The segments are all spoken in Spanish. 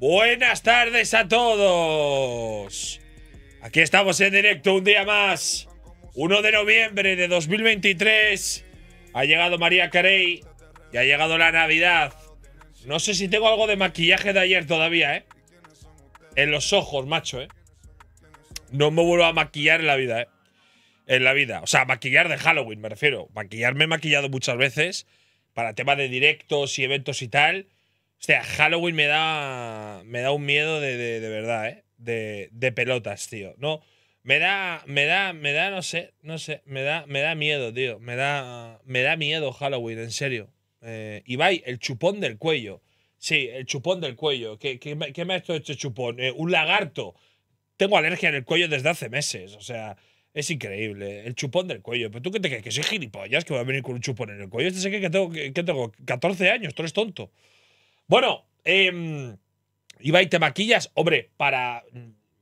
Buenas tardes a todos. Aquí estamos en directo un día más. 1 de noviembre de 2023. Ha llegado María Carey y ha llegado la Navidad. No sé si tengo algo de maquillaje de ayer todavía, ¿eh? En los ojos, macho, ¿eh? No me vuelvo a maquillar en la vida, ¿eh? En la vida. O sea, maquillar de Halloween, me refiero. Maquillar me he maquillado muchas veces para tema de directos y eventos y tal. O sea, Halloween me da, me da un miedo de, verdad, ¿eh? De, pelotas, tío. No, me da, me da, me da, no sé, no sé, me da, me da miedo, tío. Me da, me da miedo Halloween, en serio. y eh, Ibai, el chupón del cuello. Sí, el chupón del cuello. ¿Qué, me ha hecho este chupón? Eh, un lagarto. Tengo alergia en el cuello desde hace meses, o sea, es increíble. Eh, el chupón del cuello. ¿Pero tú qué te crees? ¿Que soy gilipollas? ¿Que voy a venir con un chupón en el cuello? Este sé que tengo, que tengo 14 años, tú eres tonto. Bueno, iba em, Ibai, ¿te maquillas? Hombre, para.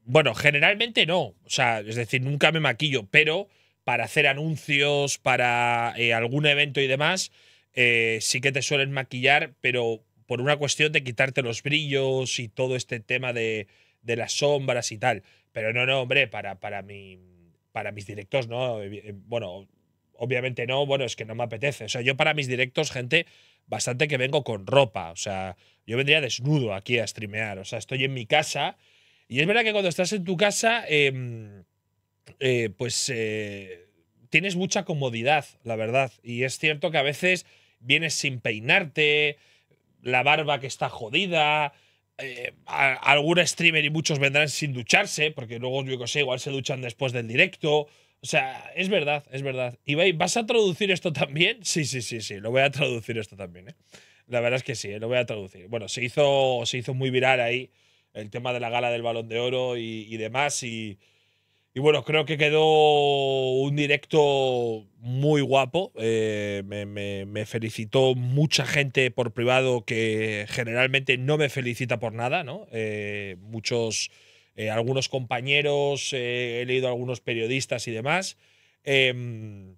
Bueno, generalmente no. O sea, es decir, nunca me maquillo, pero para hacer anuncios, para eh, algún evento y demás, eh, sí que te suelen maquillar, pero por una cuestión de quitarte los brillos y todo este tema de, de las sombras y tal. Pero no, no, hombre, para, para, mi, para mis directos, ¿no? Eh, bueno, obviamente no, bueno, es que no me apetece. O sea, yo para mis directos, gente, bastante que vengo con ropa. O sea, yo vendría desnudo aquí a streamear. O sea, estoy en mi casa. Y es verdad que cuando estás en tu casa, em, eh, pues eh, tienes mucha comodidad, la verdad. Y es cierto que a veces vienes sin peinarte, la barba que está jodida. Eh, algún streamer y muchos vendrán sin ducharse, porque luego yo que sé, igual se duchan después del directo. O sea, es verdad, es verdad. Ibai, ¿vas a traducir esto también? Sí, sí, sí, sí, lo voy a traducir esto también, ¿eh? La verdad es que sí, ¿eh? lo voy a traducir. Bueno, se hizo, se hizo muy viral ahí el tema de la gala del balón de oro y, demás. Y, bueno, creo que quedó un directo muy guapo. Eh, me, felicitó mucha gente por privado que generalmente no me felicita por nada, ¿no? muchos eh, algunos compañeros, eh, he leído a algunos periodistas y demás. Em,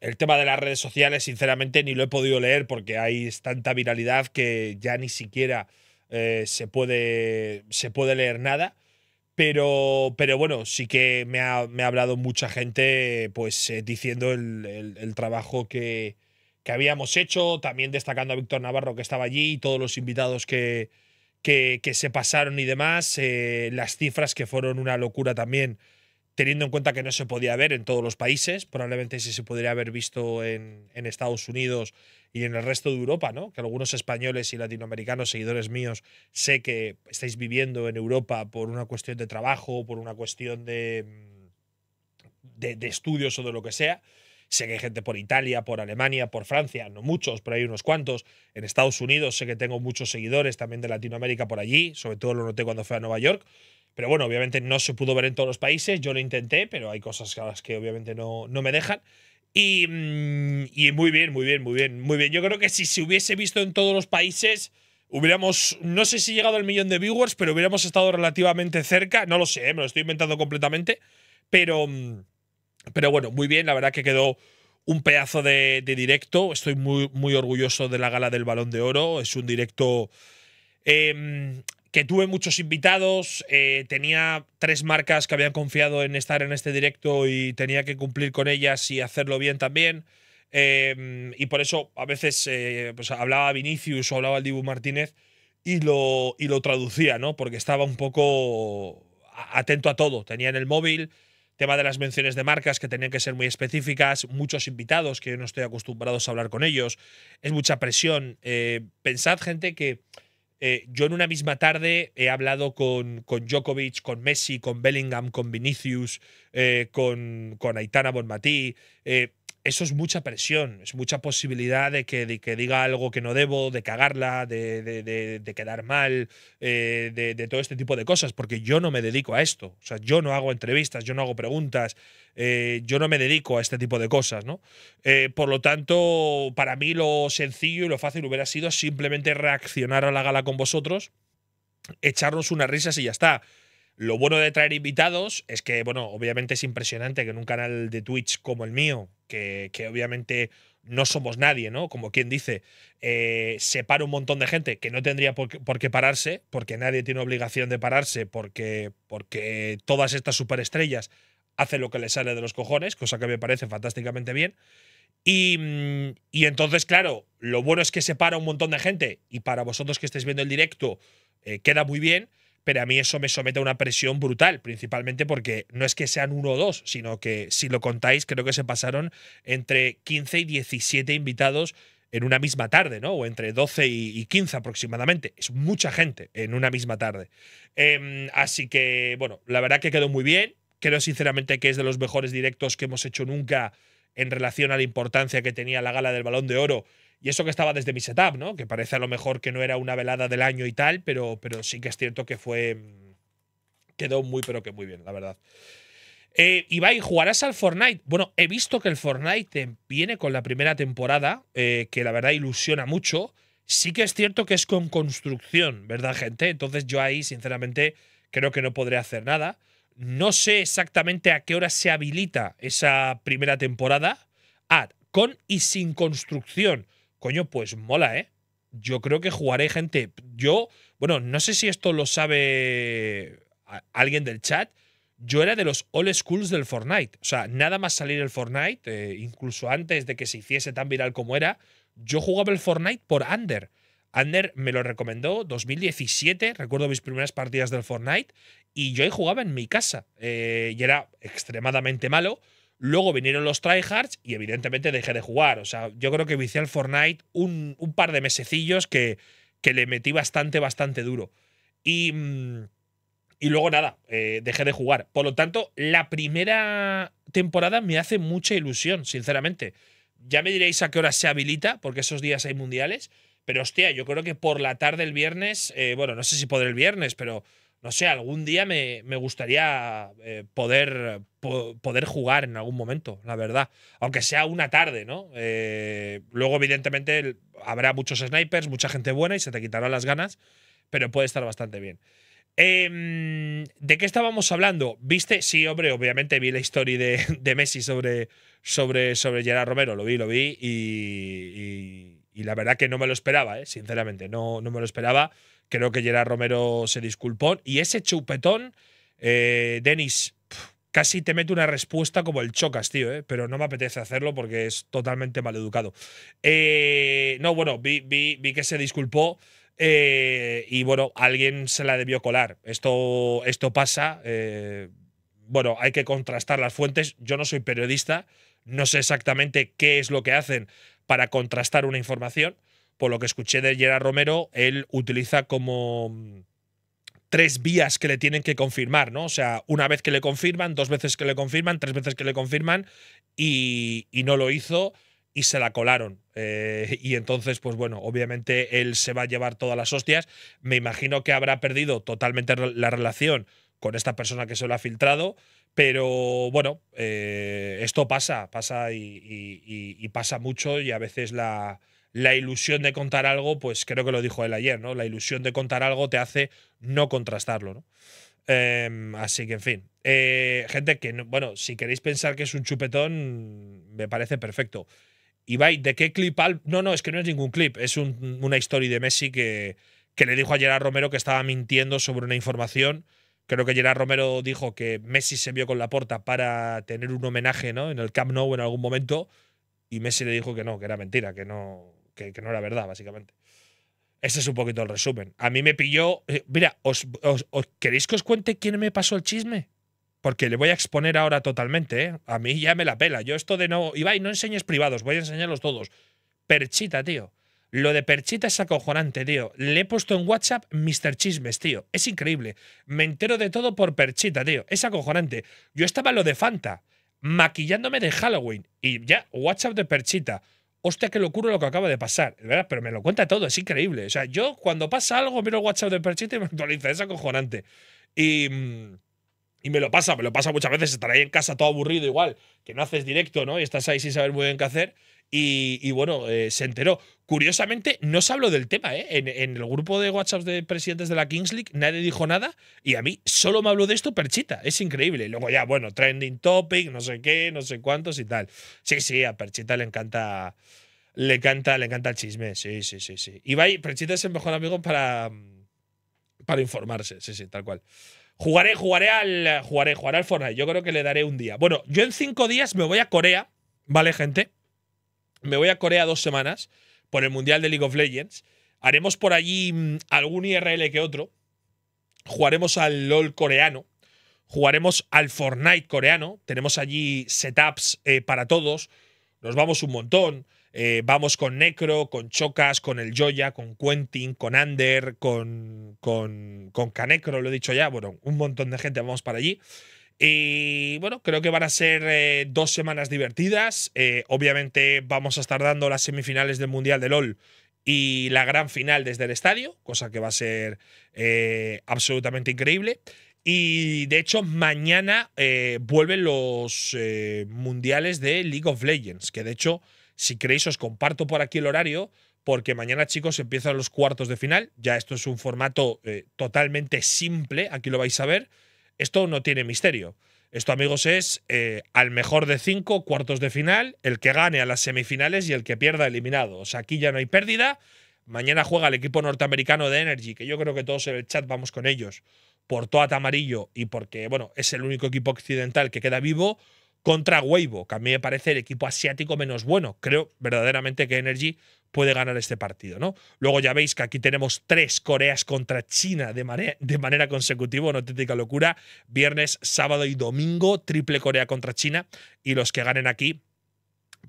el tema de las redes sociales, sinceramente, ni lo he podido leer porque hay tanta viralidad que ya ni siquiera eh, se, puede, se puede leer nada. Pero, pero bueno, sí que me ha, hablado mucha gente pues diciendo el, trabajo que, que habíamos hecho, también destacando a Víctor Navarro que estaba allí y todos los invitados que, que, se pasaron y demás, eh, las cifras que fueron una locura también, teniendo en cuenta que no se podía ver en todos los países, probablemente sí se podría haber visto en, Estados Unidos y en el resto de Europa, ¿no? Que algunos españoles y latinoamericanos, seguidores míos, sé que estáis viviendo en Europa por una cuestión de trabajo, por una cuestión de, mm, de estudios o de lo que sea. Sé que hay gente por Italia, por Alemania, por Francia, no muchos, pero hay unos cuantos. En Estados Unidos sé que tengo muchos seguidores también de Latinoamérica por allí, sobre todo lo noté cuando fui a Nueva York. Pero bueno, obviamente no se pudo ver en todos los países, yo lo intenté, pero hay cosas que obviamente no, no me dejan. Y, mm, y, muy bien, muy bien, muy bien, muy bien. Yo creo que si se hubiese visto en todos los países, hubiéramos, no sé si llegado al millón de viewers, pero hubiéramos estado relativamente cerca. No lo sé, ¿eh? me lo estoy inventando completamente. Pero, mm, pero bueno, muy bien, la verdad que quedó un pedazo de, directo. Estoy muy, orgulloso de la gala del Balón de Oro. Es un directo em, que tuve muchos invitados. Eh, tenía tres marcas que habían confiado en estar en este directo y tenía que cumplir con ellas y hacerlo bien también. Em, y por eso a veces eh, pues hablaba Vinicius o hablaba el Dibu Martínez y lo, y lo traducía, ¿no? Porque estaba un poco atento a todo. Tenía en el móvil tema de las menciones de marcas que tenían que ser muy específicas, muchos invitados que yo no estoy acostumbrado a hablar con ellos, es mucha presión. Eh, pensad, gente, que eh, yo en una misma tarde he hablado con, con Djokovic, con Messi, con Bellingham, con Vinicius, eh, con, con Aitana Bonmatí eso es mucha presión, es mucha posibilidad de que, diga algo que no debo, de cagarla, de, quedar mal, eh, de, todo este tipo de cosas, porque yo no me dedico a esto. O sea, yo no hago entrevistas, yo no hago preguntas, eh, yo no me dedico a este tipo de cosas, ¿no? Eh, por lo tanto, para mí lo sencillo y lo fácil hubiera sido simplemente reaccionar a la gala con vosotros, echarnos unas risas y ya está. Lo bueno de traer invitados es que, bueno, obviamente es impresionante que en un canal de Twitch como el mío, que, obviamente no somos nadie, ¿no? Como quien dice, eh, se para un montón de gente que no tendría por, qué pararse, porque nadie tiene obligación de pararse, porque, porque todas estas superestrellas hacen lo que les sale de los cojones, cosa que me parece fantásticamente bien. Y, mm, entonces, claro, lo bueno es que se para un montón de gente y para vosotros que estáis viendo el directo, eh, queda muy bien pero a mí eso me somete a una presión brutal, principalmente porque no es que sean uno o dos, sino que si lo contáis, creo que se pasaron entre 15 y 17 invitados en una misma tarde, ¿no? O entre 12 y 15 aproximadamente. Es mucha gente en una misma tarde. Em, así que, bueno, la verdad que quedó muy bien. Creo sinceramente que es de los mejores directos que hemos hecho nunca en relación a la importancia que tenía la gala del balón de oro y eso que estaba desde mi setup, ¿no? Que parece a lo mejor que no era una velada del año y tal, pero, pero sí que es cierto que fue. Mm, quedó muy, pero que muy bien, la verdad. Eh, Ibai, ¿jugarás al Fortnite? Bueno, he visto que el Fortnite viene con la primera temporada, eh, que la verdad ilusiona mucho. Sí que es cierto que es con construcción, ¿verdad, gente? Entonces yo ahí, sinceramente, creo que no podré hacer nada. No sé exactamente a qué hora se habilita esa primera temporada. Ah, con y sin construcción coño, pues mola, ¿eh? Yo creo que jugaré gente. Yo, bueno, no sé si esto lo sabe alguien del chat. Yo era de los old schools del Fortnite. O sea, nada más salir el Fortnite, eh, incluso antes de que se hiciese tan viral como era, yo jugaba el Fortnite por Ander. Ander me lo recomendó 2017, recuerdo mis primeras partidas del Fortnite, y yo ahí jugaba en mi casa. Eh, y era extremadamente malo, Luego vinieron los tryhards y evidentemente dejé de jugar. O sea, yo creo que vicié al Fortnite un, un par de mesecillos que, que, le metí bastante, bastante duro. Y, mm, y luego nada, eh, dejé de jugar. Por lo tanto, la primera temporada me hace mucha ilusión, sinceramente. Ya me diréis a qué hora se habilita, porque esos días hay mundiales. Pero hostia, yo creo que por la tarde el viernes, eh, bueno, no sé si podré el viernes, pero no sé, algún día me, gustaría eh, poder, poder jugar en algún momento, la verdad. Aunque sea una tarde, ¿no? Eh, luego, evidentemente, habrá muchos snipers, mucha gente buena y se te quitarán las ganas, pero puede estar bastante bien. Em, ¿De qué estábamos hablando? ¿Viste? Sí, hombre, obviamente vi la historia de, Messi sobre, sobre, sobre Gerard Romero, lo vi, lo vi, y, la verdad que no me lo esperaba, ¿eh? sinceramente, no, no me lo esperaba. Creo que Gerard Romero se disculpó. Y ese chupetón, eh, Denis, casi te mete una respuesta como el chocas, tío, eh, pero no me apetece hacerlo porque es totalmente maleducado. Eh, no, bueno, vi, vi, que se disculpó. Eh, y bueno, alguien se la debió colar. Esto, esto pasa. Eh, bueno, hay que contrastar las fuentes. Yo no soy periodista, no sé exactamente qué es lo que hacen para contrastar una información por lo que escuché de Gerard Romero, él utiliza como mm, tres vías que le tienen que confirmar, ¿no? O sea, una vez que le confirman, dos veces que le confirman, tres veces que le confirman y, no lo hizo y se la colaron. Eh, y entonces, pues bueno, obviamente él se va a llevar todas las hostias. Me imagino que habrá perdido totalmente la relación con esta persona que se lo ha filtrado. Pero bueno, eh, esto pasa, pasa y, pasa mucho y a veces la, la ilusión de contar algo, pues creo que lo dijo él ayer, ¿no? La ilusión de contar algo te hace no contrastarlo, ¿no? Em, así que, en fin. Eh, gente que, bueno, si queréis pensar que es un chupetón, me parece perfecto. Ibai, ¿de qué clip? no, no, es que no es ningún clip, es una historia de Messi que, que le dijo a Gerard Romero que estaba mintiendo sobre una información. Creo que Gerard Romero dijo que Messi se vio con la porta para tener un homenaje ¿no? en el Camp Nou en algún momento y Messi le dijo que no, que era mentira, que no, que, no era verdad, básicamente. Ese es un poquito el resumen. A mí me pilló. Eh, mira, os, ¿queréis que os cuente quién me pasó el chisme? Porque le voy a exponer ahora totalmente, ¿eh? A mí ya me la pela. Yo esto de no. Ibai, no enseñes privados, voy a enseñarlos todos. Perchita, tío. Lo de Perchita es acojonante, tío. Le he puesto en WhatsApp Mr. Chismes, tío. Es increíble. Me entero de todo por Perchita, tío. Es acojonante. Yo estaba lo de Fanta, maquillándome de Halloween. Y ya, WhatsApp de Perchita hostia, qué locura lo que acaba de pasar, ¿verdad? Pero me lo cuenta todo, es increíble. O sea, yo cuando pasa algo miro el WhatsApp del Perchito y me actualiza, es acojonante. Y, mm, y me lo pasa, me lo pasa muchas veces, estar ahí en casa todo aburrido igual, que no haces directo, ¿no? Y estás ahí sin saber muy bien qué hacer. Y, bueno, eh, se enteró. Curiosamente, no se habló del tema, ¿eh? En, el grupo de WhatsApp de presidentes de la Kings League nadie dijo nada y a mí solo me habló de esto Perchita. Es increíble. Y luego ya, bueno, trending topic, no sé qué, no sé cuántos y tal. Sí, sí, a Perchita le encanta. Le encanta, le encanta el chisme, sí, sí, sí, sí. Ibai, Perchita es el mejor amigo para, para informarse, sí, sí, tal cual. Jugaré, jugaré al. Jugaré, jugaré al Fortnite. Yo creo que le daré un día. Bueno, yo en cinco días me voy a Corea, ¿vale, gente? Me voy a Corea dos semanas por el Mundial de League of Legends. Haremos por allí mm, algún IRL que otro. Jugaremos al LOL coreano. Jugaremos al Fortnite coreano. Tenemos allí setups eh, para todos. Nos vamos un montón. Eh, vamos con Necro, con Chocas, con el Joya, con Quentin, con Ander, con, con, con Canecro, lo he dicho ya. Bueno, un montón de gente vamos para allí. Y bueno, creo que van a ser eh, dos semanas divertidas. Eh, obviamente vamos a estar dando las semifinales del Mundial de LOL y la gran final desde el estadio, cosa que va a ser eh, absolutamente increíble. Y de hecho, mañana vuelven los mundiales de League of Legends, que de hecho, si queréis, os comparto por aquí el horario, porque mañana, chicos, empiezan los cuartos de final. Ya esto es un formato totalmente simple, aquí lo vais a ver. Esto no tiene misterio. Esto, amigos, es eh, al mejor de cinco cuartos de final, el que gane a las semifinales y el que pierda eliminado. O sea, aquí ya no hay pérdida. Mañana juega el equipo norteamericano de Energy, que yo creo que todos en el chat vamos con ellos, por Toat Amarillo y porque, bueno, es el único equipo occidental que queda vivo, contra Weibo, que a mí me parece el equipo asiático menos bueno. Creo verdaderamente que Energy puede ganar este partido. ¿no? Luego ya veis que aquí tenemos tres Coreas contra China de, manera, de manera consecutiva, una auténtica locura. Viernes, sábado y domingo, triple Corea contra China. Y los que ganen aquí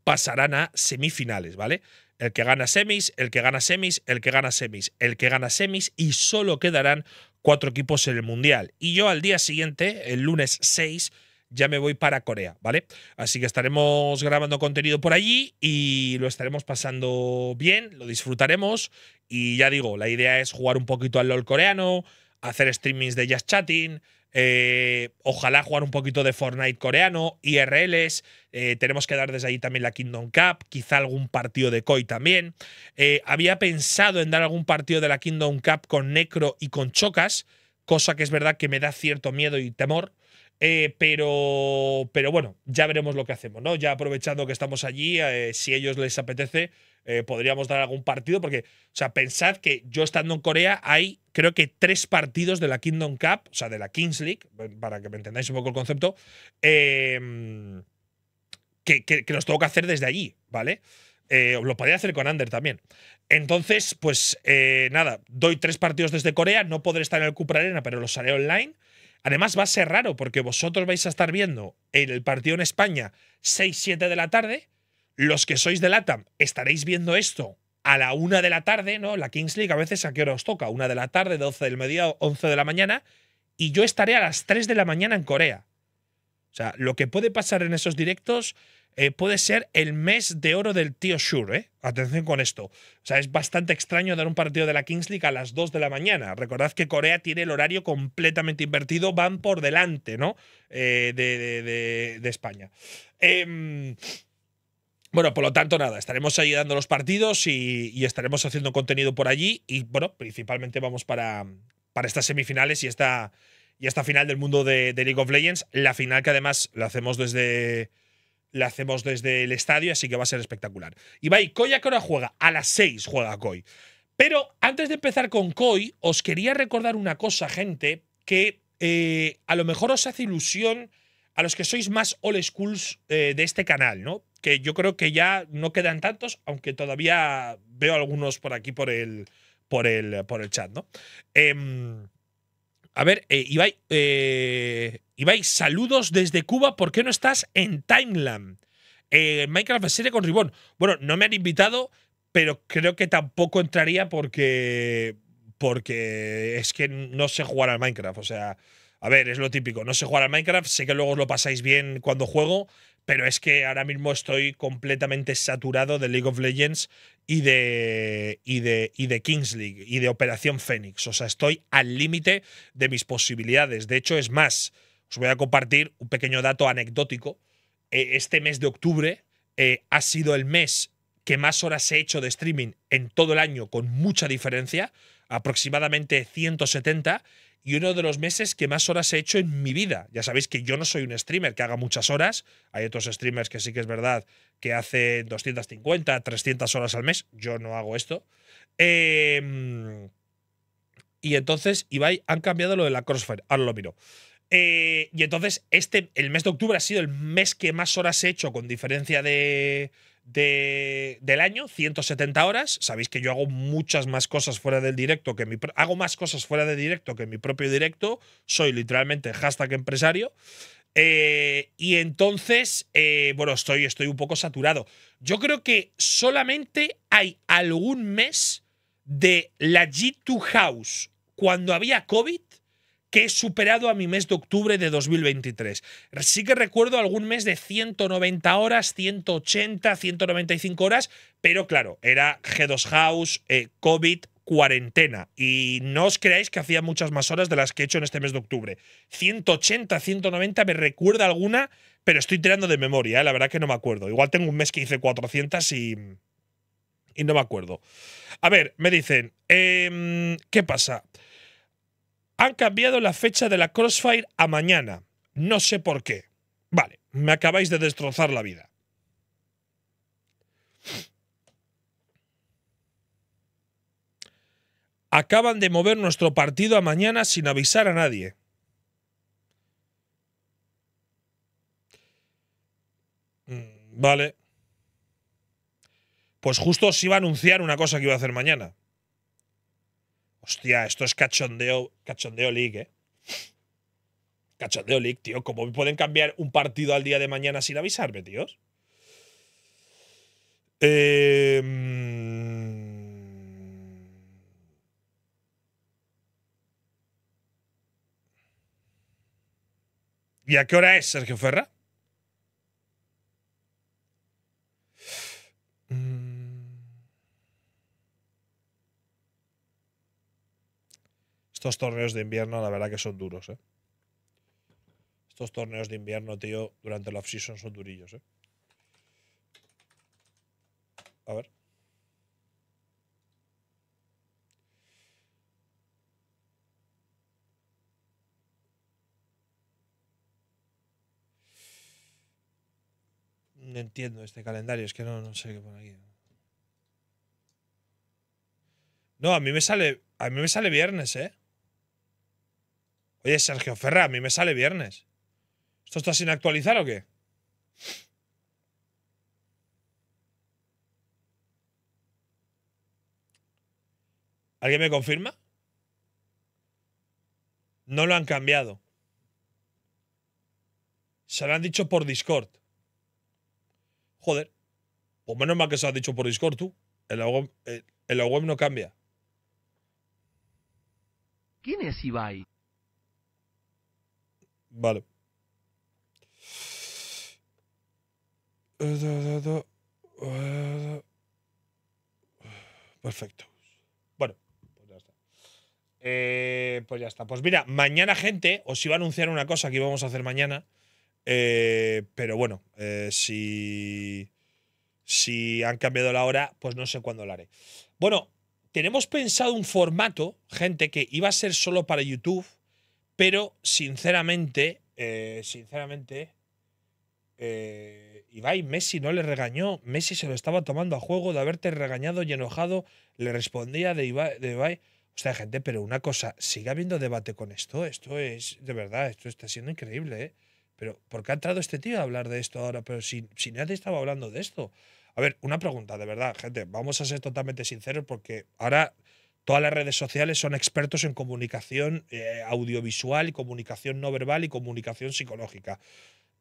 pasarán a semifinales, ¿vale? El que gana semis, el que gana semis, el que gana semis, el que gana semis y solo quedarán cuatro equipos en el Mundial. Y yo al día siguiente, el lunes 6, ya me voy para Corea, ¿vale? Así que estaremos grabando contenido por allí y lo estaremos pasando bien, lo disfrutaremos. Y ya digo, la idea es jugar un poquito al LOL coreano, hacer streamings de Just Chatting. Eh, ojalá jugar un poquito de Fortnite coreano, IRLs. Eh, tenemos que dar desde ahí también la Kingdom Cup, quizá algún partido de Koi también. Eh, había pensado en dar algún partido de la Kingdom Cup con Necro y con Chocas, cosa que es verdad que me da cierto miedo y temor eh, pero, pero bueno, ya veremos lo que hacemos, ¿no? Ya aprovechando que estamos allí, eh, si a ellos les apetece, eh, podríamos dar algún partido, porque, o sea, pensad que yo estando en Corea hay, creo que, tres partidos de la Kingdom Cup, o sea, de la Kings League, para que me entendáis un poco el concepto, em, que, que, los tengo que hacer desde allí, ¿vale? lo podría hacer con Under también. Entonces, pues nada, doy tres partidos desde Corea, no podré estar en el Cupra Arena, pero los haré online. Además va a ser raro porque vosotros vais a estar viendo el partido en España 6-7 de la tarde. Los que sois de LATAM estaréis viendo esto a la 1 de la tarde, ¿no? La Kings League a veces a qué hora os toca, 1 de la tarde, 12 del mediodía, 11 de la mañana. Y yo estaré a las 3 de la mañana en Corea. O sea, lo que puede pasar en esos directos eh, puede ser el mes de oro del tío Shure. ¿eh? Atención con esto. O sea, es bastante extraño dar un partido de la Kings League a las 2 de la mañana. Recordad que Corea tiene el horario completamente invertido, van por delante, ¿no? Eh, de, España. Em, bueno, por lo tanto, nada, estaremos ayudando dando los partidos y, estaremos haciendo contenido por allí. Y bueno, principalmente vamos para, para estas semifinales y esta, y final del mundo de, de League of Legends. La final que además la hacemos desde, la hacemos desde el estadio, así que va a ser espectacular. y a qué ahora juega, a las 6 juega Coy. Pero antes de empezar con Koi, os quería recordar una cosa, gente, que eh, a lo mejor os hace ilusión a los que sois más old schools eh, de este canal, ¿no? Que yo creo que ya no quedan tantos, aunque todavía veo algunos por aquí por el, por el, por el chat, ¿no? Em, a ver, eh, Ibai, eh, Ibai, saludos desde Cuba. ¿Por qué no estás en Timeland? Eh, Minecraft serie con Ribón. Bueno, no me han invitado, pero creo que tampoco entraría porque. Porque es que no sé jugar al Minecraft. O sea, a ver, es lo típico. No sé jugar al Minecraft. Sé que luego os lo pasáis bien cuando juego, pero es que ahora mismo estoy completamente saturado de League of Legends y de, y de, y de Kings League y de Operación Fénix. O sea, estoy al límite de mis posibilidades. De hecho, es más, os voy a compartir un pequeño dato anecdótico. E, este mes de octubre eh, ha sido el mes que más horas he hecho de streaming en todo el año, con mucha diferencia, aproximadamente 170, y uno de los meses que más horas he hecho en mi vida. Ya sabéis que yo no soy un streamer que haga muchas horas. Hay otros streamers que sí que es verdad que hacen 250, 300 horas al mes. Yo no hago esto. Em, y entonces, Ibai, han cambiado lo de la Crossfire. Ahora lo miro. Eh, y entonces, este, el mes de octubre ha sido el mes que más horas he hecho, con diferencia de, de, del año, 170 horas. Sabéis que yo hago muchas más cosas fuera del directo que mi hago más cosas fuera de directo que mi propio directo. Soy literalmente hashtag empresario. Eh, y entonces, eh, bueno, estoy, estoy un poco saturado. Yo creo que solamente hay algún mes de la G2 House cuando había COVID que he superado a mi mes de octubre de 2023. Sí que recuerdo algún mes de 190 horas, 180, 195 horas, pero claro, era G2 House, eh, COVID, cuarentena. Y no os creáis que hacía muchas más horas de las que he hecho en este mes de octubre. 180, 190, me recuerda alguna, pero estoy tirando de memoria, eh, la verdad que no me acuerdo. Igual tengo un mes que hice 400 y... Y no me acuerdo. A ver, me dicen, em, ¿qué pasa? Han cambiado la fecha de la Crossfire a mañana. No sé por qué. Vale, me acabáis de destrozar la vida. Acaban de mover nuestro partido a mañana sin avisar a nadie. Mm, vale. Pues justo os iba a anunciar una cosa que iba a hacer mañana. Hostia, esto es cachondeo, cachondeo league, ¿eh? Cachondeo league, tío. ¿Cómo pueden cambiar un partido al día de mañana sin avisarme, tíos? Em, ¿Y a qué hora es, Sergio Ferra? Estos torneos de invierno, la verdad que son duros, ¿eh? Estos torneos de invierno, tío, durante la off-season son durillos, ¿eh? A ver. No entiendo este calendario, es que no, sé qué pone aquí. No, a mí me sale. A mí me sale viernes, ¿eh? Oye, Sergio Ferra, a mí me sale viernes. ¿Esto está sin actualizar o qué? ¿Alguien me confirma? No lo han cambiado. Se lo han dicho por Discord. Joder. Pues menos mal que se lo han dicho por Discord tú. En la web, eh, web no cambia. ¿Quién es Ibai? Vale. Perfecto. Bueno, pues ya está. Eh, pues ya está. Pues mira, mañana, gente, os iba a anunciar una cosa que íbamos a hacer mañana. Eh, pero bueno, eh, si, si han cambiado la hora, pues no sé cuándo la haré. Bueno, tenemos pensado un formato, gente, que iba a ser solo para YouTube pero, sinceramente, eh, sinceramente, eh, Ibai, Messi no le regañó. Messi se lo estaba tomando a juego de haberte regañado y enojado. Le respondía de Ibai. O sea, gente, pero una cosa, sigue habiendo debate con esto. Esto es, de verdad, esto está siendo increíble, ¿eh? Pero, ¿por qué ha entrado este tío a hablar de esto ahora? Pero si, si nadie estaba hablando de esto. A ver, una pregunta, de verdad, gente, vamos a ser totalmente sinceros porque ahora Todas las redes sociales son expertos en comunicación eh, audiovisual, y comunicación no verbal y comunicación psicológica.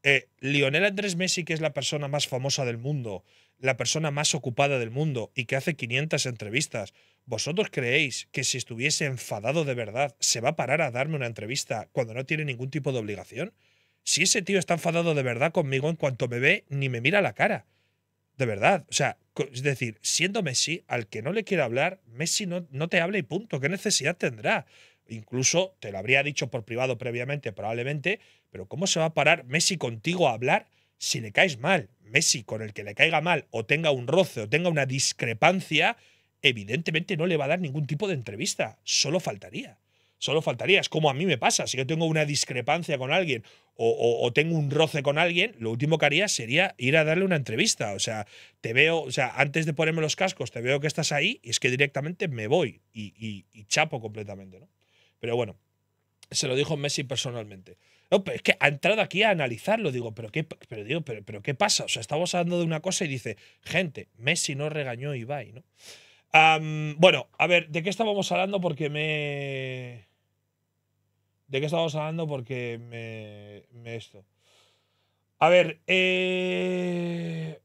Eh, Lionel Andrés Messi, que es la persona más famosa del mundo, la persona más ocupada del mundo y que hace 500 entrevistas, ¿vosotros creéis que si estuviese enfadado de verdad se va a parar a darme una entrevista cuando no tiene ningún tipo de obligación? Si ese tío está enfadado de verdad conmigo en cuanto me ve, ni me mira la cara. De verdad. O sea, es decir, siendo Messi, al que no le quiera hablar, Messi no, no te habla y punto. ¿Qué necesidad tendrá? Incluso te lo habría dicho por privado previamente, probablemente, pero ¿cómo se va a parar Messi contigo a hablar si le caes mal? Messi, con el que le caiga mal, o tenga un roce, o tenga una discrepancia, evidentemente no le va a dar ningún tipo de entrevista. Solo faltaría. Solo faltaría, es como a mí me pasa, si yo tengo una discrepancia con alguien o, tengo un roce con alguien, lo último que haría sería ir a darle una entrevista. O sea, te veo, o sea, antes de ponerme los cascos, te veo que estás ahí y es que directamente me voy y, y, chapo completamente, ¿no? Pero bueno, se lo dijo Messi personalmente. No, es que ha entrado aquí a analizarlo, digo, pero qué, pero digo, pero, qué pasa? O sea, estamos hablando de una cosa y dice, gente, Messi no regañó y Ibai, ¿no? bueno, a ver, ¿de qué estábamos hablando? Porque me. ¿De qué estamos hablando? Porque me, me esto. A ver, eh,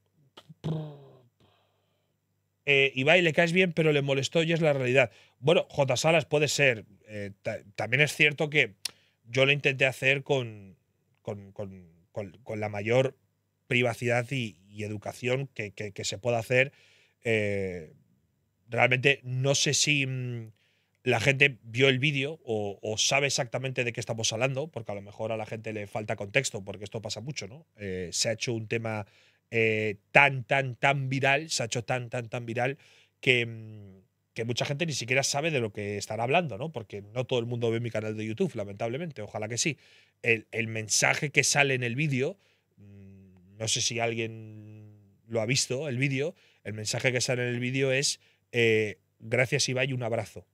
eh... Ibai le caes bien, pero le molestó y es la realidad. Bueno, J. Salas puede ser. Eh, también es cierto que yo lo intenté hacer con, con, la mayor privacidad y, educación que, se pueda hacer. Eh, realmente no sé si mm, la gente vio el vídeo o, sabe exactamente de qué estamos hablando, porque a lo mejor a la gente le falta contexto, porque esto pasa mucho, ¿no? Eh, se ha hecho un tema eh, tan, tan, tan viral, se ha hecho tan, tan, tan viral, que, mm, mucha gente ni siquiera sabe de lo que estará hablando, ¿no? Porque no todo el mundo ve mi canal de YouTube, lamentablemente, ojalá que sí. El, mensaje que sale en el vídeo, mm, no sé si alguien lo ha visto, el vídeo, el mensaje que sale en el vídeo es, eh, gracias Ibai, un abrazo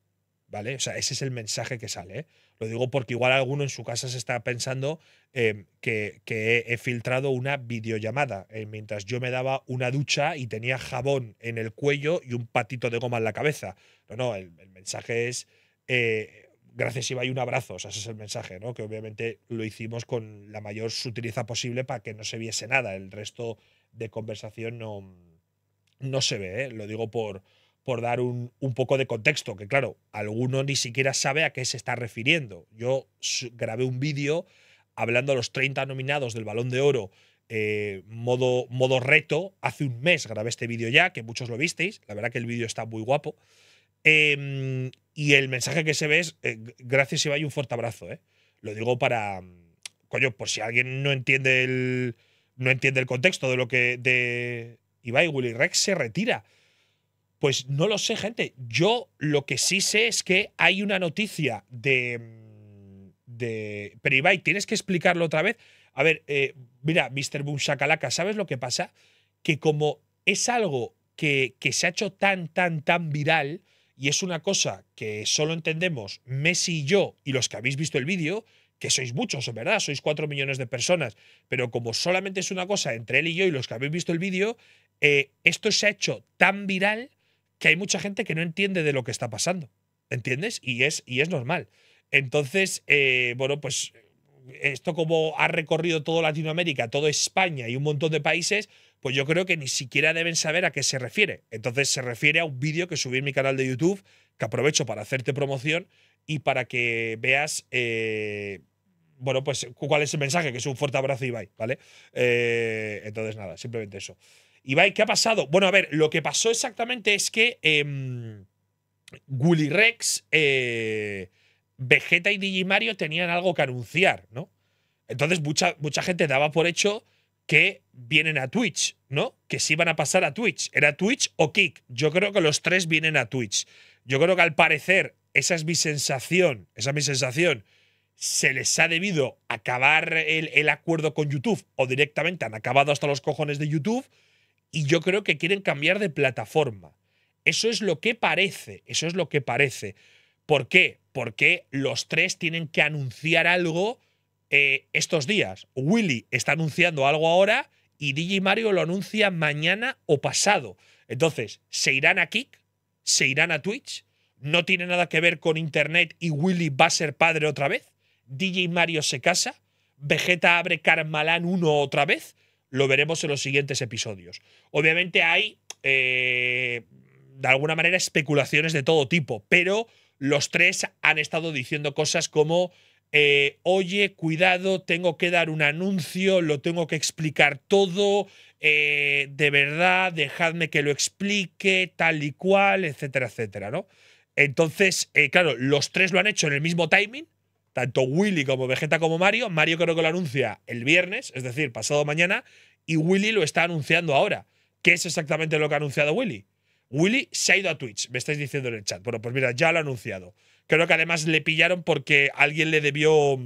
¿vale? O sea, ese es el mensaje que sale. ¿eh? Lo digo porque igual alguno en su casa se está pensando em, que, he filtrado una videollamada eh, mientras yo me daba una ducha y tenía jabón en el cuello y un patito de goma en la cabeza. No, no, el, mensaje es eh, gracias Iba y un abrazo. O sea, ese es el mensaje, ¿no? Que obviamente lo hicimos con la mayor sutileza posible para que no se viese nada. El resto de conversación no, no se ve, lo digo por, por dar un, poco de contexto, que claro, alguno ni siquiera sabe a qué se está refiriendo. Yo grabé un vídeo hablando a los 30 nominados del Balón de Oro eh, modo, modo reto. Hace un mes grabé este vídeo ya, que muchos lo visteis. La verdad que el vídeo está muy guapo. Em, y el mensaje que se ve es, eh, gracias Ibai, un fuerte abrazo. Eh. Lo digo para, coño, por si alguien no entiende el, no entiende el contexto de lo que de Ibai Willy Rex se retira. Pues no lo sé, gente. Yo lo que sí sé es que hay una noticia de. Mm, de pero tienes que explicarlo otra vez. A ver, eh, mira, Mr. Boom ¿sabes lo que pasa? Que como es algo que, se ha hecho tan, tan, tan viral y es una cosa que solo entendemos Messi y yo y los que habéis visto el vídeo, que sois muchos, en verdad, sois cuatro millones de personas, pero como solamente es una cosa entre él y yo y los que habéis visto el vídeo, eh, esto se ha hecho tan viral que hay mucha gente que no entiende de lo que está pasando. ¿Entiendes? Y es, y es normal. Entonces, eh, bueno, pues esto como ha recorrido toda Latinoamérica, toda España y un montón de países, pues yo creo que ni siquiera deben saber a qué se refiere. Entonces se refiere a un vídeo que subí en mi canal de YouTube, que aprovecho para hacerte promoción y para que veas, eh, bueno, pues cuál es el mensaje, que es un fuerte abrazo, y bye, ¿vale? Eh, entonces, nada, simplemente eso. Ibai, ¿qué ha pasado? Bueno, a ver, lo que pasó exactamente es que em, eh, Vegeta y Digimario tenían algo que anunciar, ¿no? Entonces mucha, mucha gente daba por hecho que vienen a Twitch, ¿no? Que se van a pasar a Twitch. ¿Era Twitch o Kick? Yo creo que los tres vienen a Twitch. Yo creo que al parecer, esa es mi sensación, esa es mi sensación, se les ha debido acabar el, el acuerdo con YouTube o directamente han acabado hasta los cojones de YouTube y yo creo que quieren cambiar de plataforma. Eso es lo que parece, eso es lo que parece. ¿Por qué? Porque los tres tienen que anunciar algo eh, estos días. Willy está anunciando algo ahora y DJ Mario lo anuncia mañana o pasado. Entonces, se irán a Kick, se irán a Twitch, no tiene nada que ver con Internet y Willy va a ser padre otra vez, DJ Mario se casa, Vegeta abre Carmalán 1 otra vez, lo veremos en los siguientes episodios. Obviamente hay, eh, de alguna manera, especulaciones de todo tipo, pero los tres han estado diciendo cosas como, eh, oye, cuidado, tengo que dar un anuncio, lo tengo que explicar todo, eh, de verdad, dejadme que lo explique, tal y cual, etcétera, etcétera, ¿no? Entonces, claro, los tres lo han hecho en el mismo timing, tanto Willy como Vegeta como Mario. Mario creo que lo anuncia el viernes, es decir, pasado mañana, y Willy lo está anunciando ahora. ¿Qué es exactamente lo que ha anunciado Willy? Willy se ha ido a Twitch, me estáis diciendo en el chat. Bueno, pues mira, ya lo ha anunciado. Creo que además le pillaron porque alguien le debió.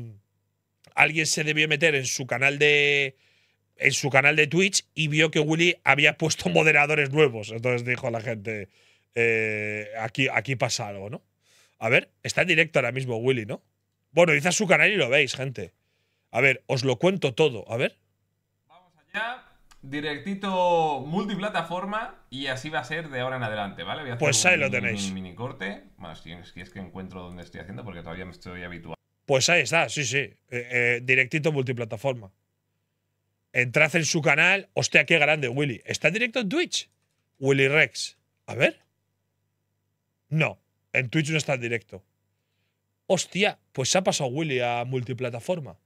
Alguien se debió meter en su canal de. En su canal de Twitch y vio que Willy había puesto moderadores nuevos. Entonces dijo a la gente: eh, aquí, aquí pasa algo, ¿no? A ver, está en directo ahora mismo Willy, ¿no? Bueno, dice a su canal y lo veis, gente. A ver, os lo cuento todo. A ver. Vamos allá. Directito multiplataforma y así va a ser de ahora en adelante, ¿vale? pues ahí lo tenéis. Mini, corte. Bueno, si es que encuentro dónde estoy haciendo porque todavía me estoy habituando. Pues ahí está, sí, sí. Eh, eh, directito multiplataforma. Entrad en su canal. Hostia, qué grande, Willy. ¿Está directo en Twitch? Willy Rex. A ver. No, en Twitch no está en directo. Hostia, pues se ha pasado Willy a multiplataforma.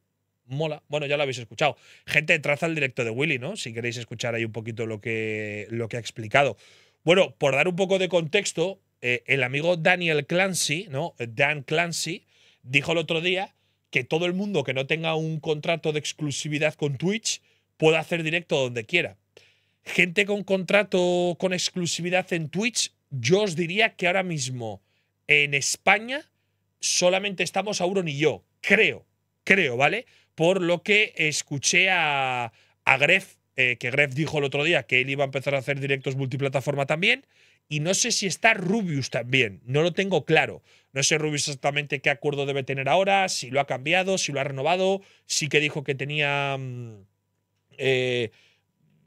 Mola. Bueno, ya lo habéis escuchado. Gente, traza el directo de Willy, ¿no? Si queréis escuchar ahí un poquito lo que, lo que ha explicado. Bueno, por dar un poco de contexto, eh, el amigo Daniel Clancy, ¿no? Dan Clancy, dijo el otro día que todo el mundo que no tenga un contrato de exclusividad con Twitch puede hacer directo donde quiera. Gente con contrato con exclusividad en Twitch, yo os diría que ahora mismo en España solamente estamos Auron y yo, creo, creo, ¿vale? Por lo que escuché a, a Gref, eh, que Gref dijo el otro día que él iba a empezar a hacer directos multiplataforma también. Y no sé si está Rubius también, no lo tengo claro. No sé Rubius exactamente qué acuerdo debe tener ahora, si lo ha cambiado, si lo ha renovado, sí que dijo que tenía... Mm, eh,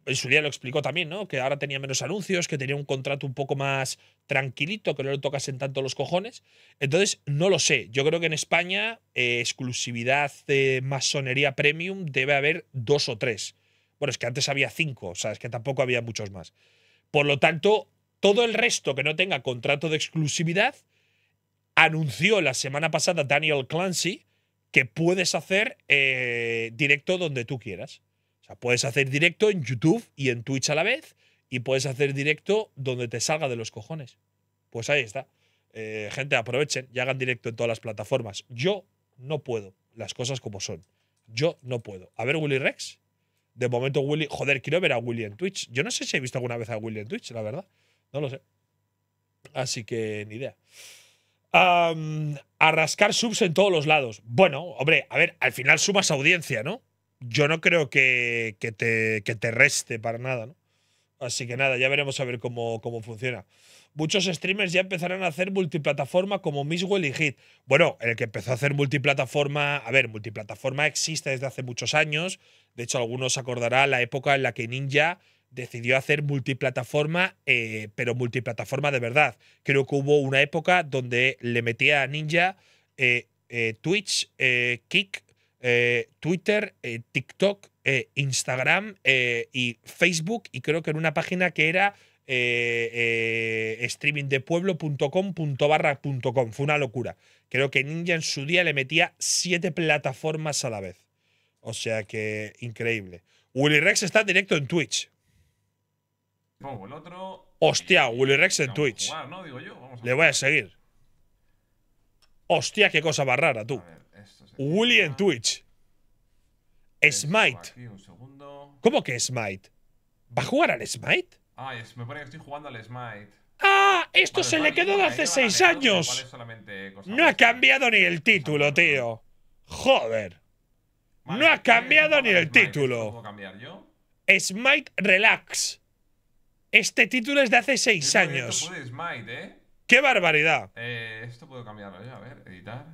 en su día lo explicó también, ¿no? Que ahora tenía menos anuncios, que tenía un contrato un poco más tranquilito, que no le tocasen tanto los cojones. Entonces, no lo sé. Yo creo que en España, eh, exclusividad de masonería premium debe haber dos o tres. Bueno, es que antes había cinco, o sea, es que tampoco había muchos más. Por lo tanto, todo el resto que no tenga contrato de exclusividad, anunció la semana pasada Daniel Clancy que puedes hacer eh, directo donde tú quieras. O sea, puedes hacer directo en YouTube y en Twitch a la vez y puedes hacer directo donde te salga de los cojones. Pues ahí está. Eh, gente, aprovechen y hagan directo en todas las plataformas. Yo no puedo, las cosas como son. Yo no puedo. A ver, Willy Rex. De momento, Willy. Joder, quiero ver a Willy en Twitch. Yo no sé si he visto alguna vez a Willy en Twitch, la verdad. No lo sé. Así que ni idea. Arrascar subs en todos los lados. Bueno, hombre, a ver, al final sumas audiencia, ¿no? yo no creo que, que, te, reste para nada, ¿no? Así que nada, ya veremos a ver cómo, cómo funciona. Muchos streamers ya empezarán a hacer multiplataforma como Miswell y Hit. Bueno, el que empezó a hacer multiplataforma, a ver, multiplataforma existe desde hace muchos años. De hecho, algunos acordará la época en la que Ninja decidió hacer multiplataforma, eh, pero multiplataforma de verdad. Creo que hubo una época donde le metía a Ninja eh, eh, Twitch, Kick eh, Twitter, eh, TikTok, eh, Instagram y Facebook, y creo que en una página que era streamingdepueblo.com.barra.com. Fue una locura. Creo que Ninja en su día le metía siete plataformas a la vez. O sea que increíble. Willy Rex está directo en Twitch. Pongo el otro. Hostia, Willy en Twitch. le voy a seguir. Hostia, qué cosa más rara, tú. Willy en Twitch. Smite. ¿Cómo que Smite? ¿Va a jugar al Smite? Ah, me parece que estoy jugando al Smite. ¡Ah! Esto se le quedó de hace seis años. no ha cambiado ni el título, tío. Joder. no ha cambiado ni el título. cambiar yo? Smite Relax. Este título es de hace seis años. ¿eh? ¡Qué barbaridad! Eh, esto puedo cambiarlo yo, a ver, editar.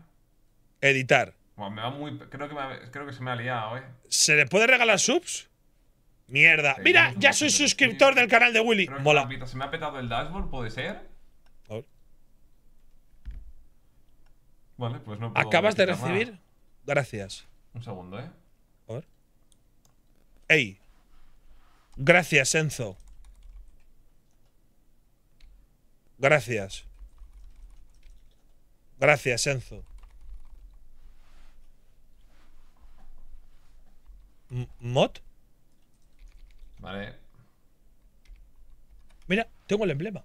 Editar me va muy. Creo que, creo que se me ha liado, eh. ¿Se le puede regalar subs? Mierda. Mira, ya soy suscriptor del canal de Willy. Mola. se me ha petado el dashboard, ¿puede ser? Vale, pues no puedo Acabas de recibir. Gracias. Un segundo, eh. A ver. Ey. Gracias, Enzo. Gracias. Gracias, Enzo. mod. Vale. Mira, tengo el emblema.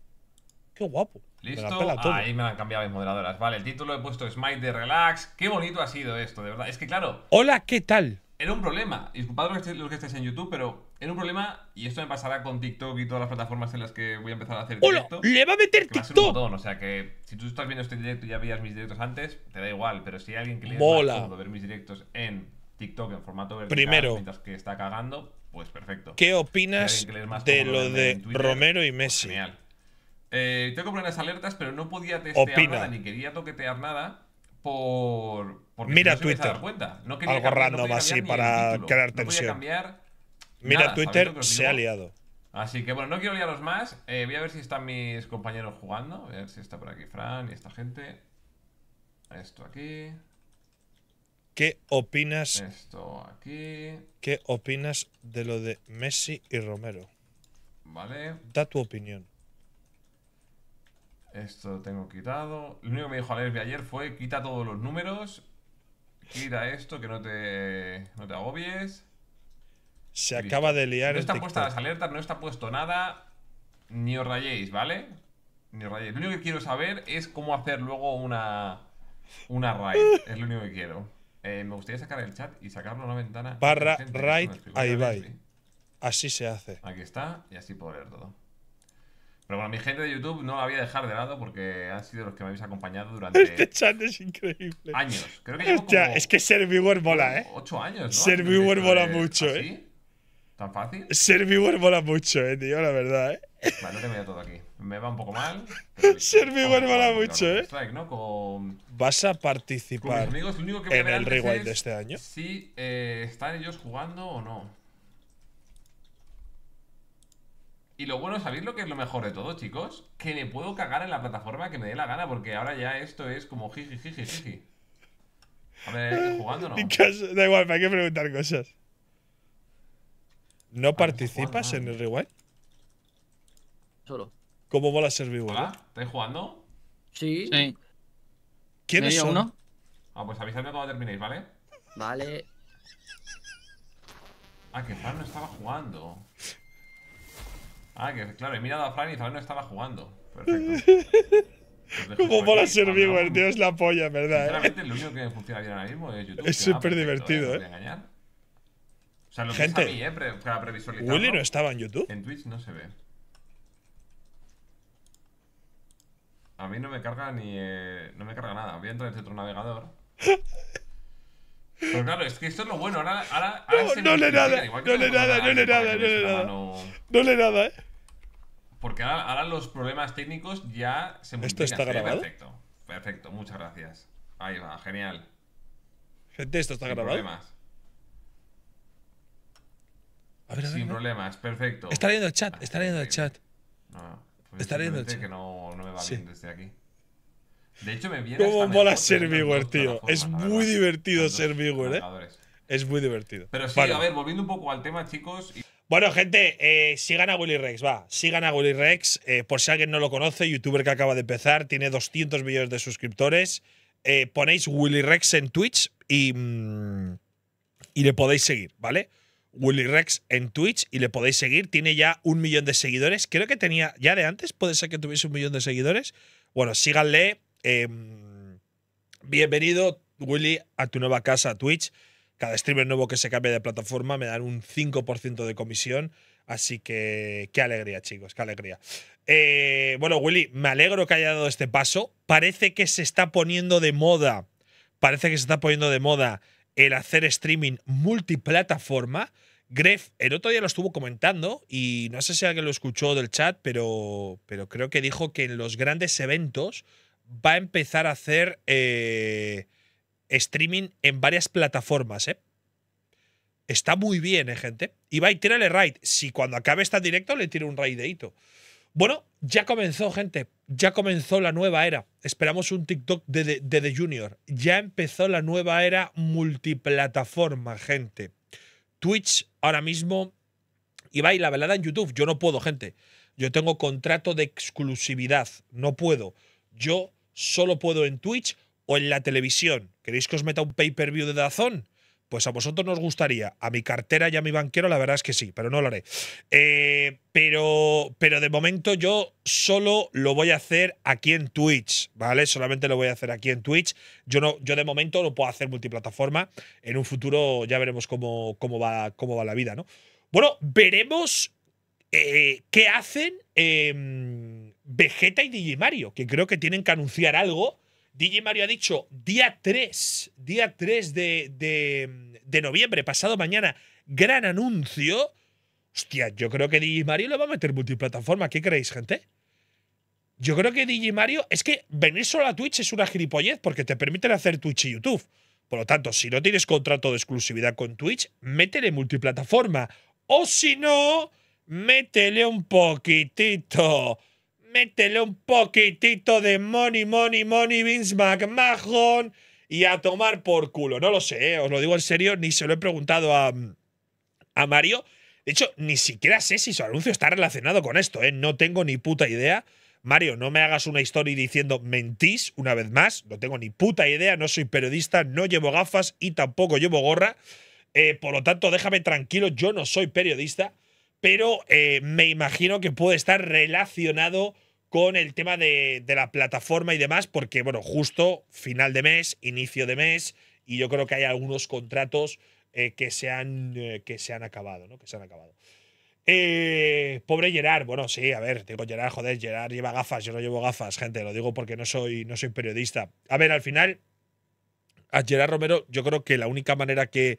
Qué guapo. Listo. Ahí me han cambiado mis moderadoras. Vale, el título he puesto Smite de Relax. Qué bonito ha sido esto, de verdad. Es que claro. Hola, ¿qué tal? Era un problema. Disculpad los que, estés en YouTube, pero era un problema. Y esto me pasará con TikTok y todas las plataformas en las que voy a empezar a hacer Hola, ¡Le va a meter TikTok! un O sea que si tú estás viendo este directo y ya veías mis directos antes, te da igual. Pero si alguien que le ver mis directos en TikTok en formato vertical Primero, que está cagando, pues perfecto. ¿Qué opinas de lo de Romero y pues Messi? genial. Eh, tengo que alertas, pero no podía testear nada ni quería toquetear nada por mira Twitter. cuenta. Algo random así para crear tensión. mira Twitter se ha liado. Así que bueno, no quiero liaros más. Eh, voy a ver si están mis compañeros jugando. a ver si está por aquí Fran y esta gente. Esto aquí. ¿Qué opinas? Esto aquí. ¿Qué opinas de lo de Messi y Romero? Vale. Da tu opinión. Esto lo tengo quitado. Lo único que me dijo Alerbi ayer fue quita todos los números. Quita esto, que no te, no te agobies. Se acaba de liar. No está puesta las alertas, no está puesto nada. Ni os rayéis, ¿vale? Ni os rayéis. Lo único que quiero saber es cómo hacer luego una, una raid. Es lo único que quiero. Eh, me gustaría sacar el chat y sacarlo a una ventana. Barra right ahí va. Así se hace. Aquí está y así puedo ver todo. Pero bueno, mi gente de YouTube no la voy a dejar de lado porque han sido los que me habéis acompañado durante. Este chat es increíble. Años. Creo que es que Serviware mola, ¿eh? Ocho años, ¿no? Serviware mucho, ¿eh? ¿Tan fácil? Ser viewer mola mucho, eh, tío, la verdad, eh. Vale, no te veo todo aquí. Me va un poco mal. Ser viewer mola mucho, eh. Vas a participar amigos, en el rewind de este año. Si eh, están ellos jugando o no. Y lo bueno, ¿sabéis lo que es lo mejor de todo, chicos? Que me puedo cagar en la plataforma que me dé la gana, porque ahora ya esto es como jiji, jiji, jiji. A ver, ¿jugando o no? Da igual, me hay que preguntar cosas. ¿No participas en ah. el rewind? Solo. ¿Cómo mola ser vivo? ¿Estáis jugando? Sí. ¿Quién ¿Quiénes son? Uno? Ah, pues avisadme cuando terminéis, ¿vale? Vale. Ah, que Fran no estaba jugando. Ah, que claro, he mirado a Fran y Fran no estaba jugando. Perfecto. Pues ¿Cómo mola ser vivo, el tío es la polla, ¿verdad? Eh? Sinceramente, lo único que funciona bien ahora mismo es YouTube. Es súper divertido, ¿eh? ¿eh? O sea, lo Gente, a mí, ¿eh? Pre para previsualizar. no estaba en YouTube? En Twitch no se ve. A mí no me carga ni. Eh, no me carga nada. Voy a entrar en otro navegador. Pero claro, es que esto es lo bueno. Ahora, ahora, no, le nada, no le nada, no le nada, no le nada. No le nada, eh. Porque ahora, los problemas técnicos ya se ¿Esto está grabado? Perfecto, perfecto, muchas gracias. Ahí va, genial. Gente, ¿esto está No grabado? Problemas. Sin problemas, perfecto. Está leyendo el chat, ah, está leyendo el chat. No, pues está leyendo el me aquí. De hecho, me viene. ¿Cómo mola ser viewer, tío? es muy divertido ser viewer, ¿eh? Es muy divertido. Pero sí, a ver, volviendo un poco al tema, chicos. Bueno, gente, eh, sigan a Willy Rex, va. Sigan a Willy Rex. Eh, por si alguien no lo conoce, youtuber que acaba de empezar, tiene 200 millones de suscriptores. Eh, ponéis Willy Rex en Twitch y, mm, y le podéis seguir, ¿vale? Willy Rex en Twitch y le podéis seguir. Tiene ya un millón de seguidores. Creo que tenía ya de antes, puede ser que tuviese un millón de seguidores. Bueno, síganle. Em, bienvenido, Willy, a tu nueva casa Twitch. Cada streamer nuevo que se cambie de plataforma me dan un 5% de comisión. Así que qué alegría, chicos, qué alegría. Eh, bueno, Willy, me alegro que haya dado este paso. Parece que se está poniendo de moda. Parece que se está poniendo de moda el hacer streaming multiplataforma. Gref, el otro día lo estuvo comentando y no sé si alguien lo escuchó del chat, pero, pero creo que dijo que en los grandes eventos va a empezar a hacer eh, streaming en varias plataformas. ¿eh? Está muy bien, ¿eh, gente. y tírale raid. Si cuando acabe este directo le tiro un raidito. Bueno, ya comenzó, gente. Ya comenzó la nueva era. Esperamos un TikTok de, de, The Junior. Ya empezó la nueva era multiplataforma, gente. Twitch ahora mismo. Y la velada en YouTube. Yo no puedo, gente. Yo tengo contrato de exclusividad. No puedo. Yo solo puedo en Twitch o en la televisión. ¿Queréis que os meta un pay-per-view de Dazón? Pues a vosotros nos gustaría. A mi cartera y a mi banquero, la verdad es que sí, pero no lo haré. Eh, pero, pero de momento yo solo lo voy a hacer aquí en Twitch, ¿vale? Solamente lo voy a hacer aquí en Twitch. Yo, no, yo de momento lo puedo hacer multiplataforma. En un futuro ya veremos cómo, cómo, va, cómo va la vida, ¿no? Bueno, veremos eh, qué hacen em, Vegeta y Digimario, que creo que tienen que anunciar algo DJ Mario ha dicho día 3, día 3 de, noviembre, pasado mañana, gran anuncio. Hostia, yo creo que DJ Mario le va a meter multiplataforma. ¿Qué creéis, gente? Yo creo que DJ Mario. Es que venir solo a Twitch es una gilipollez porque te permiten hacer Twitch y YouTube. Por lo tanto, si no tienes contrato de exclusividad con Twitch, métele multiplataforma. O si no, métele un poquitito métele un poquitito de money, money, money, Vince McMahon y a tomar por culo. No lo sé, eh, os lo digo en serio, ni se lo he preguntado mm, a, Mario. De hecho, ni siquiera sé si su anuncio está relacionado con esto, ¿eh? No tengo ni puta idea. Mario, no me hagas una historia diciendo mentís una vez más. No tengo ni puta idea, no soy periodista, no llevo gafas y tampoco llevo gorra. Eh, por lo tanto, déjame tranquilo, yo no soy periodista, pero eh, me imagino que puede estar relacionado con el tema de, la plataforma y demás, porque, bueno, justo final de mes, inicio de mes, y yo creo que hay algunos contratos eh, que, se han, eh, que se han acabado, ¿no? Que se han acabado. Eh, pobre Gerard, bueno, sí, a ver, digo Gerard, joder, Gerard lleva gafas, yo no llevo gafas, gente, lo digo porque no soy, no soy periodista. A ver, al final, a Gerard Romero, yo creo que la única manera que,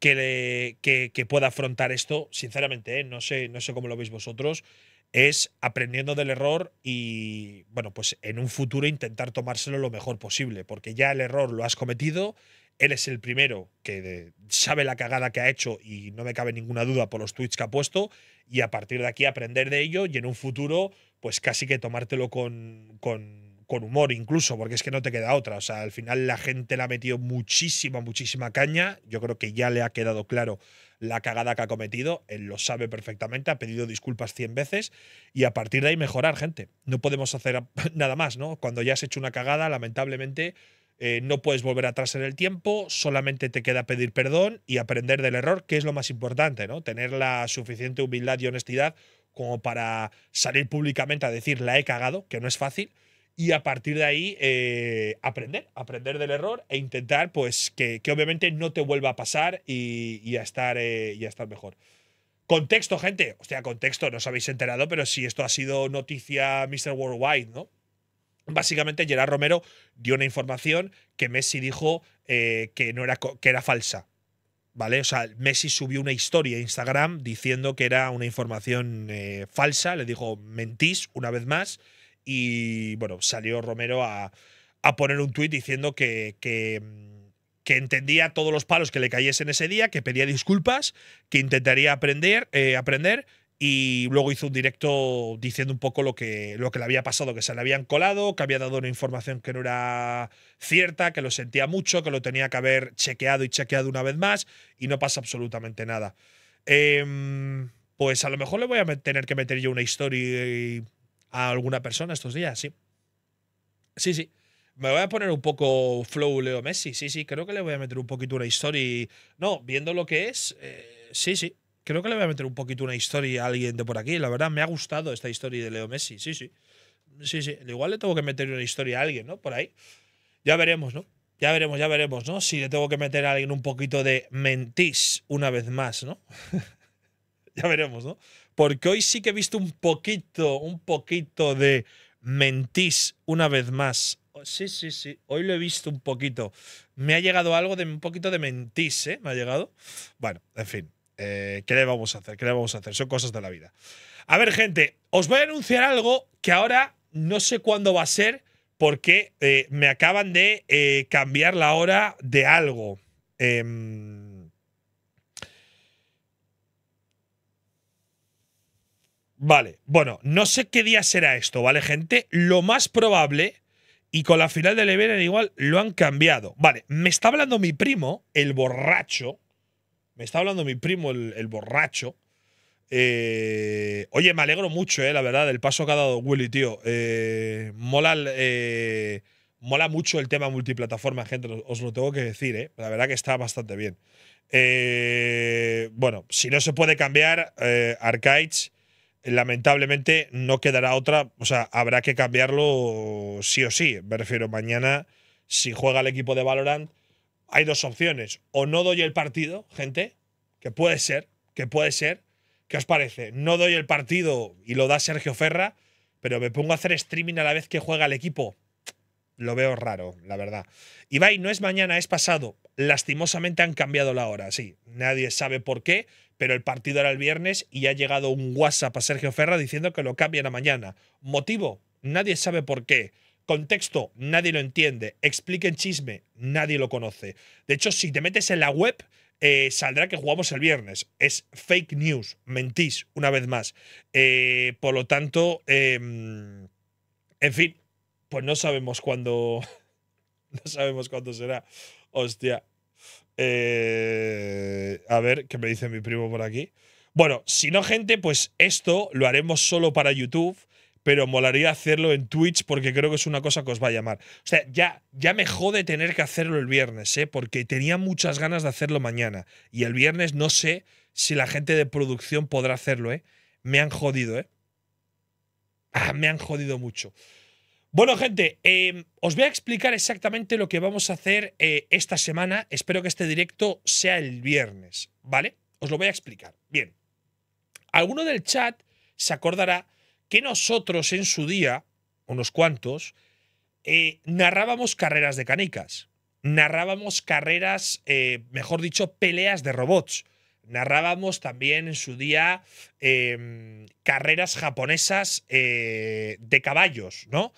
que, pueda afrontar esto, sinceramente, ¿eh? no, sé, no sé cómo lo veis vosotros, es aprendiendo del error y, bueno, pues en un futuro intentar tomárselo lo mejor posible, porque ya el error lo has cometido, él es el primero que sabe la cagada que ha hecho y no me cabe ninguna duda por los tweets que ha puesto, y a partir de aquí aprender de ello y en un futuro, pues casi que tomártelo con, con con humor incluso, porque es que no te queda otra. O sea, al final la gente le ha metido muchísima, muchísima caña. Yo creo que ya le ha quedado claro la cagada que ha cometido. Él lo sabe perfectamente, ha pedido disculpas 100 veces y a partir de ahí mejorar, gente. No podemos hacer nada más, ¿no? Cuando ya has hecho una cagada, lamentablemente eh, no puedes volver atrás en el tiempo, solamente te queda pedir perdón y aprender del error, que es lo más importante, ¿no? Tener la suficiente humildad y honestidad como para salir públicamente a decir la he cagado, que no es fácil y a partir de ahí eh, aprender, aprender del error e intentar pues que, obviamente no te vuelva a pasar y, a, estar, eh, y a estar mejor. Contexto, gente. sea contexto, no os habéis enterado, pero si esto ha sido noticia Mr. Worldwide, ¿no? Básicamente, Gerard Romero dio una información que Messi dijo eh, que, no era, que era falsa. ¿Vale? O sea, Messi subió una historia a Instagram diciendo que era una información falsa. Le dijo, mentís una vez más. Y bueno, salió Romero a, poner un tuit diciendo que, mm, que, entendía todos los palos que le cayesen ese día, que pedía disculpas, que intentaría aprender, eh, aprender y luego hizo un directo diciendo un poco lo que, lo que le había pasado, que se le habían colado, que había dado una información que no era cierta, que lo sentía mucho, que lo tenía que haber chequeado y chequeado una vez más, y no pasa absolutamente nada. Em, pues a lo mejor le voy a tener que meter yo una historia a alguna persona estos días, sí. Sí, sí. Me voy a poner un poco flow Leo Messi, sí, sí, creo que le voy a meter un poquito una historia. No, viendo lo que es, eh, sí, sí. Creo que le voy a meter un poquito una historia a alguien de por aquí. La verdad, me ha gustado esta historia de Leo Messi, sí, sí. Sí, sí. Igual le tengo que meter una historia a alguien, ¿no? Por ahí. Ya veremos, ¿no? Ya veremos, ya veremos, ¿no? Si le tengo que meter a alguien un poquito de mentís una vez más, ¿no? ya veremos, ¿no? porque hoy sí que he visto un poquito, un poquito de mentís una vez más. Oh, sí, sí, sí, hoy lo he visto un poquito. Me ha llegado algo de un poquito de mentís, ¿eh? Me ha llegado. Bueno, en fin, eh, ¿qué le vamos a hacer? ¿Qué le vamos a hacer? Son cosas de la vida. A ver, gente, os voy a anunciar algo que ahora no sé cuándo va a ser porque eh, me acaban de eh, cambiar la hora de algo. Eh, Vale, bueno, no sé qué día será esto, ¿vale, gente? Lo más probable, y con la final del Everen igual, lo han cambiado. Vale, me está hablando mi primo, el borracho. Me está hablando mi primo, el, borracho. Eh, oye, me alegro mucho, eh, la verdad, del paso que ha dado Willy, tío. Eh, mola, eh, mola mucho el tema multiplataforma, gente, os lo tengo que decir, eh. La verdad que está bastante bien. bueno, si no se puede cambiar, Arcades lamentablemente no quedará otra, o sea, habrá que cambiarlo sí o sí. Me refiero, mañana, si juega el equipo de Valorant, hay dos opciones. O no doy el partido, gente, que puede ser, que puede ser. ¿Qué os parece? No doy el partido y lo da Sergio Ferra, pero me pongo a hacer streaming a la vez que juega el equipo. Lo veo raro, la verdad. Y Ibai, no es mañana, es pasado. Lastimosamente han cambiado la hora, sí. Nadie sabe por qué, pero el partido era el viernes y ha llegado un WhatsApp a Sergio Ferra diciendo que lo cambian a mañana. Motivo, nadie sabe por qué. Contexto, nadie lo entiende. Expliquen chisme, nadie lo conoce. De hecho, si te metes en la web, eh, saldrá que jugamos el viernes. Es fake news, mentís, una vez más. Eh, por lo tanto, em, en fin, pues no sabemos cuándo. No sabemos cuándo será. Hostia. Eh, a ver, ¿qué me dice mi primo por aquí? Bueno, si no, gente, pues esto lo haremos solo para YouTube, pero molaría hacerlo en Twitch porque creo que es una cosa que os va a llamar. O sea, ya, ya me jode tener que hacerlo el viernes, ¿eh? porque tenía muchas ganas de hacerlo mañana. Y el viernes no sé si la gente de producción podrá hacerlo, ¿eh? Me han jodido, ¿eh? Ah, me han jodido mucho. Bueno, gente, em, os voy a explicar exactamente lo que vamos a hacer eh, esta semana. Espero que este directo sea el viernes, ¿vale? Os lo voy a explicar. Bien. Alguno del chat se acordará que nosotros en su día, unos cuantos, eh, narrábamos carreras de canicas. Narrábamos carreras, eh, mejor dicho, peleas de robots. Narrábamos también en su día em, carreras japonesas de caballos, ¿no?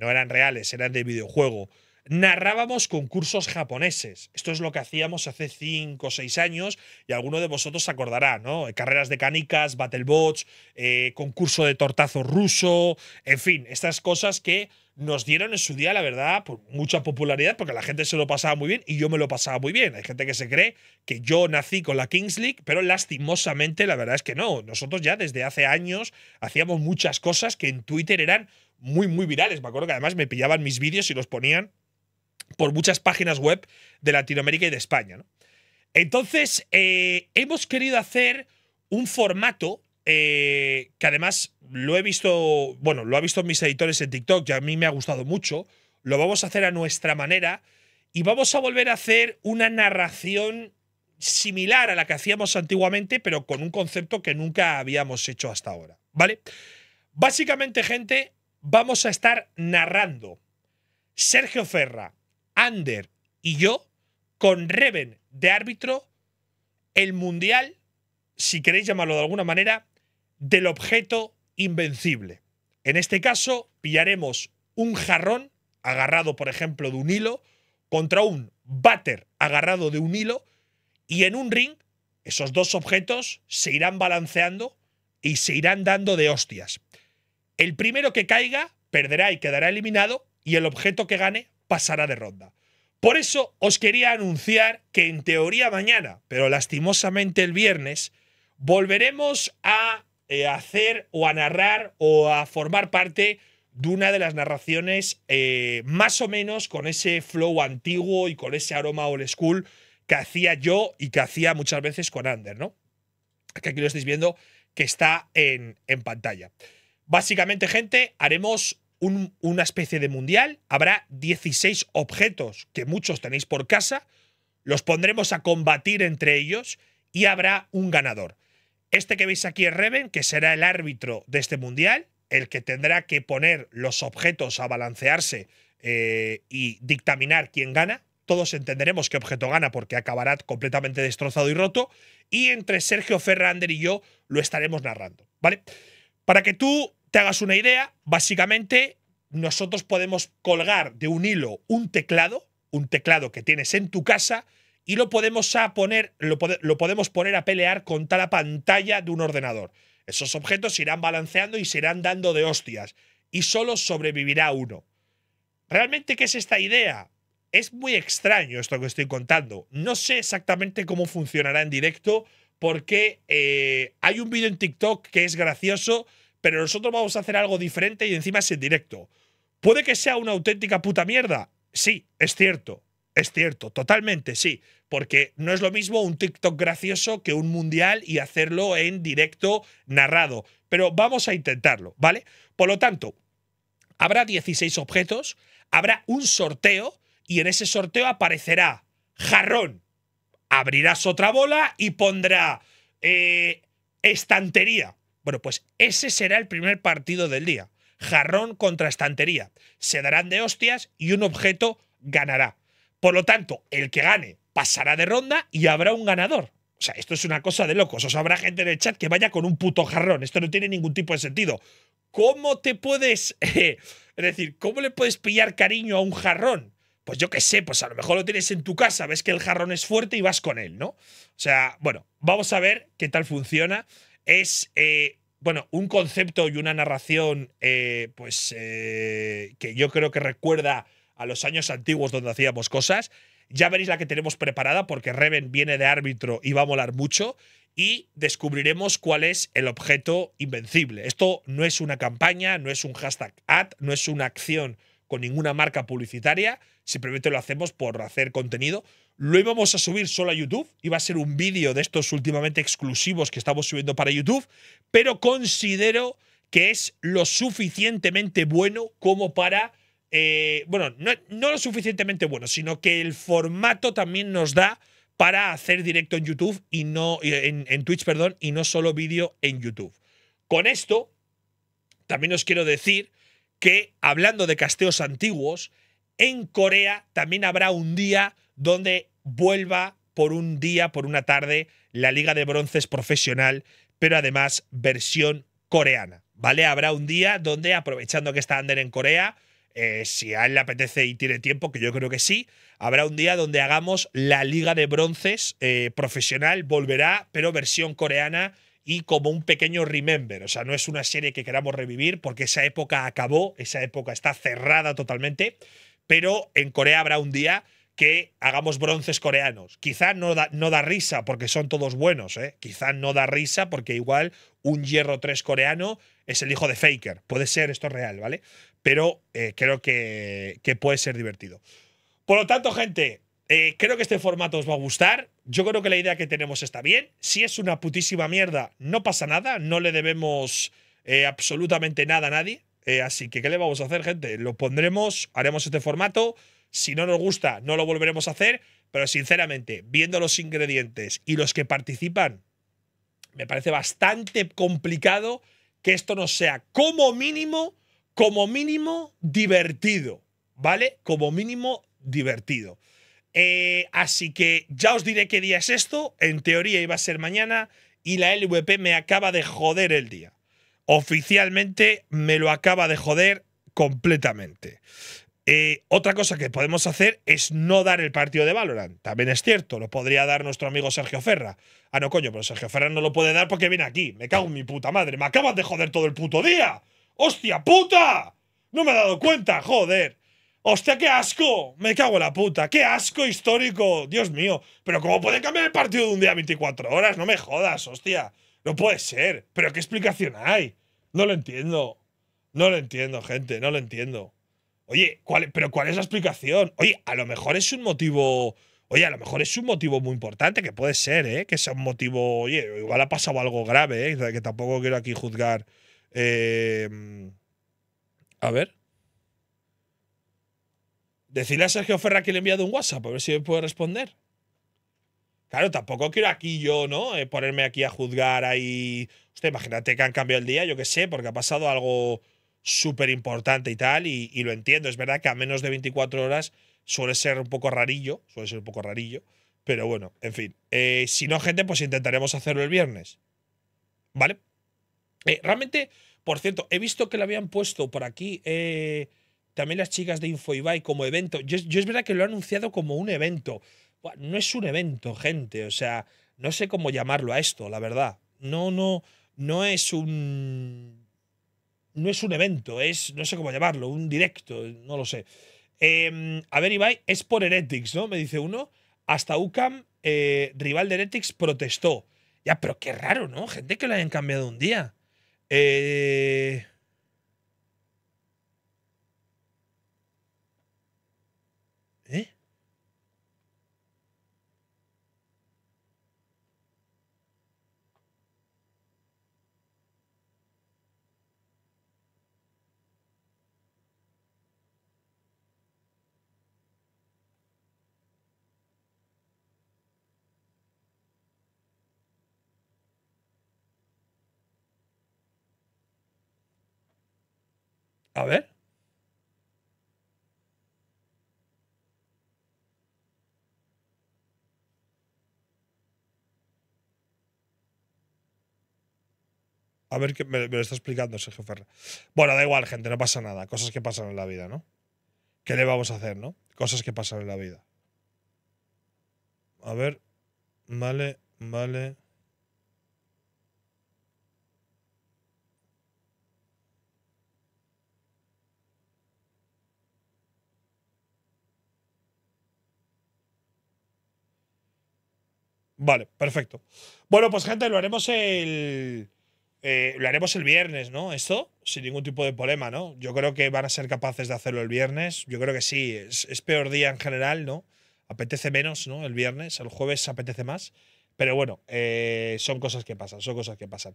no eran reales, eran de videojuego. Narrábamos concursos japoneses. Esto es lo que hacíamos hace 5 o 6 años y alguno de vosotros se acordará, ¿no? Carreras de canicas, battlebots, eh, concurso de tortazo ruso, en fin, estas cosas que nos dieron en su día, la verdad, mucha popularidad, porque la gente se lo pasaba muy bien y yo me lo pasaba muy bien. Hay gente que se cree que yo nací con la Kings League, pero lastimosamente la verdad es que no. Nosotros ya desde hace años hacíamos muchas cosas que en Twitter eran muy, muy virales. Me acuerdo que además me pillaban mis vídeos y los ponían por muchas páginas web de Latinoamérica y de España. Entonces, eh, hemos querido hacer un formato eh, que además lo he visto, bueno, lo ha visto mis editores en TikTok, y a mí me ha gustado mucho, lo vamos a hacer a nuestra manera y vamos a volver a hacer una narración similar a la que hacíamos antiguamente, pero con un concepto que nunca habíamos hecho hasta ahora, ¿vale? Básicamente, gente, vamos a estar narrando Sergio Ferra, Ander y yo con Reven de árbitro el Mundial, si queréis llamarlo de alguna manera, del objeto invencible. En este caso, pillaremos un jarrón agarrado, por ejemplo, de un hilo, contra un váter agarrado de un hilo, y en un ring, esos dos objetos se irán balanceando y se irán dando de hostias. El primero que caiga perderá y quedará eliminado, y el objeto que gane pasará de ronda. Por eso os quería anunciar que en teoría mañana, pero lastimosamente el viernes, volveremos a eh, hacer o a narrar o a formar parte de una de las narraciones eh, más o menos con ese flow antiguo y con ese aroma old school que hacía yo y que hacía muchas veces con Ander, ¿no? Que aquí lo estáis viendo que está en, pantalla. Básicamente, gente, haremos una especie de mundial. Habrá 16 objetos que muchos tenéis por casa. Los pondremos a combatir entre ellos y habrá un ganador. Este que veis aquí es Reven, que será el árbitro de este mundial, el que tendrá que poner los objetos a balancearse eh, y dictaminar quién gana. Todos entenderemos qué objeto gana porque acabará completamente destrozado y roto. Y entre Sergio Ferrander y yo lo estaremos narrando. ¿Vale? Para que tú te hagas una idea, básicamente nosotros podemos colgar de un hilo un teclado, un teclado que tienes en tu casa y lo podemos, a poner, lo, podemos poner a pelear contra la pantalla de un ordenador. Esos objetos irán balanceando y se irán dando de hostias, y solo sobrevivirá uno. ¿Realmente qué es esta idea? Es muy extraño esto que estoy contando. No sé exactamente cómo funcionará en directo, porque eh, hay un vídeo en TikTok que es gracioso, pero nosotros vamos a hacer algo diferente y encima es en directo. ¿Puede que sea una auténtica puta mierda? Sí, es cierto. Es cierto, totalmente, sí. Porque no es lo mismo un TikTok gracioso que un mundial y hacerlo en directo narrado. Pero vamos a intentarlo, ¿vale? Por lo tanto, habrá 16 objetos, habrá un sorteo y en ese sorteo aparecerá jarrón. Abrirás otra bola y pondrá eh, estantería. Bueno, pues ese será el primer partido del día. Jarrón contra estantería. Se darán de hostias y un objeto ganará. Por lo tanto, el que gane pasará de ronda y habrá un ganador. O sea, esto es una cosa de locos. O sea, habrá gente en el chat que vaya con un puto jarrón. Esto no tiene ningún tipo de sentido. ¿Cómo te puedes. es decir, ¿cómo le puedes pillar cariño a un jarrón? Pues yo qué sé, pues a lo mejor lo tienes en tu casa, ves que el jarrón es fuerte y vas con él, ¿no? O sea, bueno, vamos a ver qué tal funciona. Es. Eh, bueno, un concepto y una narración, eh, pues, eh, que yo creo que recuerda a los años antiguos donde hacíamos cosas. Ya veréis la que tenemos preparada porque Reven viene de árbitro y va a molar mucho. Y descubriremos cuál es el objeto invencible. Esto no es una campaña, no es un hashtag ad, no es una acción con ninguna marca publicitaria. Simplemente lo hacemos por hacer contenido. Lo íbamos a subir solo a YouTube. Iba a ser un vídeo de estos últimamente exclusivos que estamos subiendo para YouTube. Pero considero que es lo suficientemente bueno como para eh, bueno, no, lo suficientemente bueno, sino que el formato también nos da para hacer directo en YouTube y no en, Twitch, perdón, y no solo vídeo en YouTube. Con esto también os quiero decir que hablando de casteos antiguos, en Corea también habrá un día donde vuelva por un día, por una tarde, la Liga de Bronces profesional, pero además versión coreana, ¿vale? Habrá un día donde aprovechando que está Ander en Corea, eh, si a él le apetece y tiene tiempo, que yo creo que sí, habrá un día donde hagamos la Liga de Bronces eh, profesional, volverá, pero versión coreana y como un pequeño remember. O sea, no es una serie que queramos revivir porque esa época acabó, esa época está cerrada totalmente, pero en Corea habrá un día que hagamos bronces coreanos. Quizá no da, no da risa porque son todos buenos, ¿eh? quizá no da risa porque igual un hierro 3 coreano es el hijo de Faker. Puede ser, esto real, ¿vale? pero eh, creo que, puede ser divertido. Por lo tanto, gente, eh, creo que este formato os va a gustar. Yo creo que la idea que tenemos está bien. Si es una putísima mierda, no pasa nada. No le debemos eh, absolutamente nada a nadie. así que, ¿qué le vamos a hacer, gente? Lo pondremos, haremos este formato. Si no nos gusta, no lo volveremos a hacer. Pero sinceramente, viendo los ingredientes y los que participan, me parece bastante complicado que esto no sea como mínimo como mínimo divertido, ¿vale? Como mínimo divertido. Eh, así que ya os diré qué día es esto. En teoría iba a ser mañana y la LVP me acaba de joder el día. Oficialmente me lo acaba de joder completamente. Eh, otra cosa que podemos hacer es no dar el partido de Valorant. También es cierto, lo podría dar nuestro amigo Sergio Ferra. Ah, no, coño, pero Sergio Ferra no lo puede dar porque viene aquí. Me cago en mi puta madre. Me acabas de joder todo el puto día. ¡Hostia puta! No me he dado cuenta, joder. ¡Hostia, qué asco! Me cago en la puta. ¡Qué asco histórico! Dios mío. Pero ¿cómo puede cambiar el partido de un día a 24 horas? No me jodas, hostia. No puede ser. ¿Pero qué explicación hay? No lo entiendo. No lo entiendo, gente. No lo entiendo. Oye, ¿pero cuál es la explicación? Oye, a lo mejor es un motivo... Oye, a lo mejor es un motivo muy importante, que puede ser, ¿eh? Que sea un motivo... Oye, igual ha pasado algo grave, ¿eh? Que tampoco quiero aquí juzgar eh, a ver. Decirle a Sergio Ferra que le he enviado un WhatsApp, a ver si me puede responder. Claro, tampoco quiero aquí yo, ¿no? Eh, ponerme aquí a juzgar ahí. Usted, imagínate que han cambiado el día, yo qué sé, porque ha pasado algo súper importante y tal, y, lo entiendo. Es verdad que a menos de 24 horas suele ser un poco rarillo, suele ser un poco rarillo, pero bueno, en fin. Eh, si no, gente, pues intentaremos hacerlo el viernes. ¿Vale? Eh, realmente, por cierto, he visto que lo habían puesto por aquí eh, también las chicas de InfoIbai como evento. Yo, es verdad que lo han anunciado como un evento. No es un evento, gente. O sea, no sé cómo llamarlo a esto, la verdad. No, no, no es un. No es un evento, es, no sé cómo llamarlo, un directo, no lo sé. Em, a ver, Ibai, es por Heretics, ¿no? Me dice uno. Hasta UCAM, eh, rival de Heretics, protestó. Ya, pero qué raro, ¿no? Gente que lo hayan cambiado un día. Eh, A ver. A ver que me, lo está explicando ese jefe. Bueno, da igual, gente, no pasa nada. Cosas que pasan en la vida, ¿no? ¿Qué le vamos a hacer, no? Cosas que pasan en la vida. A ver. Vale, vale. Vale, perfecto. Bueno, pues gente, lo haremos el. Eh, lo haremos el viernes, ¿no? Esto, sin ningún tipo de problema, ¿no? Yo creo que van a ser capaces de hacerlo el viernes. Yo creo que sí, es, peor día en general, ¿no? Apetece menos, ¿no? El viernes, el jueves apetece más. Pero bueno, eh, son cosas que pasan, son cosas que pasan.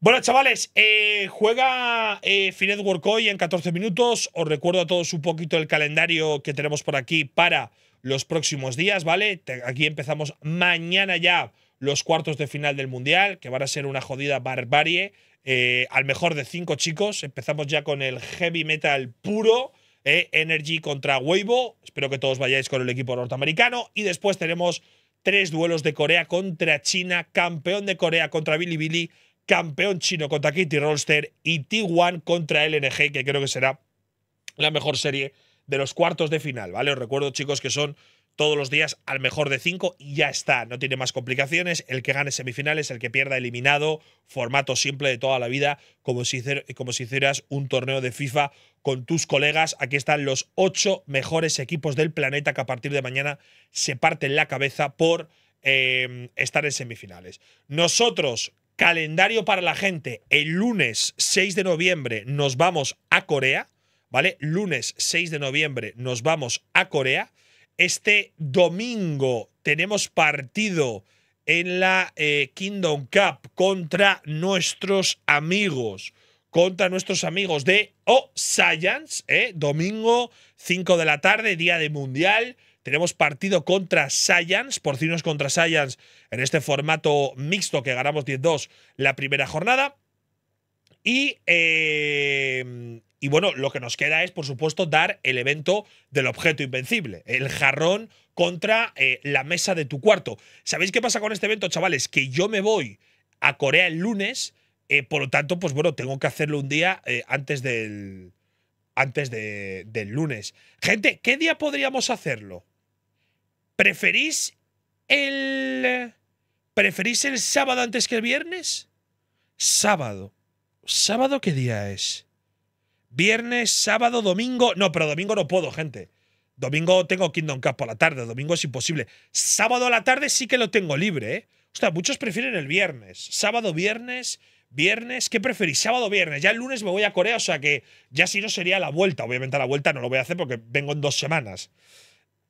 Bueno, chavales, eh, juega finetwork hoy en 14 minutos. Os recuerdo a todos un poquito el calendario que tenemos por aquí para los próximos días, ¿vale? Aquí empezamos mañana ya los cuartos de final del Mundial, que van a ser una jodida barbarie. Eh, al mejor de cinco chicos, empezamos ya con el heavy metal puro. Eh, Energy contra Weibo. Espero que todos vayáis con el equipo norteamericano. Y después tenemos tres duelos de Corea contra China, campeón de Corea contra billy billy campeón chino contra Kitty Rollster. y T1 contra LNG, que creo que será la mejor serie de los cuartos de final, ¿vale? Os recuerdo, chicos, que son todos los días al mejor de cinco y ya está, no tiene más complicaciones. El que gane semifinales, el que pierda eliminado, formato simple de toda la vida, como si, como si hicieras un torneo de FIFA con tus colegas. Aquí están los ocho mejores equipos del planeta que a partir de mañana se parten la cabeza por em, estar en semifinales. Nosotros, calendario para la gente, el lunes 6 de noviembre nos vamos a Corea. ¿vale? Lunes 6 de noviembre nos vamos a Corea. Este domingo tenemos partido en la eh, Kingdom Cup contra nuestros amigos, contra nuestros amigos de O Science, ¿eh? domingo 5 de la tarde, día de mundial. Tenemos partido contra Science, porcinos contra Science, en este formato mixto que ganamos 10-2 la primera jornada. Y eh, y bueno, lo que nos queda es, por supuesto, dar el evento del objeto invencible, el jarrón contra eh, la mesa de tu cuarto. ¿Sabéis qué pasa con este evento, chavales? Que yo me voy a Corea el lunes, eh, por lo tanto, pues bueno, tengo que hacerlo un día eh, antes del antes de, del lunes. Gente, ¿qué día podríamos hacerlo? ¿Preferís el preferís el sábado antes que el viernes? Sábado. ¿Sábado qué día es? Viernes, sábado, domingo. No, pero domingo no puedo, gente. Domingo tengo Kingdom Cup por la tarde, domingo es imposible. Sábado a la tarde sí que lo tengo libre, ¿eh? O sea, muchos prefieren el viernes. Sábado, viernes, viernes. ¿Qué preferís? Sábado, viernes. Ya el lunes me voy a Corea, o sea que ya si no sería la vuelta. Obviamente la vuelta no lo voy a hacer porque vengo en dos semanas.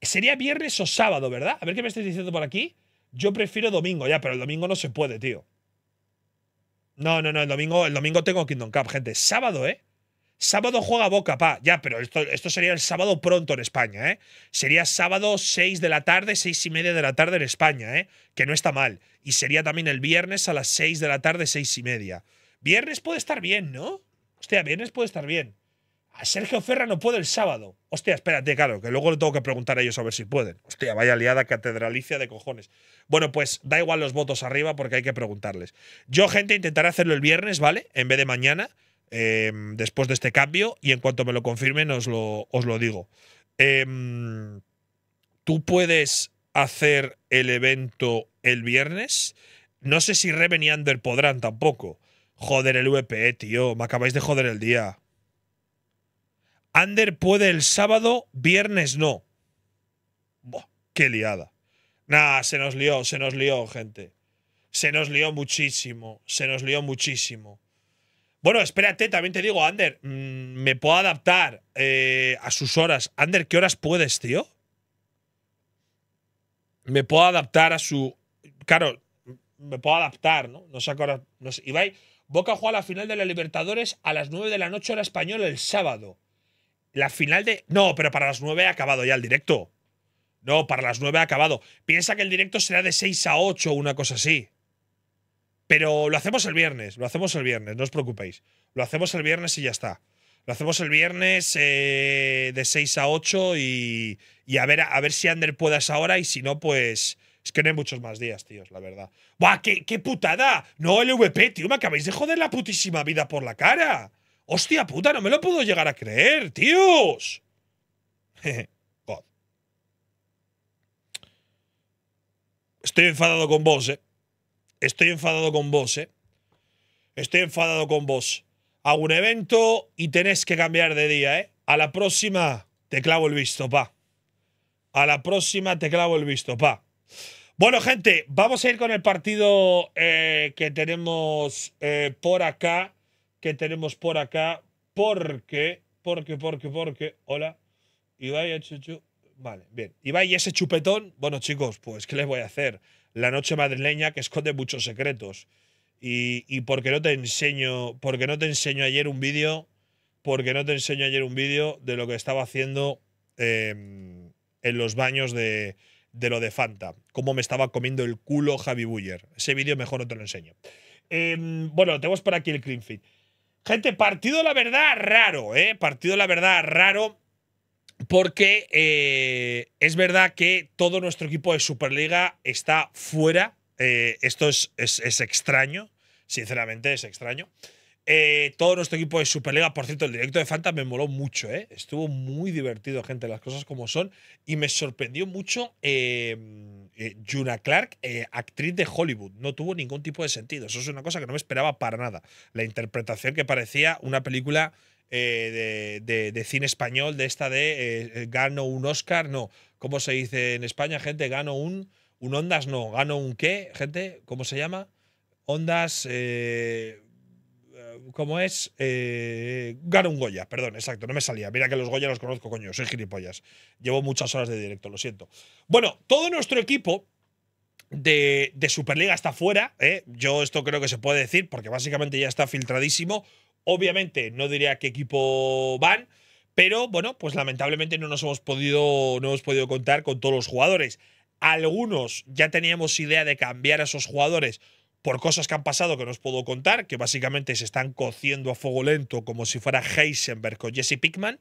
Sería viernes o sábado, ¿verdad? A ver qué me estáis diciendo por aquí. Yo prefiero domingo, ya, pero el domingo no se puede, tío. No, no, no, el domingo, el domingo tengo Kingdom Cup, gente. Sábado, ¿eh? Sábado juega Boca, pa. Ya, pero esto, esto sería el sábado pronto en España, ¿eh? Sería sábado 6 de la tarde, seis y media de la tarde en España, ¿eh? Que no está mal. Y sería también el viernes a las 6 de la tarde, seis y media. Viernes puede estar bien, ¿no? Hostia, viernes puede estar bien. A Sergio Ferra no puede el sábado. Hostia, espérate, claro, que luego le tengo que preguntar a ellos a ver si pueden. Hostia, vaya liada catedralicia de cojones. Bueno, pues da igual los votos arriba porque hay que preguntarles. Yo, gente, intentaré hacerlo el viernes, ¿vale? En vez de mañana. Em, después de este cambio y en cuanto me lo confirmen os lo, digo. Em, tú puedes hacer el evento el viernes. No sé si Reven y Under podrán tampoco. Joder el VPE, tío. Me acabáis de joder el día. Under puede el sábado, viernes no. Buah, qué liada. Nah, se nos lió, se nos lió, gente. Se nos lió muchísimo, se nos lió muchísimo. Bueno, espérate, también te digo, Ander, mm, me puedo adaptar eh, a sus horas. Ander, ¿qué horas puedes, tío? Me puedo adaptar a su. Claro, me puedo adaptar, ¿no? No sé a qué horas, No Boca juega la final de la Libertadores a las 9 de la noche, hora española, el sábado. La final de. No, pero para las 9 ha acabado ya el directo. No, para las 9 ha acabado. Piensa que el directo será de 6 a 8 una cosa así. Pero lo hacemos el viernes, lo hacemos el viernes, no os preocupéis. Lo hacemos el viernes y ya está. Lo hacemos el viernes eh, de 6 a 8 y, a, ver, a ver si Ander puedas ahora y si no, pues... Es que no hay muchos más días, tíos, la verdad. ¡Buah, qué, qué putada! No, LVP, tío, me acabáis de joder la putísima vida por la cara. ¡Hostia puta, no me lo puedo llegar a creer, tíos! God. Estoy enfadado con vos, eh estoy enfadado con vos, ¿eh? Estoy enfadado con vos. Hago un evento y tenés que cambiar de día, ¿eh? A la próxima te clavo el visto, pa. A la próxima te clavo el visto, pa. Bueno, gente, vamos a ir con el partido eh, que tenemos eh, por acá. Que tenemos por acá. Porque, porque, porque, porque. Hola. Ibai, Chuchu. Vale, bien. Ibai, ese chupetón. Bueno, chicos, pues, ¿qué les voy a hacer? la noche madrileña que esconde muchos secretos. Y, y porque no te enseño, porque no te enseño ayer un vídeo, porque no te enseño ayer un vídeo de lo que estaba haciendo em, en los baños de, de, lo de Fanta, cómo me estaba comiendo el culo Javi Buller. Ese vídeo mejor no te lo enseño. Em, bueno, tenemos por aquí el Clean Gente, partido la verdad raro, ¿eh? Partido la verdad raro porque eh, es verdad que todo nuestro equipo de Superliga está fuera. Eh, esto es, es, extraño, sinceramente es extraño. Eh, todo nuestro equipo de Superliga, por cierto, el directo de Fanta me moló mucho, estuvo muy divertido, gente, las cosas como son. Y me sorprendió mucho Juna Clark, actriz de Hollywood. No tuvo ningún tipo de sentido. Eso es una cosa que no me esperaba para nada. La interpretación que parecía una película eh, de, cine español, de esta de eh, gano un Oscar, no. ¿Cómo se dice en España, gente? Gano un, un Ondas, no. Gano un qué, gente, ¿cómo se llama? Ondas, eh, ¿cómo es? gano un Goya, perdón, exacto, no me salía. Mira que los Goya los conozco, coño, soy gilipollas. Llevo muchas horas de directo, lo siento. Bueno, todo nuestro equipo de, Superliga está fuera. Yo esto creo que se puede decir porque básicamente ya está filtradísimo. Obviamente, no diría qué equipo van, pero bueno, pues lamentablemente no nos hemos podido, no hemos podido contar con todos los jugadores. Algunos ya teníamos idea de cambiar a esos jugadores por cosas que han pasado que no os puedo contar, que básicamente se están cociendo a fuego lento como si fuera Heisenberg o Jesse Pickman.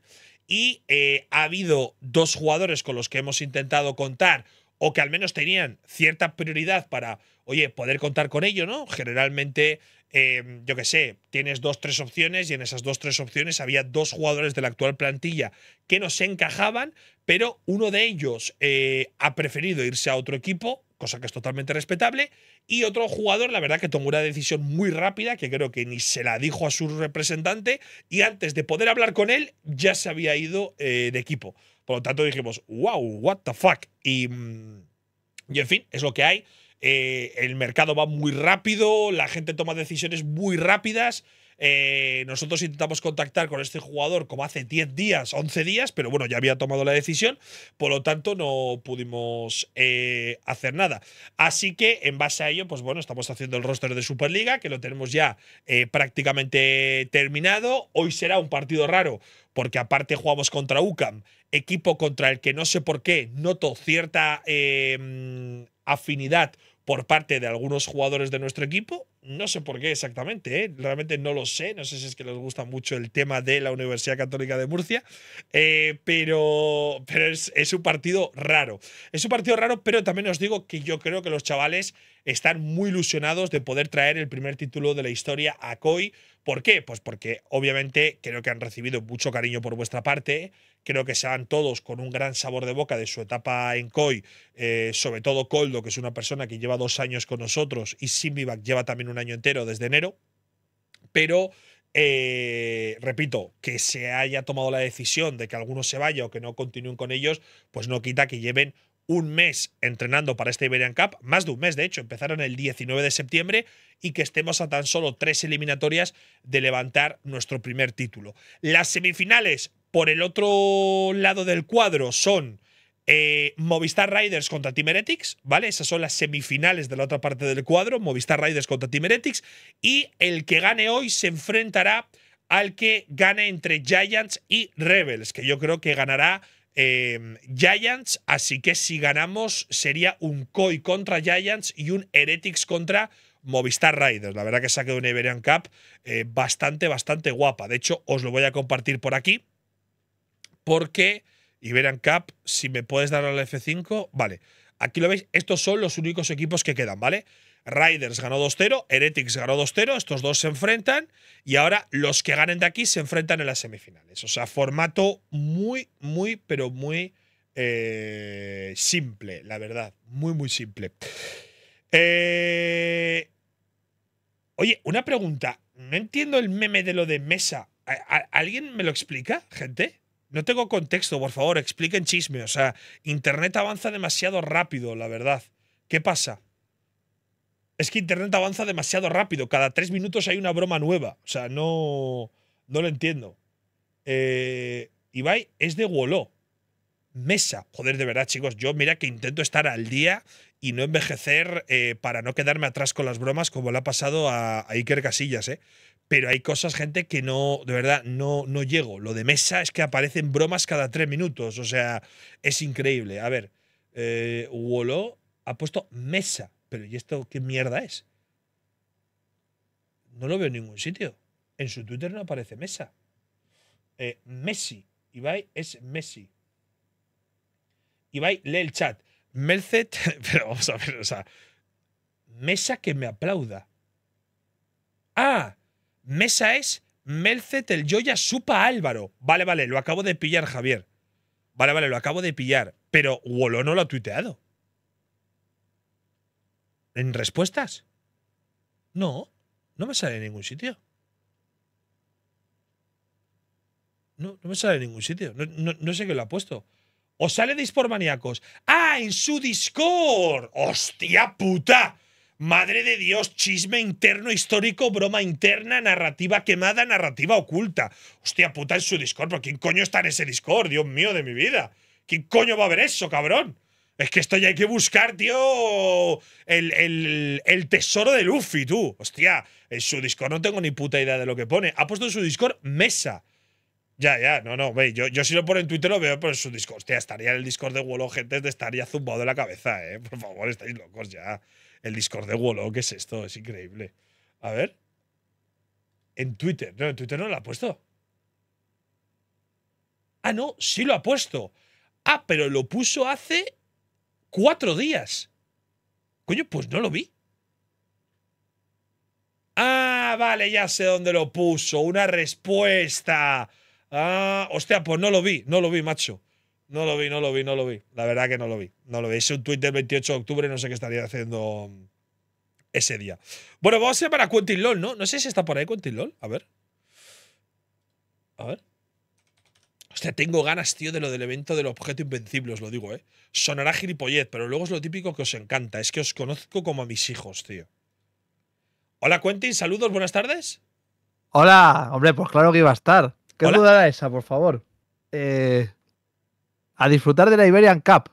Y eh, ha habido dos jugadores con los que hemos intentado contar o que al menos tenían cierta prioridad para, oye, poder contar con ellos. ¿no? Generalmente Em, yo qué sé, tienes dos, tres opciones y en esas dos, tres opciones había dos jugadores de la actual plantilla que no se encajaban, pero uno de ellos eh, ha preferido irse a otro equipo, cosa que es totalmente respetable, y otro jugador, la verdad que tomó una decisión muy rápida, que creo que ni se la dijo a su representante, y antes de poder hablar con él ya se había ido eh, de equipo. Por lo tanto dijimos, wow, what the fuck. Y, mm, y en fin, es lo que hay. Eh, el mercado va muy rápido, la gente toma decisiones muy rápidas. Eh, nosotros intentamos contactar con este jugador como hace 10 días, 11 días, pero bueno, ya había tomado la decisión, por lo tanto no pudimos eh, hacer nada. Así que en base a ello, pues bueno, estamos haciendo el roster de Superliga, que lo tenemos ya prácticamente terminado. Hoy será un partido raro, porque aparte jugamos contra UCAM, equipo contra el que no sé por qué noto cierta em, afinidad por parte de algunos jugadores de nuestro equipo. No sé por qué exactamente, ¿eh? realmente no lo sé. No sé si es que les gusta mucho el tema de la Universidad Católica de Murcia, eh, pero, pero es, un partido raro. Es un partido raro, pero también os digo que yo creo que los chavales están muy ilusionados de poder traer el primer título de la historia a COI. ¿Por qué? Pues porque obviamente creo que han recibido mucho cariño por vuestra parte creo que se van todos con un gran sabor de boca de su etapa en COI, eh, sobre todo Coldo, que es una persona que lleva dos años con nosotros, y Simbivac lleva también un año entero desde enero, pero... Eh, repito, que se haya tomado la decisión de que alguno se vaya o que no continúen con ellos, pues no quita que lleven un mes entrenando para este Iberian Cup, más de un mes de hecho, empezaron el 19 de septiembre y que estemos a tan solo tres eliminatorias de levantar nuestro primer título. Las semifinales por el otro lado del cuadro son eh, Movistar Riders contra Team Heretics, ¿vale? Esas son las semifinales de la otra parte del cuadro, Movistar Riders contra Team Heretics. Y el que gane hoy se enfrentará al que gane entre Giants y Rebels, que yo creo que ganará em, Giants, así que si ganamos sería un KOI contra Giants y un Heretics contra Movistar Riders. La verdad que saqué una Iberian Cup eh, bastante, bastante guapa. De hecho, os lo voy a compartir por aquí porque Iberian Cup, si me puedes dar al F5, vale. Aquí lo veis, estos son los únicos equipos que quedan, ¿vale? Riders ganó 2-0, Heretics ganó 2-0, estos dos se enfrentan y ahora los que ganen de aquí se enfrentan en las semifinales. O sea, formato muy, muy, pero muy eh, simple, la verdad, muy, muy simple. Eh, oye, una pregunta, no entiendo el meme de lo de mesa. ¿Alguien me lo explica, gente? no tengo contexto, por favor, expliquen chisme. O sea, Internet avanza demasiado rápido, la verdad. ¿Qué pasa? Es que Internet avanza demasiado rápido. Cada tres minutos hay una broma nueva. O sea, no, no lo entiendo. Eh, Ibai es de Woló. Mesa. Joder, de verdad, chicos. Yo mira que intento estar al día y no envejecer eh, para no quedarme atrás con las bromas como le ha pasado a Iker Casillas, ¿eh? pero hay cosas, gente, que no, de verdad, no, no llego. Lo de mesa es que aparecen bromas cada tres minutos, o sea, es increíble. A ver, eh, Wolo ha puesto mesa, pero ¿y esto qué mierda es? No lo veo en ningún sitio. En su Twitter no aparece mesa. Eh, Messi, Ibai es Messi. Ibai lee el chat. Melzet, pero vamos a ver, o sea, mesa que me aplauda. Ah, Mesa es Melcet, el Joya, Supa Álvaro. Vale, vale, lo acabo de pillar, Javier. Vale, vale, lo acabo de pillar. Pero Wolo no lo ha tuiteado. ¿En respuestas? No, no me sale en ningún sitio. No, no me sale en ningún sitio. No, sé qué lo ha puesto. ¿o sale Dispor Maníacos? ¡Ah, en su Discord! ¡Hostia puta! Madre de Dios, chisme interno histórico, broma interna, narrativa quemada, narrativa oculta. Hostia puta, en su Discord, pero ¿quién coño está en ese Discord? Dios mío de mi vida. ¿Quién coño va a ver eso, cabrón? Es que esto ya hay que buscar, tío, el, tesoro de Luffy, tú. Hostia, en su Discord no tengo ni puta idea de lo que pone. Ha puesto en su Discord mesa. Ya, ya, no, no, ve, yo, yo si lo ponen en Twitter lo veo por su Discord. Hostia, estaría en el Discord de Wolo, gente, estaría zumbado de la cabeza, eh. Por favor, estáis locos ya. El Discord de Wolo, ¿qué es esto? Es increíble. A ver. En Twitter. No, en Twitter no lo ha puesto. Ah, no, sí lo ha puesto. Ah, pero lo puso hace cuatro días. Coño, pues no lo vi. Ah, vale, ya sé dónde lo puso. Una respuesta. Ah, hostia, pues no lo vi, no lo vi, macho. No lo vi, no lo vi, no lo vi. La verdad que no lo vi. No lo vi. Es un tweet del 28 de octubre, no sé qué estaría haciendo mm, ese día. Bueno, vamos a ir para Quentin LOL, ¿no? No sé si está por ahí Quentin LOL. A ver. A ver. Hostia, tengo ganas, tío, de lo del evento del objeto invencible, os lo digo, ¿eh? Sonará gilipollez, pero luego es lo típico que os encanta. Es que os conozco como a mis hijos, tío. Hola, Quentin, saludos, buenas tardes. Hola, hombre, pues claro que iba a estar. ¿Qué duda era esa, por favor? Eh, a disfrutar de la Iberian Cup.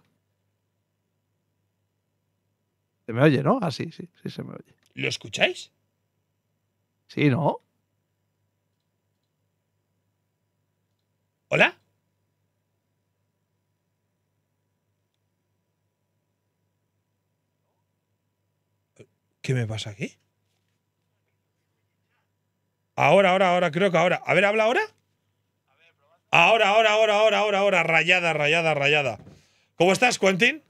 Se me oye, ¿no? Ah, sí, sí, sí se me oye. ¿Lo escucháis? Sí, ¿no? ¿Hola? ¿Qué me pasa aquí? Ahora, ahora, ahora, creo que ahora. A ver, habla ahora. Ahora, ahora, ahora, ahora, ahora, ahora. Rayada, rayada, rayada. ¿Cómo estás, Quentin?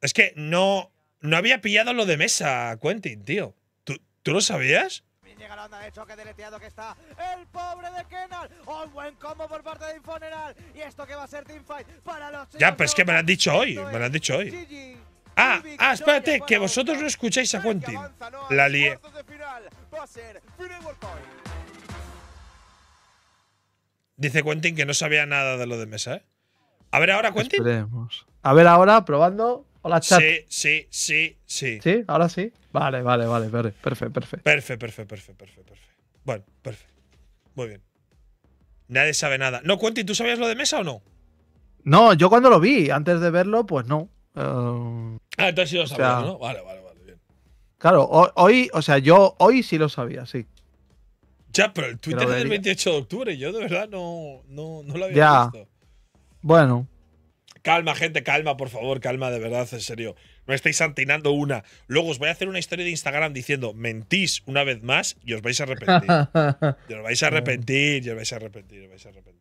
Es que no, no había pillado lo de mesa, Quentin, tío. ¿Tú, ¿tú lo sabías? deleteado que está el pobre Kenal. Oh, buen combo por parte de Y esto que va a ser teamfight Ya, pero es que me lo han dicho hoy. Me lo han dicho hoy. ah, ah espérate, que vosotros no escucháis a Quentin. La lié. Dice Quentin que no sabía nada de lo de mesa, ¿eh? A ver ahora, Quentin. A ver ahora, probando. Hola, chat. Sí, sí, sí, sí. ¿Sí? ¿Ahora sí? Vale, vale, vale. Perfecto, perfecto. Perfecto, perfecto, perfecto, perfecto. Bueno, perfecto. Muy bien. Nadie sabe nada. No, Quentin, ¿tú sabías lo de mesa o no? No, yo cuando lo vi, antes de verlo, pues no. Eh, ah, entonces sí lo sabías, ¿no? Vale, vale, vale. Bien. Claro, hoy, o sea, yo hoy sí lo sabía, sí. Ya, pero el Twitter del 28 de octubre. Yo de verdad no, lo había visto. Bueno. Calma, gente, calma, por favor, calma, de verdad, en serio. No estáis antinando una. Luego os voy a hacer una historia de Instagram diciendo mentís una vez más y os vais a arrepentir. y os vais a arrepentir, y os vais a arrepentir, os vais a arrepentir.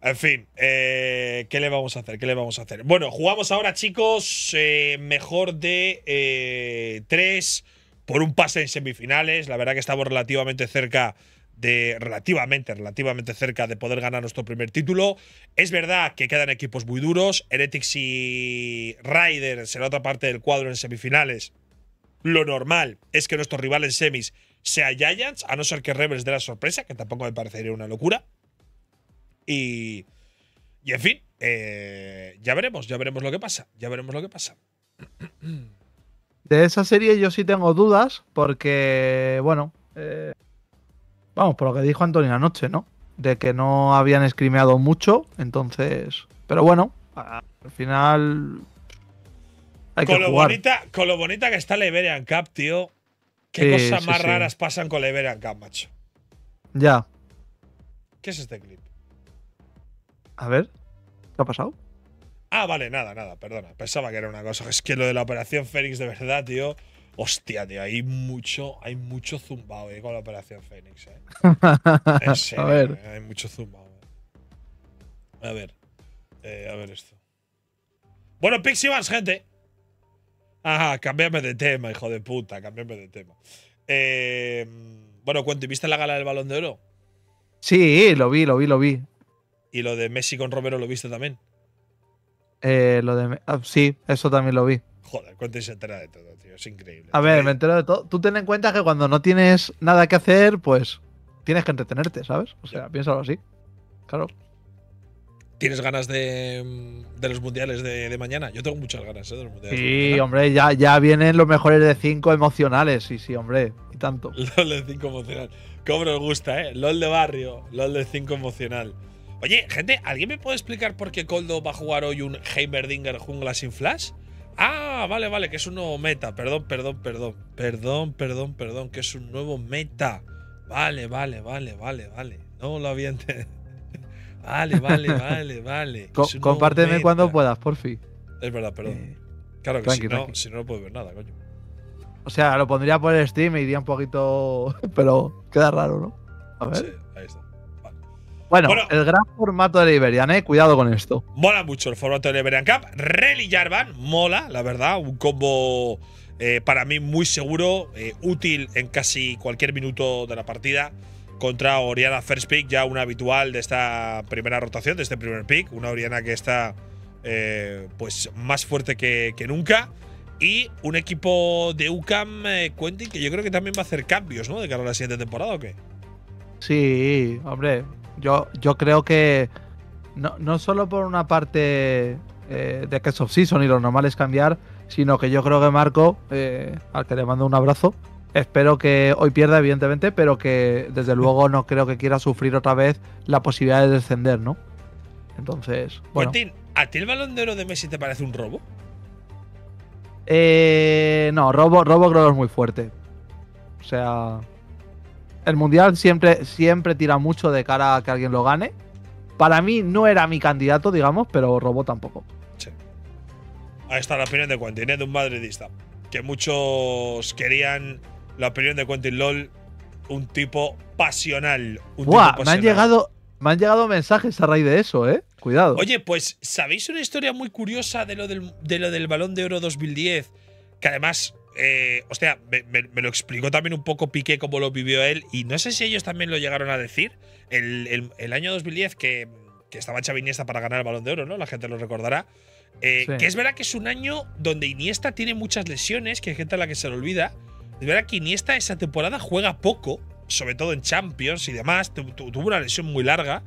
En fin, eh, ¿qué le vamos a hacer? ¿Qué le vamos a hacer? Bueno, jugamos ahora, chicos, eh, mejor de eh, tres por un pase en semifinales. La verdad que estamos relativamente cerca de relativamente, relativamente cerca de poder ganar nuestro primer título. Es verdad que quedan equipos muy duros. Heretics y Riders en la otra parte del cuadro en semifinales. Lo normal es que nuestro rival en semis sea Giants, a no ser que Rebels dé la sorpresa, que tampoco me parecería una locura. Y, y en fin, eh, ya veremos, ya veremos lo que pasa, ya veremos lo que pasa. De esa serie yo sí tengo dudas porque, bueno, eh, vamos, por lo que dijo Antonio anoche, ¿no? De que no habían escrimeado mucho, entonces... Pero bueno, al final... con, lo Bonita, con lo bonita que está la Iberian Cup, tío. Qué cosas más raras pasan con la Iberian Cup, macho. Ya. ¿Qué es este clip? A ver, ¿qué ha pasado? Ah, vale, nada, nada, perdona. Pensaba que era una cosa. Es que lo de la operación Fénix, de verdad, tío. Hostia, tío, hay mucho, hay mucho zumbao eh, con la operación Fénix, eh. a ver. Eh, hay mucho zumbao. Eh. A ver. a ver esto. Bueno, Pixibans, gente. Ajá, cambiame de tema, hijo de puta, cámbiame de tema. bueno, cuento, viste la gala del balón de oro? Sí, lo vi, lo vi, lo vi. ¿Y lo de Messi con Romero lo viste también? Eh, ah, sí, eso también lo vi. Joder, cuánto se entera de todo, tío. Es increíble. A ver, me entero de todo. Tú ten en cuenta que cuando no tienes nada que hacer, pues tienes que entretenerte, ¿sabes? O sea, piensa piénsalo así. Claro. ¿Tienes ganas de, mm, de los mundiales de, mañana? Yo tengo muchas ganas ¿eh? de los mundiales. Sí, hombre, ya, ya vienen los mejores de 5 emocionales. Sí, sí, hombre, y tanto. LOL de 5 emocional. ¿Cómo nos gusta, eh? LOL de barrio, LOL de 5 emocional. Oye, gente, ¿alguien me puede explicar por qué Coldo va a jugar hoy un Heimerdinger jungla sin flash? Ah, vale, vale, que es un nuevo meta. Perdón, perdón, perdón. Perdón, perdón, perdón, que es un nuevo meta. Vale, vale, vale, vale, vale. No lo había entendido. Vale, vale, vale, vale. compárteme cuando puedas, por fin. Es verdad, perdón. Eh, claro que si, no, no, puedo ver nada, coño. O sea, lo pondría por el stream y iría un poquito. Pero queda raro, ¿no? A ver. ahí está. Bueno, el gran formato de Liberian, eh. Cuidado con esto. Mola mucho el formato de Liberian Cup. Rally Jarvan, mola, la verdad. Un combo eh, para mí muy seguro, eh, útil en casi cualquier minuto de la partida. Contra Oriana First Pick, ya una habitual de esta primera rotación, de este primer pick. Una Oriana que está eh, pues más fuerte que, que, nunca. Y un equipo de UCAM, Quentin, que yo creo que también va a hacer cambios, ¿no? De cara a la siguiente temporada o qué. Sí, hombre, yo, creo que no, solo por una parte eh, de que es off-season y lo normal es cambiar, sino que yo creo que Marco, eh, al que le mando un abrazo, espero que hoy pierda, evidentemente, pero que desde luego no creo que quiera sufrir otra vez la posibilidad de descender, ¿no? Entonces, Martín, ¿a ti el balón de oro de Messi te parece un robo? Eh, no, robo, robo creo que es muy fuerte. O sea, el Mundial siempre, siempre tira mucho de cara a que alguien lo gane. Para mí no era mi candidato, digamos, pero Robó tampoco. Sí. Ahí está la opinión de Quentin, ¿eh? de un madridista. Que muchos querían la opinión de Quentin LOL, un tipo pasional. Un Me, han llegado, me han llegado mensajes a raíz de eso, ¿eh? Cuidado. Oye, pues, ¿sabéis una historia muy curiosa de lo de lo del Balón de Oro 2010? Que además eh, o sea, me, lo explicó también un poco Piqué cómo lo vivió él, y no sé si ellos también lo llegaron a decir, el, el, año 2010 que, que estaba Xavi Iniesta para ganar el Balón de Oro, ¿no? La gente lo recordará. Eh, que es verdad que es un año donde Iniesta tiene muchas lesiones, que hay gente a la que se le olvida. Es verdad que Iniesta esa temporada juega poco, sobre todo en Champions y demás, tuvo una lesión muy larga,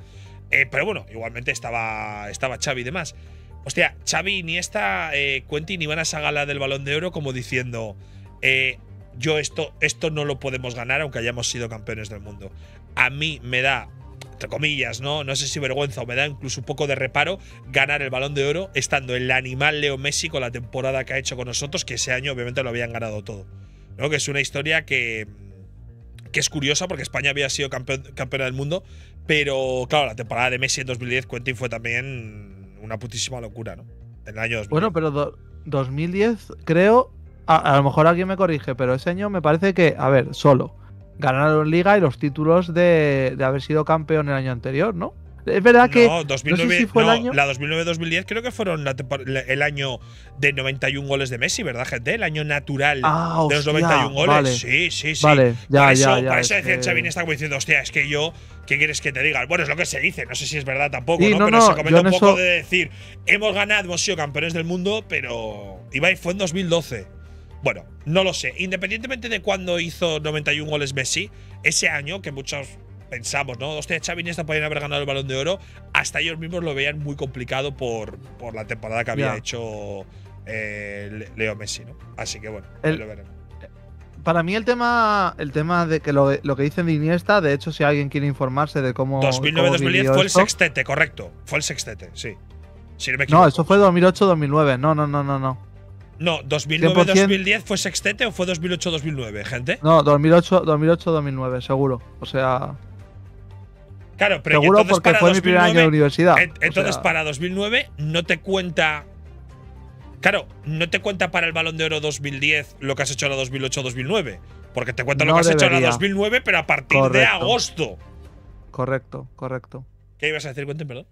eh, pero bueno, igualmente estaba, estaba Xavi y demás. Hostia, Xavi, ni esta eh, ni van a sacar la del Balón de Oro como diciendo, eh, yo esto, esto no lo podemos ganar aunque hayamos sido campeones del mundo. A mí me da, entre comillas, ¿no? No sé si vergüenza o me da incluso un poco de reparo ganar el Balón de Oro estando el animal Leo Messi con la temporada que ha hecho con nosotros, que ese año obviamente lo habían ganado todo. ¿no? Que es una historia que, que es curiosa porque España había sido campeona del mundo, pero claro, la temporada de Messi en 2010, Quentin fue también una putísima locura, ¿no? En el año Bueno, pero 2010, creo, a, lo mejor alguien me corrige, pero ese año me parece que, a ver, solo ganaron Liga y los títulos de, de haber sido campeón el año anterior, ¿no? Es verdad que. No, 2009, La 2009-2010 creo que fueron el año de 91 goles de Messi, ¿verdad, gente? El año natural ah, de los 91 goles. Sí, sí, sí. Vale, ya, ya, ya, eso decía Chavin está como diciendo, hostia, es que yo. ¿Qué quieres que te diga? Bueno, es lo que se dice, no sé si es verdad tampoco, ¿no? Pero se comenta un poco de decir, hemos ganado, hemos sido campeones del mundo, pero. Ibai fue en 2012. Bueno, no lo sé. Independientemente de cuándo hizo 91 goles Messi, ese año, que muchos pensamos, ¿no? Hostia, Xavi Iniesta podrían haber ganado el Balón de Oro. Hasta ellos mismos lo veían muy complicado por, por la temporada que había hecho Leo Messi, ¿no? Así que bueno, lo veremos. Para mí el tema, el tema de que lo, que dicen de Iniesta, de hecho, si alguien quiere informarse de cómo… 2009-2010 fue el sextete, correcto. Fue el sextete, sí. no, eso fue 2008-2009. No, no, no, no, no. No, 2009-2010 fue sextete o fue 2008-2009, gente? No, 2008-2009, seguro. O sea. Claro, pero Seguro entonces, porque para fue 2009, mi primer año de universidad. Entonces, para 2009 no te cuenta. Claro, no te cuenta para el Balón de Oro 2010 lo que has hecho en la 2008-2009. Porque te cuenta lo que has hecho en la 2009, pero a partir de agosto. Correcto, correcto. ¿Qué ibas a decir? Cuenten, perdón.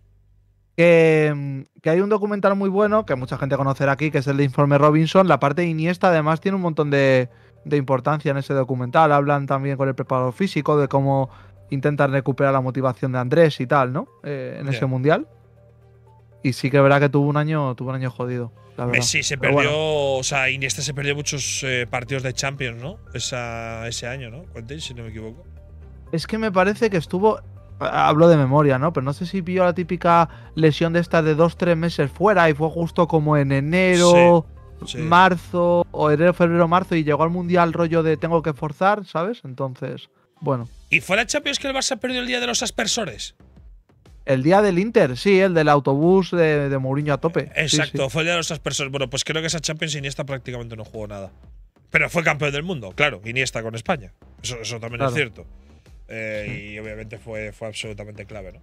Mm, que, hay un documental muy bueno que mucha gente conocerá aquí, que es el de Informe Robinson. La parte de Iniesta además tiene un montón de, de importancia en ese documental. Hablan también con el preparador físico de cómo intentar recuperar la motivación de Andrés y tal, ¿no? Eh, en ese mundial. Y sí que verá que tuvo un año, tuvo un año jodido. Sí, se perdió, o sea, Iniesta se perdió muchos eh, partidos de Champions, ¿no? Esa, ese año, ¿no? Cuénteme si no me equivoco. Es que me parece que estuvo, hablo de memoria, ¿no? Pero no sé si vio la típica lesión de esta de dos, tres meses fuera y fue justo como en enero. marzo o enero, febrero, marzo y llegó al mundial rollo de tengo que forzar, ¿sabes? Entonces, bueno. ¿Y fue la Champions que el Barça perdió el día de los aspersores? El día del Inter, sí, el del autobús de, de Mourinho a tope. Exacto, fue el día de los aspersores. Bueno, pues creo que esa Champions Iniesta prácticamente no jugó nada. Pero fue campeón del mundo, claro, Iniesta con España. Eso, también es cierto. Eh, y obviamente fue, fue absolutamente clave, ¿no?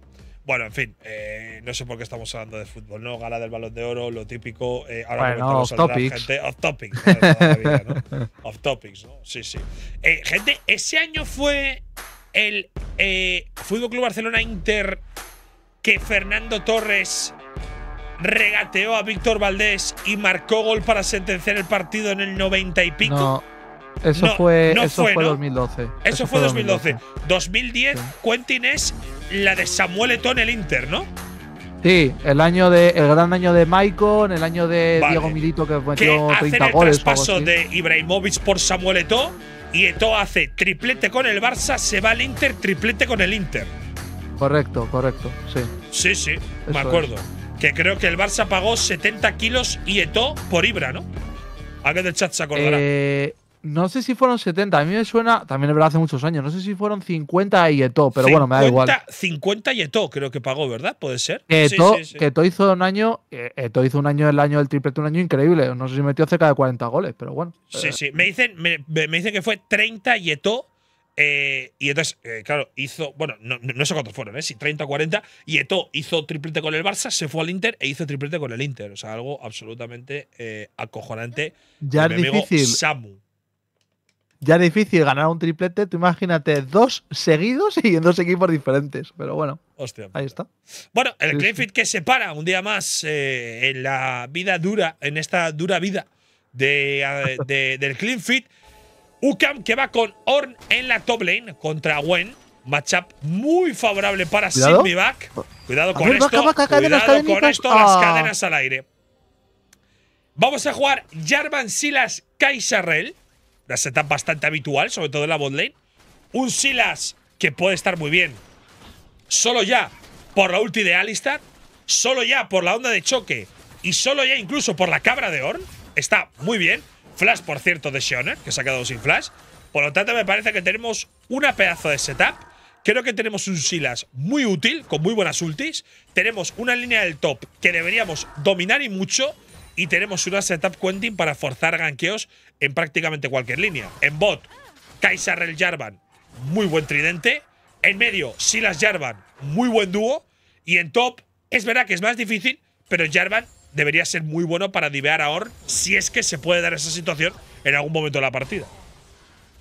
Bueno, en fin, eh, no sé por qué estamos hablando de fútbol, ¿no? Gala del balón de oro, lo típico. Eh, ahora bueno, off topics. Gente, off topics. off topics, ¿no? Sí, sí. Eh, gente, ese año fue el eh, Fútbol Club Barcelona Inter que Fernando Torres regateó a Víctor Valdés y marcó gol para sentenciar el partido en el 90 y pico. No. Eso fue, eso fue, 2012. Eso, fue, 2012. 2010, sí. Quentin la de Samuel Eto'o en el Inter, ¿no? Sí, el año de el gran año de Maicon, el año de Diego Milito que metió ¿Qué 30 hacen el traspaso de Ibrahimovic por Samuel Eto'o y Eto'o hace triplete con el Barça, se va al Inter, triplete con el Inter. Correcto, correcto, sí. Sí, sí, me acuerdo. Que creo que el Barça pagó 70 kilos y Eto'o por Ibra, ¿no? A ver del chat se acordará. Eh, no sé si fueron 70, a mí me suena, también es verdad, hace muchos años, no sé si fueron 50 y Eto, pero bueno, me da igual. 50 y Eto creo que pagó, ¿verdad? Puede ser. Eto, hizo un año, Eto hizo un año el año del triplete, un año increíble, no sé si metió cerca de 40 goles, pero bueno. Sí, eh, sí, me dicen, me, que fue 30 y Eto. Eh, y entonces, eh, claro, hizo, bueno, no, sé cuántos fueron, ¿eh? si 30 o 40, y Eto hizo triplete con el Barça, se fue al Inter e hizo triplete con el Inter. O sea, algo absolutamente acojonante. Ya es difícil. Samu ya difícil ganar un triplete, tú imagínate dos seguidos y en dos equipos diferentes. Pero bueno, Hostia, ahí está. Bueno, el Cleanfit que se para un día más eh, en la vida dura, en esta dura vida de, eh, del Clean Fit. Ucam que va con Orn en la top lane contra Gwen. Matchup muy favorable para Cuidado. Back. Cuidado con esto. Cuidado con esto, las ah. cadenas al aire. Vamos a jugar Jarvan Silas Kaisarrel una setup bastante habitual, sobre todo en la botlane. Un Silas que puede estar muy bien. Solo ya por la ulti de Alistar. Solo ya por la onda de choque. Y solo ya incluso por la cabra de Orn. Está muy bien. Flash, por cierto, de Shoner, que se ha quedado sin flash. Por lo tanto, me parece que tenemos una pedazo de setup. Creo que tenemos un Silas muy útil, con muy buenas ultis. Tenemos una línea del top que deberíamos dominar y mucho. Y tenemos una setup Quentin para forzar ganqueos en prácticamente cualquier línea. En bot, el Jarvan, muy buen tridente. En medio, Silas Jarvan, muy buen dúo. Y en top, es verdad que es más difícil, pero Jarvan debería ser muy bueno para divear a Orn si es que se puede dar esa situación en algún momento de la partida.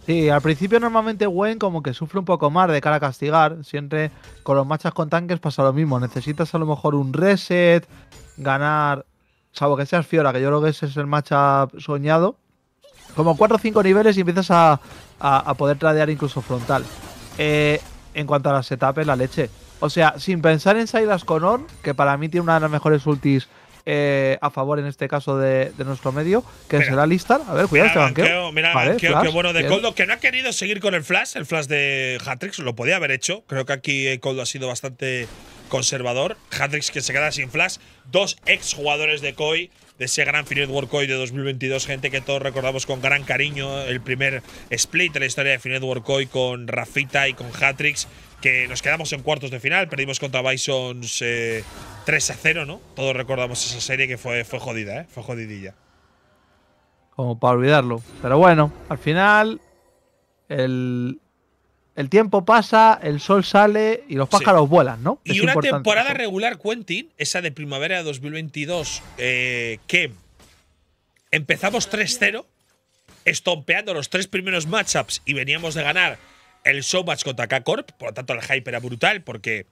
Sí, al principio normalmente Wayne como que sufre un poco más de cara a castigar. Siempre con los machas con tanques pasa lo mismo. Necesitas a lo mejor un reset, ganar. Salvo que seas Fiora, que yo creo que ese es el matchup soñado como 4 o 5 niveles y empiezas a, poder tradear incluso frontal. Eh, en cuanto a las etapas, la leche. O sea, sin pensar en con Orn, que para mí tiene una de las mejores ultis eh, a favor en este caso de, nuestro medio, que será listar. A ver, cuidado, este banqueo. Mira, qué bueno de Coldo, que no ha querido seguir con el flash, el flash de Hatrix, lo podía haber hecho. Creo que aquí eh, Coldo ha sido bastante conservador. Hatrix que se queda sin flash. Dos ex jugadores de Koi de ese gran Finet World de 2022, gente que todos recordamos con gran cariño, el primer split de la historia de Finet World con Rafita y con Hatrix, que nos quedamos en cuartos de final, perdimos contra Bisons 3 eh, a 0, ¿no? Todos recordamos esa serie que fue, fue jodida, ¿eh? Fue jodidilla. Como para olvidarlo. Pero bueno, al final el, el tiempo pasa, el sol sale y los pájaros vuelan, ¿no? Y una temporada regular, Quentin, esa de primavera de 2022, eh, que empezamos 3-0, estompeando los tres primeros matchups y veníamos de ganar el showmatch contra K-Corp, por lo tanto el hype era brutal porque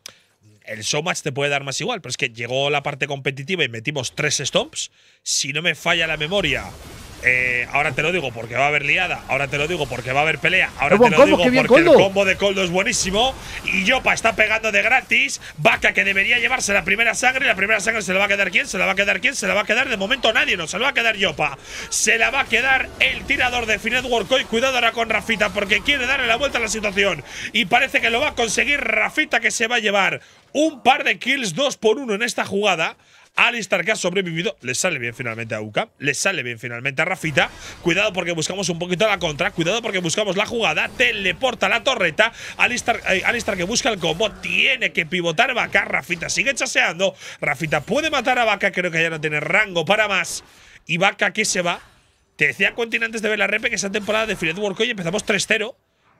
el showmatch te puede dar más igual, pero es que llegó la parte competitiva y metimos tres stomps. Si no me falla la memoria, eh, ahora te lo digo porque va a haber liada, ahora te lo digo porque va a haber pelea, ahora te lo digo porque el combo de Coldo es buenísimo y Yopa está pegando de gratis, Vaca que debería llevarse la primera sangre, y la primera sangre se la va a quedar quién, se la va a quedar quién, se la va a quedar de momento nadie, no se la va a quedar Yopa, se la va a quedar el tirador de Finet Workoy, cuidado ahora con Rafita porque quiere darle la vuelta a la situación y parece que lo va a conseguir Rafita que se va a llevar un par de kills 2 por 1 en esta jugada. Alistar que ha sobrevivido. Le sale bien finalmente a Uka. Le sale bien finalmente a Rafita. Cuidado porque buscamos un poquito la contra. Cuidado porque buscamos la jugada. Teleporta la torreta. Eh, Alistar, que busca el combo. Tiene que pivotar Vaca. Rafita sigue chaseando. Rafita puede matar a Vaca. Creo que ya no tiene rango para más. Y Vaca que se va. Te decía Quentin antes de ver la rep que esa temporada de final World empezamos 3-0.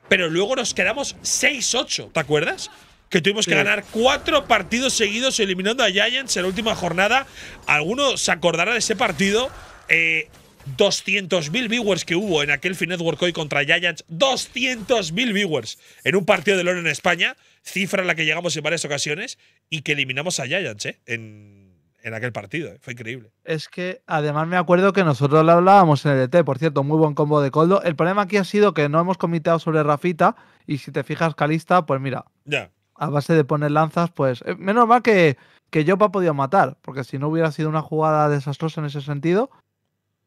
Pero luego nos quedamos 6-8. ¿Te acuerdas? que tuvimos que ganar cuatro partidos seguidos eliminando a Giants en la última jornada. Algunos se acordarán de ese partido. 200.000 eh, viewers que hubo en aquel finetwork hoy contra Giants. 200.000 viewers en un partido de LOL en España. Cifra a la que llegamos en varias ocasiones. Y que eliminamos a Giants eh, en, aquel partido. Eh. Fue increíble. Es que además me acuerdo que nosotros lo hablábamos en el ET. Por cierto, muy buen combo de Coldo. El problema aquí ha sido que no hemos comitado sobre Rafita. Y si te fijas, Calista, pues mira. Ya a base de poner lanzas, pues. Eh, menos mal que, que yo ha podido matar, porque si no hubiera sido una jugada desastrosa en ese sentido.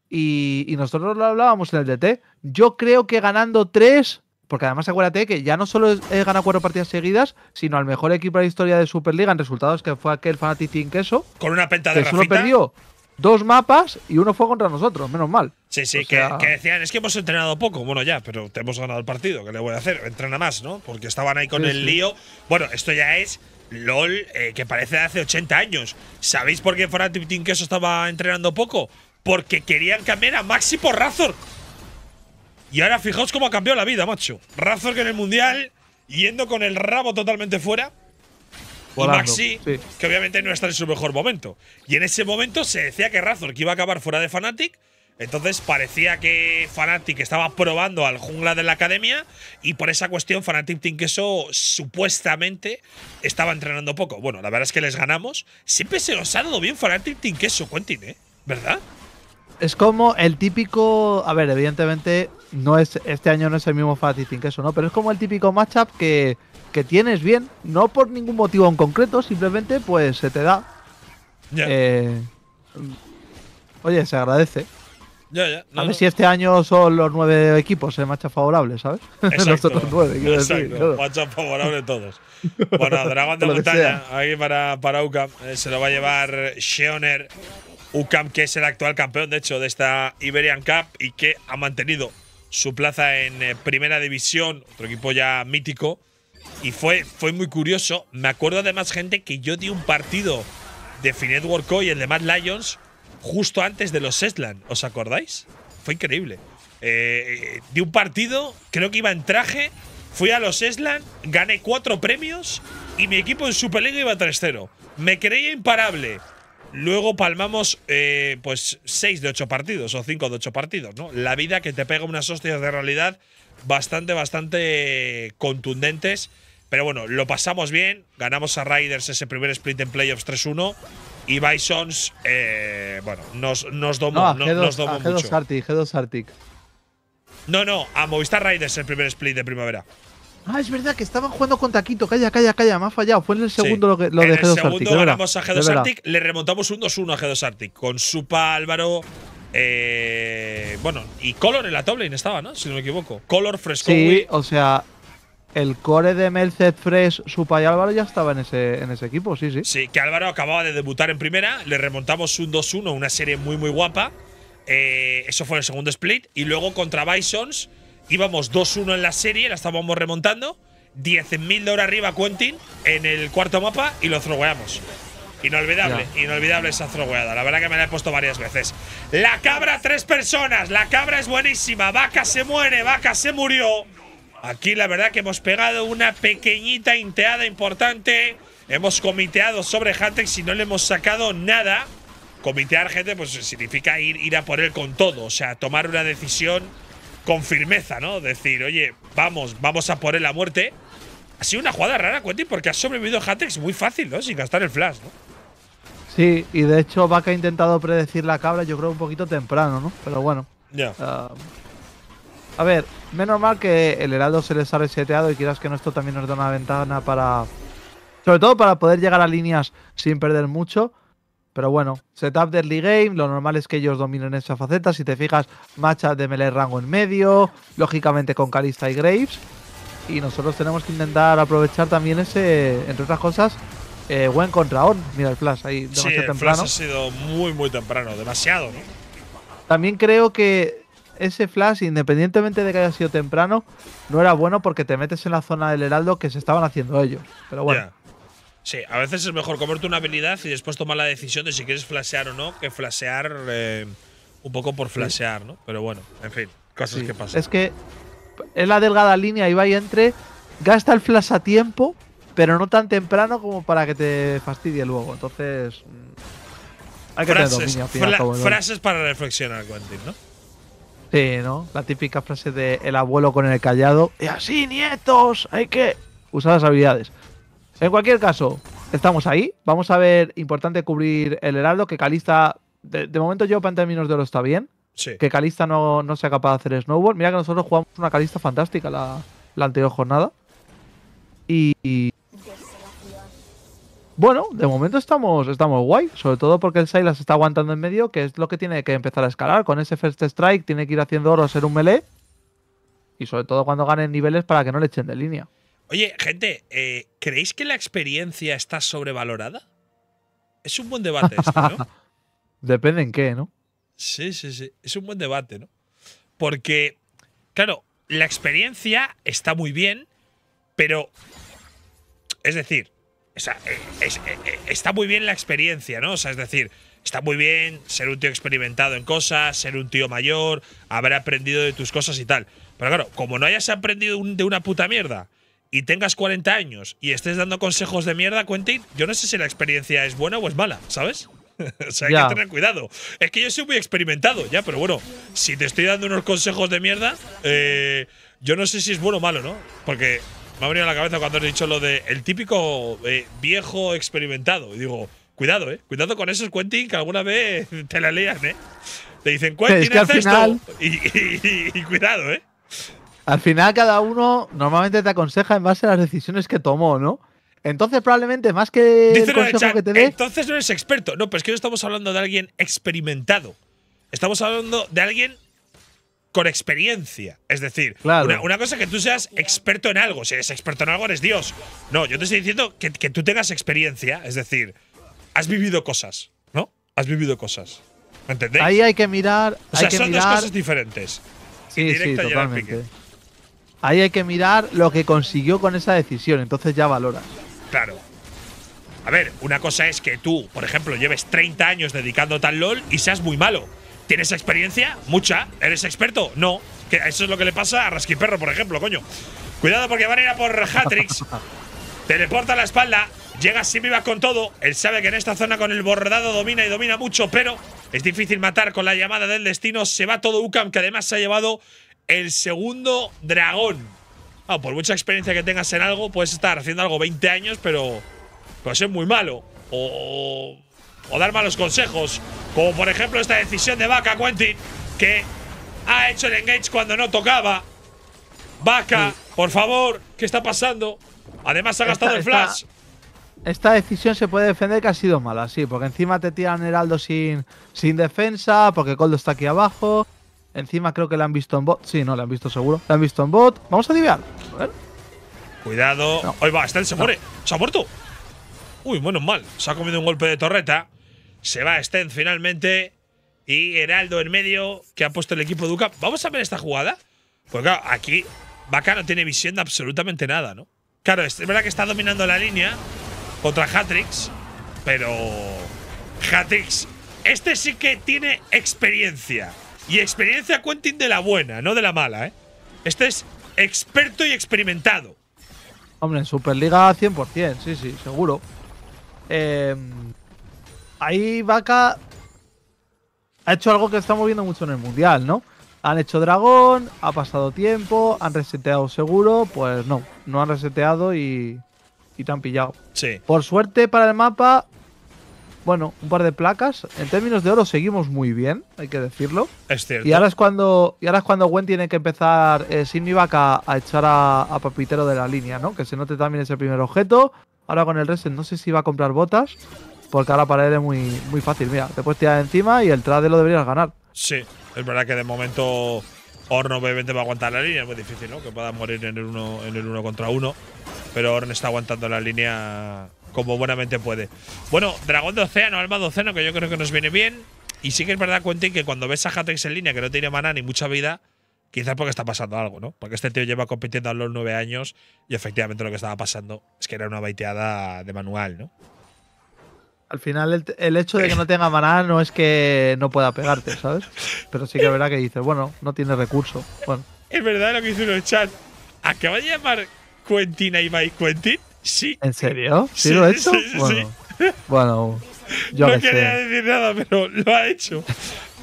Y, y nosotros lo hablábamos en el DT. Yo creo que ganando tres porque además acuérdate que ya no solo he ganado cuatro partidas seguidas, sino al mejor equipo de la historia de Superliga en resultados que fue aquel Fanatic Queso. Con una penta de que solo perdió dos mapas y uno fue contra nosotros, menos mal. Sí, sí, que, decían, es que hemos entrenado poco, bueno ya, pero te hemos ganado el partido, ¿qué le voy a hacer? Entrena más, ¿no? Porque estaban ahí con el lío. Bueno, esto ya es LOL eh, que parece de hace 80 años. ¿Sabéis por qué Fortnite que eso estaba entrenando poco? Porque querían cambiar a Maxi por Razor. Y ahora fijaos cómo ha cambiado la vida, macho. Razor que en el Mundial, yendo con el rabo totalmente fuera. Maxi, que obviamente no está en su mejor momento. Y en ese momento se decía que Razor que iba a acabar fuera de Fnatic. Entonces parecía que Fnatic estaba probando al jungla de la academia y por esa cuestión Fnatic Team supuestamente estaba entrenando poco. Bueno, la verdad es que les ganamos. Siempre se nos ha dado bien Fnatic Team Queso, Quentin, ¿eh? ¿Verdad? Es como el típico. A ver, evidentemente, no es, este año no es el mismo Fnatic Team ¿no? Pero es como el típico matchup que que tienes bien, no por ningún motivo en concreto, simplemente pues se te da. Eh, oye, se agradece. Ya, ya. No, a ver si este año son los nueve equipos en marcha favorable, ¿sabes? Los otros nueve, Marcha favorable todos. bueno, Dragón de Montaña, aquí para, para UCAM. Eh, se lo va a llevar Sheoner. UCAM, que es el actual campeón, de hecho, de esta Iberian Cup y que ha mantenido su plaza en eh, Primera División, otro equipo ya mítico y fue, fue muy curioso. Me acuerdo además, gente, que yo di un partido de Finet Worko y el de Mad Lions justo antes de los Eslan ¿Os acordáis? Fue increíble. Eh, eh, di un partido, creo que iba en traje, fui a los Eslan, gané cuatro premios y mi equipo en Superliga iba 3-0. Me creía imparable. Luego palmamos eh, pues 6 de 8 partidos o 5 de 8 partidos, ¿no? La vida que te pega unas hostias de realidad bastante, bastante contundentes. Pero bueno, lo pasamos bien. Ganamos a Raiders ese primer split en playoffs 3-1. Y Bisons, eh, bueno, nos, nos domó, G2, Arctic, G2 Arctic. No, no, a Movistar Riders el primer split de primavera. Ah, es verdad que estaban jugando con Taquito. Calla, calla, calla, me ha fallado. Fue en el segundo lo, de G2 Arctic. En el segundo ganamos a G2 Arctic, le remontamos un 2 1 a G2 Arctic. Con Supa Álvaro, eh, bueno, y Color en la top estaba, ¿no? Si no me equivoco. Color fresco. Sí, o sea, el core de Melcet Fresh, Supa y Álvaro ya estaba en ese, en ese equipo, sí, sí. Sí, que Álvaro acababa de debutar en primera, le remontamos un 2-1, una serie muy, muy guapa. Eh, eso fue el segundo split. Y luego contra Bisons íbamos 2-1 en la serie, la estábamos remontando. 10.000 de hora arriba Quentin en el cuarto mapa y lo throweamos. Inolvidable, inolvidable esa zogueada. La verdad que me la he puesto varias veces. La cabra, tres personas. La cabra es buenísima. Vaca se muere, vaca se murió. Aquí la verdad que hemos pegado una pequeñita inteada importante. Hemos comiteado sobre Hatex y no le hemos sacado nada. Comitear, gente, pues significa ir, ir a por él con todo. O sea, tomar una decisión con firmeza, ¿no? Decir, oye, vamos, vamos a por él a muerte. Ha sido una jugada rara, Quentin, porque ha sobrevivido Hatex muy fácil, ¿no? Sin gastar el flash, ¿no? Sí, y de hecho Vaca ha intentado predecir la cabra, yo creo un poquito temprano, ¿no? Pero bueno. Ya. Ah, a ver, menos mal que el heraldo se les ha reseteado y quieras que no esto también nos da una ventana para. Sobre todo para poder llegar a líneas sin perder mucho. Pero bueno, setup de early game, lo normal es que ellos dominen esa faceta. Si te fijas, macha de melee rango en medio, lógicamente con carista y Graves. Y nosotros tenemos que intentar aprovechar también ese, entre otras cosas, eh, buen contraón, mira el flash ahí demasiado sí, el temprano. Flash ha sido muy, muy temprano, demasiado, ¿no? También creo que ese flash, independientemente de que haya sido temprano, no era bueno porque te metes en la zona del heraldo que se estaban haciendo ellos. Pero bueno. Sí, a veces es mejor comerte una habilidad y después tomar la decisión de si quieres flashear o no, que flashear eh, un poco por flashear, ¿no? Pero bueno, en fin, cosas que pasan. Es que es la delgada línea va y entre, gasta el flash a tiempo pero no tan temprano como para que te fastidie luego. Entonces, hay que frases, tener dominio. Al frases para reflexionar, Quentin, ¿no? Sí, ¿no? La típica frase de el abuelo con el callado. Y así, nietos, hay que usar las habilidades. En cualquier caso, estamos ahí. Vamos a ver, importante cubrir el heraldo, que Calista, de, momento yo para términos de oro está bien. Sí. Que Calista no, sea capaz de hacer snowboard. Mira que nosotros jugamos una Calista fantástica la, anterior jornada. y, bueno, de momento estamos, estamos guay, sobre todo porque el Silas está aguantando en medio, que es lo que tiene que empezar a escalar. Con ese first strike tiene que ir haciendo oro, ser un melee. Y sobre todo cuando ganen niveles para que no le echen de línea. Oye, gente, eh, ¿creéis que la experiencia está sobrevalorada? Es un buen debate este, ¿no? Depende en qué, ¿no? Sí, sí, sí. Es un buen debate, ¿no? Porque, claro, la experiencia está muy bien, pero. Es decir, o sea, eh, eh, eh, está muy bien la experiencia, ¿no? O sea, es decir, está muy bien ser un tío experimentado en cosas, ser un tío mayor, haber aprendido de tus cosas y tal. Pero claro, como no hayas aprendido de una puta mierda y tengas 40 años y estés dando consejos de mierda, Quentin, yo no sé si la experiencia es buena o es mala, ¿sabes? o sea, hay que tener cuidado. Es que yo soy muy experimentado, ya, pero bueno, si te estoy dando unos consejos de mierda, eh, yo no sé si es bueno o malo, ¿no? Porque me ha venido a la cabeza cuando has dicho lo de el típico eh, viejo experimentado. Y digo, cuidado, eh. Cuidado con esos Quentin que alguna vez te la lean, eh. Te dicen, Quentin, esto. Y, cuidado, eh. Al final, cada uno normalmente te aconseja en base a las decisiones que tomó, ¿no? Entonces, probablemente más que consejo que te Entonces no eres experto. No, pero es que estamos hablando de alguien experimentado. Estamos hablando de alguien con experiencia. Es decir, una, cosa cosa que tú seas experto en algo. Si eres experto en algo, eres Dios. No, yo te estoy diciendo que, tú tengas experiencia. Es decir, has vivido cosas, ¿no? Has vivido cosas. ¿Me entendéis? Ahí hay que mirar. son dos cosas diferentes. Sí, sí, totalmente. Ahí hay que mirar lo que consiguió con esa decisión. Entonces ya valoras. Claro. A ver, una cosa es que tú, por ejemplo, lleves 30 años dedicando tal LOL y seas muy malo. ¿Tienes experiencia? Mucha. ¿Eres experto? No. Que eso es lo que le pasa a Rasquiperro, por ejemplo, coño. Cuidado porque van a ir a por Hatrix. Teleporta la espalda. Llega viva con todo. Él sabe que en esta zona con el bordado domina y domina mucho, pero es difícil matar con la llamada del destino. Se va todo Ucam, que además se ha llevado el segundo dragón. Ah, por mucha experiencia que tengas en algo, puedes estar haciendo algo 20 años, pero, puede ser muy malo. O, o dar malos consejos. Como por ejemplo esta decisión de Vaca, Quentin, que ha hecho el engage cuando no tocaba. Vaca, por favor, ¿qué está pasando? Además ha gastado el flash. Esta, decisión se puede defender que ha sido mala, sí, porque encima te tiran Heraldo sin, sin defensa, porque Coldo está aquí abajo. Encima creo que la han visto en bot. Sí, no, la han visto seguro. La han visto en bot. Vamos a diviar. Cuidado. Hoy va, Estel se muere. Se ha muerto. Uy, bueno, mal. Se ha comido un golpe de torreta. Se va Sten finalmente. Y Heraldo en medio, que ha puesto el equipo Duca. Vamos a ver esta jugada. Porque claro, aquí Vaca no tiene visión de absolutamente nada, ¿no? Claro, es verdad que está dominando la línea contra Hatrix. Pero. Hatrix. Este sí que tiene experiencia. Y experiencia Quentin de la buena, no de la mala, ¿eh? Este es experto y experimentado. Hombre, Superliga 100%, sí, sí, seguro. Eh. Ahí Vaca ha hecho algo que estamos viendo mucho en el mundial, ¿no? Han hecho dragón, ha pasado tiempo, han reseteado seguro, pues no, no han reseteado y, y te han pillado. Sí. Por suerte para el mapa, bueno, un par de placas. En términos de oro seguimos muy bien, hay que decirlo. Es cierto. Y ahora es cuando, y ahora es cuando Gwen tiene que empezar eh, sin mi vaca a echar a, a, Papitero de la línea, ¿no? Que se note también ese primer objeto. Ahora con el reset no sé si va a comprar botas. Porque ahora él es muy, muy fácil. Mira, te puedes encima y el tras lo deberías ganar. Sí, es verdad que de momento Orn obviamente va a aguantar la línea, es muy difícil, ¿no? Que pueda morir en el uno, en el uno contra uno. Pero Orn está aguantando la línea como buenamente puede. Bueno, dragón de océano, alma de océano, que yo creo que nos viene bien. Y sí que es verdad, Quentin, que cuando ves a Hatrix en línea, que no tiene maná ni mucha vida, quizás porque está pasando algo, ¿no? Porque este tío lleva compitiendo a los nueve años y efectivamente lo que estaba pasando es que era una baiteada de manual, ¿no? al final el, hecho de que no tenga maná no es que no pueda pegarte, ¿sabes? Pero sí que es verdad que dices, bueno, no tiene recurso. Bueno. Es verdad lo que hizo en el chat. ¿Acaba de llamar Quentin a Ibai Quentin? Sí. ¿En serio? ¿Sí, lo ha hecho? bueno, bueno, yo no quería decir nada, pero lo ha hecho.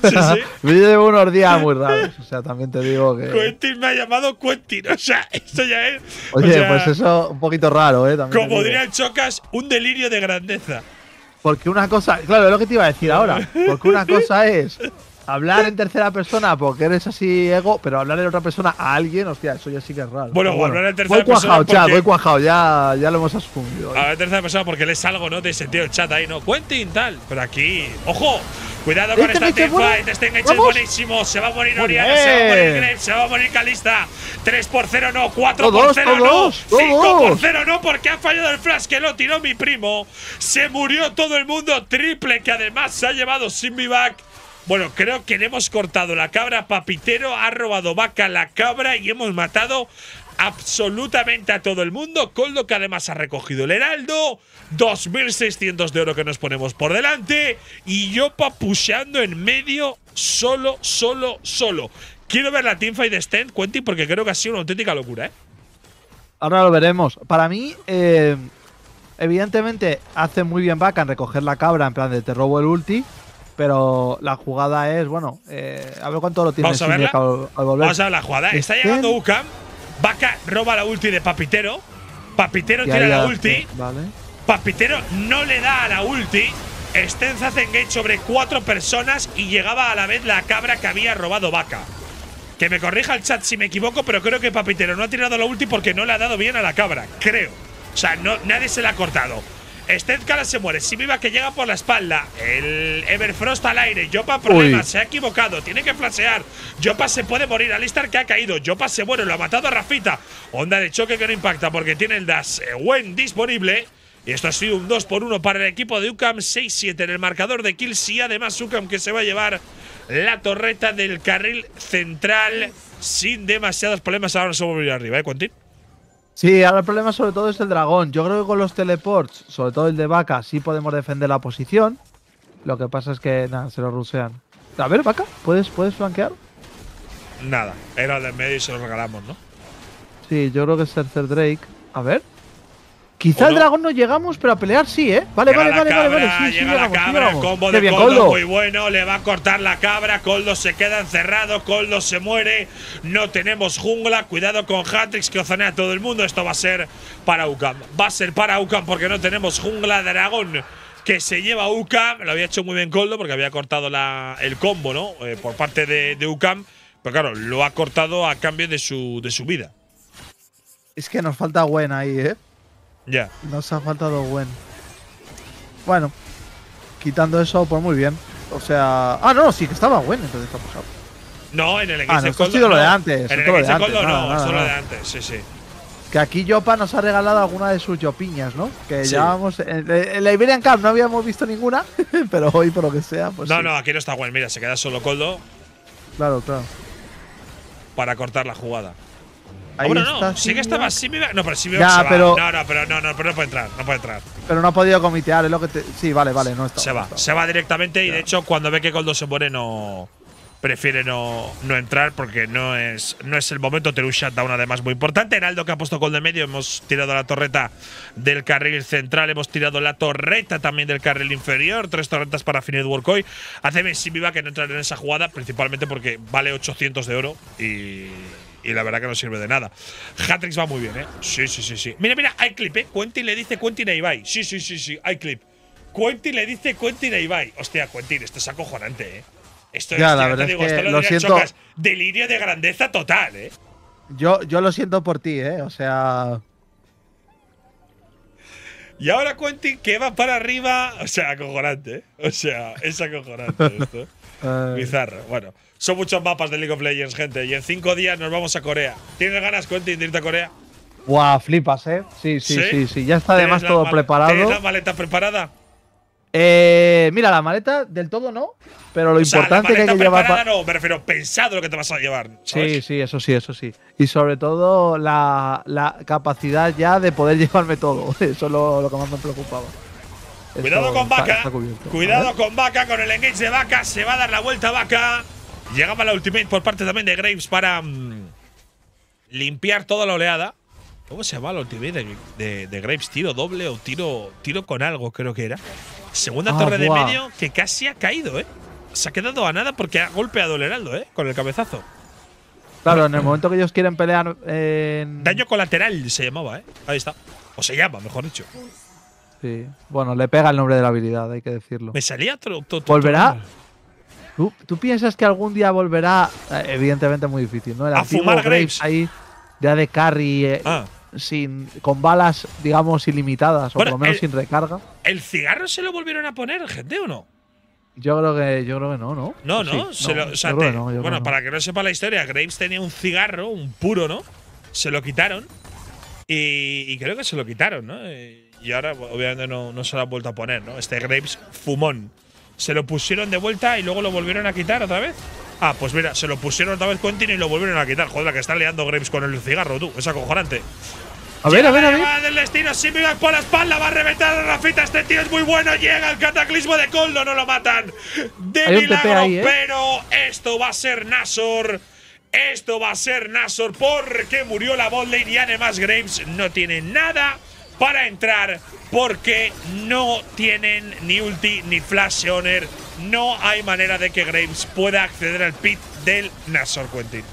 Sí, sí. llevo unos días muy raros. O sea, también te digo que. Quentin me ha llamado Quentin. O sea, esto ya es. Oye, pues eso un poquito raro, ¿eh? También como dirían Chocas, un delirio de grandeza. Porque una cosa, claro, es lo que te iba a decir ahora. Porque una cosa es hablar en tercera persona porque eres así ego, pero hablar en otra persona a alguien, hostia, eso ya sí que es raro. Bueno, hablar en tercera voy persona. chat, voy cuajao, ya, ya lo hemos asumido. ¿eh? Hablar en tercera persona porque lees algo, ¿no? De sentido chat ahí, ¿no? Quentin, tal. Pero aquí, ¡ojo! Cuidado con este esta teamfight. Este enganche es buenísimo. Se va a morir Oriana, se va a morir Graves, se va a morir Calista. 3 por 0 no, 4 por 0 no, 5 por 0 no, porque ha fallado el flash que lo tiró mi primo. Se murió todo el mundo. Triple que además se ha llevado sin mi back. Bueno, creo que le hemos cortado la cabra. Papitero ha robado vaca la cabra y hemos matado absolutamente a todo el mundo, con lo que además ha recogido el Heraldo, 2.600 de oro que nos ponemos por delante, y yo papuseando en medio, solo, solo, solo. Quiero ver la teamfight de Stent, Quentin, porque creo que ha sido una auténtica locura, ¿eh? Ahora lo veremos. Para mí, eh, evidentemente, hace muy bien Vaca en recoger la cabra, en plan de te robo el ulti, pero la jugada es, bueno, eh, a ver cuánto lo tiene. Vamos a Vamos a ver la jugada. Está llegando Ucam. Vaca roba la ulti de Papitero. Papitero tira la ulti. Eh, vale. Papitero no le da a la ulti. Stenza Zengage sobre cuatro personas y llegaba a la vez la cabra que había robado Vaca. Que me corrija el chat si me equivoco, pero creo que Papitero no ha tirado la ulti porque no le ha dado bien a la cabra. Creo. O sea, no, nadie se la ha cortado cara se muere. viva que llega por la espalda. El Everfrost al aire. yo problema, Se ha equivocado. Tiene que flashear. Yopa se puede morir. Alistar que ha caído. yo se muere. Lo ha matado a Rafita. Onda de choque que no impacta porque tiene el dash. Eh, Wen disponible. Y esto ha sido un 2 por 1 para el equipo de UCAM. 6-7 en el marcador de kills. Y además UCAM que se va a llevar la torreta del carril central. Sin demasiados problemas. Ahora nos va a arriba, ¿eh, Quentin? Sí, ahora el problema sobre todo es el dragón. Yo creo que con los teleports, sobre todo el de vaca, sí podemos defender la posición. Lo que pasa es que nada, se lo rusean. A ver, vaca, ¿puedes, ¿puedes flanquear? Nada, era el de medio y se lo regalamos, ¿no? Sí, yo creo que es tercer Drake. A ver, Quizá el dragón no llegamos, pero a pelear sí, ¿eh? Vale, vale, vale, vale, vale. Sí, llega la cabra, combo de Coldo, muy bueno, le va a cortar la cabra, Coldo se queda encerrado, Coldo se muere, no tenemos jungla, cuidado con Hatrix que ozonea a todo el mundo, esto va a ser para UCAM, va a ser para UCAM porque no tenemos jungla, dragón que se lleva UCAM, lo había hecho muy bien Coldo porque había cortado el combo, ¿no? Eh, por parte de, UCAM, pero claro, lo ha cortado a cambio de su, de su vida. Es que nos falta buena, ahí, ¿eh? Ya. Nos ha faltado Gwen. Bueno, quitando eso, pues muy bien. O sea. Ah, no, sí que estaba Gwen, entonces está pasado. No, en el equipo. Ah, no, ha lo de antes. En el coldo no, solo lo de antes, sí, sí. Que aquí Yopa nos ha regalado alguna de sus yopiñas, ¿no? Que ya vamos En, la Iberian Cup no habíamos visto ninguna, pero hoy, por lo que sea, pues. No, no, aquí no está Gwen, mira, se queda solo Coldo. Claro, claro. Para cortar la jugada no, sí que estaba No, pero no, no, pero no, puede entrar, no puede entrar. Pero no ha podido comitear, es lo que Sí, vale, vale, no está. Se va, se va directamente y de hecho cuando ve que Goldo se muere Prefiere no, entrar porque no es, no es el momento. Terusha da una además muy importante. Heraldo que ha puesto gol de medio. Hemos tirado la torreta del carril central. Hemos tirado la torreta también del carril inferior. Tres torretas para Fined Workoy. Hace bien viva que no entrar en esa jugada, principalmente porque vale 800 de oro y y la verdad que no sirve de nada. Hatrix va muy bien, ¿eh? Sí, sí, sí, sí. Mira, mira, hay clip, ¿eh? Quentin le dice Quentin a Ibai. Sí, sí, sí, sí, hay clip. Quentin le dice Quentin a Ibai. Hostia, Quentin, esto es acojonante, ¿eh? Esto ya, la verdad te digo, es que lo, siento. Delirio de grandeza total, ¿eh? Yo, yo lo siento por ti, ¿eh? O sea… Y ahora Quentin que va para arriba. O sea, acojonante. ¿eh? O sea, es acojonante esto. Bizarro. Bueno, son muchos mapas de League of Legends, gente. Y en cinco días nos vamos a Corea. ¿Tienes ganas, Quentin, de irte a Corea? Guau, flipas, ¿eh? Sí, sí, sí, sí. Ya está además todo preparado. ¿Tienes la maleta preparada? Eh, mira, la maleta del todo no, pero lo importante que hay que llevar. No, me refiero pensado lo que te vas a llevar. Sí, sí, eso sí, eso sí. Y sobre todo la, capacidad ya de poder llevarme todo. Eso es lo que más me preocupaba. Cuidado con vaca. Cuidado con vaca, con el engage de vaca. Se va a dar la vuelta vaca. Llegaba la ultimate por parte también de Graves para mm, limpiar toda la oleada. ¿Cómo se llama la ultimate de, Graves? Tiro doble o tiro, tiro con algo, creo que era. Segunda ah, torre de medio que casi ha caído, ¿eh? Se ha quedado a nada porque ha golpeado el heraldo, ¿eh? Con el cabezazo. Claro, en el momento que ellos quieren pelear eh, en… Daño colateral se llamaba, ¿eh? Ahí está. O se llama, mejor dicho. Sí. Bueno, le pega el nombre de la habilidad, hay que decirlo. Me salía ¿Volverá? ¿Tú, piensas que algún día volverá? Eh, evidentemente muy difícil, ¿no? El a Graves. ahí, ya de carry, eh, ah. sin, con balas, digamos, ilimitadas, o por lo menos sin recarga. ¿El cigarro se lo volvieron a poner, gente, o no? Yo creo que, yo creo que no, ¿no? No, no. bueno, para que no sepa la historia, Graves tenía un cigarro, un puro, ¿no? Se lo quitaron. Y, creo que se lo quitaron, ¿no? Eh, y ahora obviamente no, no se lo han vuelto a poner, ¿no? Este Graves fumón. Se lo pusieron de vuelta y luego lo volvieron a quitar otra vez. Ah, pues mira, se lo pusieron otra vez Quentin y lo volvieron a quitar. Joder, que está liando Graves con el cigarro, tú. Es acojonante. A ver, a ver, a ver. del destino, por la espalda, va a reventar a Rafita. Este tío es muy bueno, llega el cataclismo de Coldo, no lo matan. De milagro, ¿eh? pero esto va a ser Nasor. Esto va a ser Nasor porque murió la botlane y además Graves no tiene nada para entrar porque no tienen ni ulti ni flash owner, No hay manera de que Graves pueda acceder al pit del Nasor, Quentin.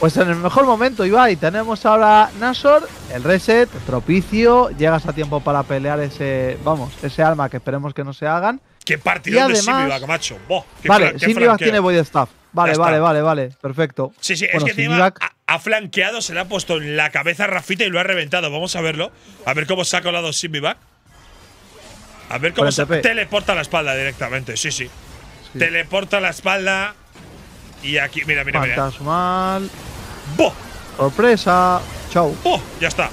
Pues en el mejor momento, Ibai, tenemos ahora Nasor, el reset, tropicio, llegas a tiempo para pelear ese, vamos, ese alma que esperemos que no se hagan. Qué partido de Camacho. macho. vale, Simivac tiene Void Staff. Vale, vale, vale, vale. Perfecto. Sí, sí, es que ha, flanqueado, se le ha puesto en la cabeza a Rafita y lo ha reventado. Vamos a verlo. A ver cómo saca ha colado sin A ver cómo se teleporta la espalda directamente. Sí, sí, Teleporta Teleporta la espalda. Y aquí, mira, mira, Fantasmal. mal bo Sorpresa. Chau. ¡Bo! ¡Oh! Ya está.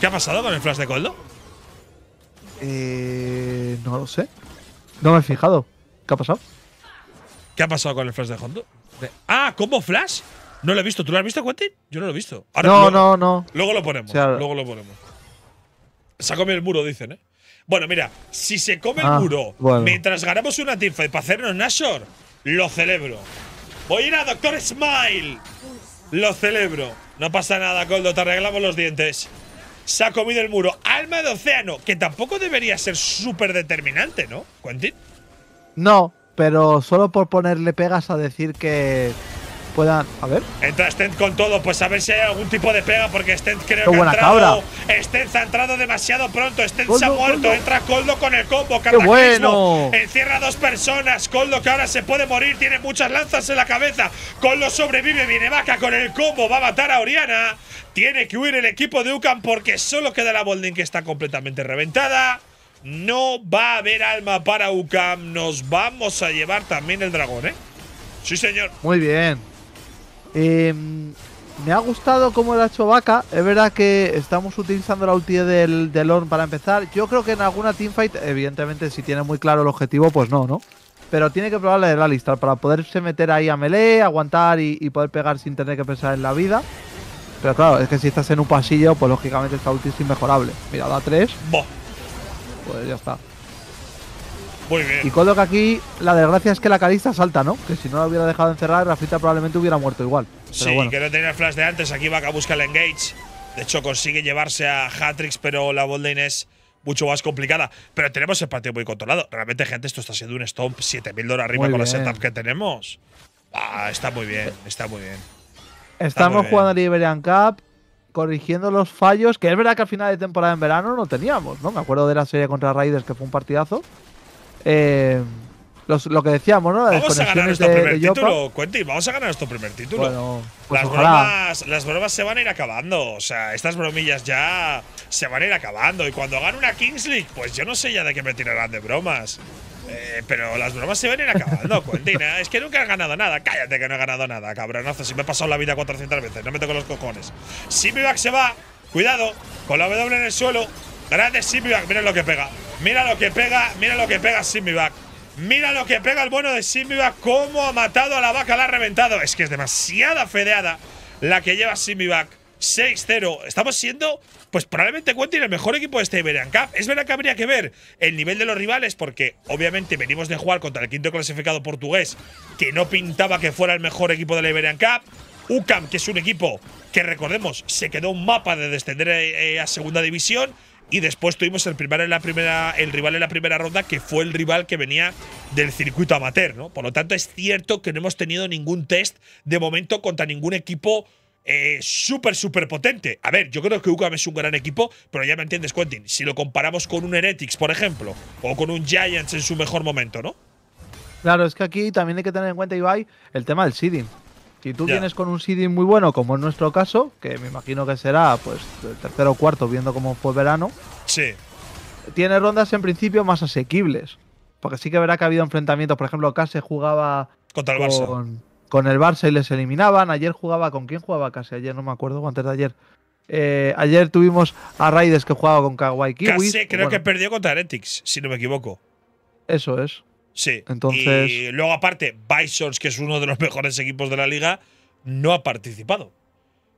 ¿Qué ha pasado con el flash de Coldo? Eh, no lo sé. No me he fijado. ¿Qué ha pasado? ¿Qué ha pasado con el flash de Hondo? ah, ¿cómo flash? No lo he visto. ¿Tú lo has visto, Quentin? Yo no lo he visto. no, no, no. Luego lo ponemos. luego lo ponemos. Se ha comido el muro, dicen, ¿eh? Bueno, mira, si se come el ah, muro mientras ganamos una y para hacernos Nashor, lo celebro. Voy a ir a Doctor Smile. Lo celebro. No pasa nada, Coldo, te arreglamos los dientes. Se ha comido el muro. Alma de océano, que tampoco debería ser súper determinante, ¿no, Quentin? No, pero solo por ponerle pegas a decir que puedan. A ver. Entra Stent con todo, pues a ver si hay algún tipo de pega, porque Stent creo que ha entrado. Stent ha entrado demasiado pronto. Stent se ha muerto. Entra Coldo con el combo. Qué bueno. Encierra a dos personas. Coldo que ahora se puede morir. Tiene muchas lanzas en la cabeza. Coldo sobrevive. Viene vaca con el combo. Va a matar a Oriana. Tiene que huir el equipo de Ucan porque solo queda la Bolding que está completamente reventada. No va a haber alma para UCAM. Nos vamos a llevar también el dragón, ¿eh? Sí, señor. Muy bien. Em, me ha gustado cómo lo ha hecho Vaca. Es verdad que estamos utilizando la ulti del, del para empezar. Yo creo que en alguna teamfight, evidentemente, si tiene muy claro el objetivo, pues no, ¿no? Pero tiene que probarle la de la lista para poderse meter ahí a melee, aguantar y, poder pegar sin tener que pensar en la vida. Pero claro, es que si estás en un pasillo, pues lógicamente esta ulti es inmejorable. Mira, da 3 pues ya está. Muy bien. Y que aquí, la desgracia es que la calista salta, ¿no? Que si no la hubiera dejado encerrar, Rafita probablemente hubiera muerto igual. sí, que no tenía flash de antes. Aquí va a buscar el engage. De hecho, consigue llevarse a Hatrix, pero la botlane es mucho más complicada. Pero tenemos el partido muy controlado. Realmente, gente, esto está siendo un stomp 7000 dólares arriba con la setup que tenemos. Ah, está muy bien, está muy bien. Estamos jugando a Liberian Cup corrigiendo los fallos, que es verdad que al final de temporada en verano no teníamos, ¿no? Me acuerdo de la serie contra Raiders que fue un partidazo. Eh, los, lo que decíamos, ¿no? vamos a ganar nuestro primer título, y vamos a ganar nuestro primer título. las, bromas, las, bromas, se van a ir acabando, o sea, estas bromillas ya se van a ir acabando. Y cuando gane una Kings League, pues yo no sé ya de qué me tirarán de bromas. Eh, pero las bromas se ven acabando, Cuentina. Es que nunca has ganado nada. Cállate que no he ganado nada, cabronazo. Si me he pasado la vida 400 veces, no me toco los cojones. Simivac se va. Cuidado. Con la W en el suelo. Grande Simivac. Mira lo que pega. Mira lo que pega. Mira lo que pega Simivac. Mira lo que pega el bueno de Simivac. Cómo ha matado a la vaca. La ha reventado. Es que es demasiada fedeada la que lleva Simivac. 6-0. Estamos siendo pues probablemente cuenten el mejor equipo de este Iberian Cup. Es verdad que habría que ver el nivel de los rivales, porque obviamente venimos de jugar contra el quinto clasificado portugués, que no pintaba que fuera el mejor equipo de la Iberian Cup. UCAM, que es un equipo que recordemos, se quedó un mapa de descender eh, a segunda división. Y después tuvimos el, en la primera, el rival en la primera ronda, que fue el rival que venía del circuito amateur, ¿no? Por lo tanto, es cierto que no hemos tenido ningún test de momento contra ningún equipo eh, súper, súper potente. A ver, yo creo que UCAM es un gran equipo, pero ya me entiendes, Quentin. Si lo comparamos con un Heretics, por ejemplo, o con un Giants en su mejor momento, ¿no? Claro, es que aquí también hay que tener en cuenta, Ibai, el tema del seeding. Si tú vienes con un seeding muy bueno, como en nuestro caso, que me imagino que será pues tercero o cuarto, viendo cómo fue verano. Sí. Tiene rondas en principio más asequibles. Porque sí que verá que ha habido enfrentamientos. Por ejemplo, acá se jugaba. Contra el Barça. Con, con el Barça y les eliminaban. Ayer jugaba, ¿con quién jugaba casi? Ayer no me acuerdo, antes de ayer. Eh, ayer tuvimos a Raiders que jugaba con Kawhi Kiwis. creo que perdió contra Heretics, si no me equivoco. Eso es. Sí. Entonces, y luego, aparte, Bisons, que es uno de los mejores equipos de la liga, no ha participado.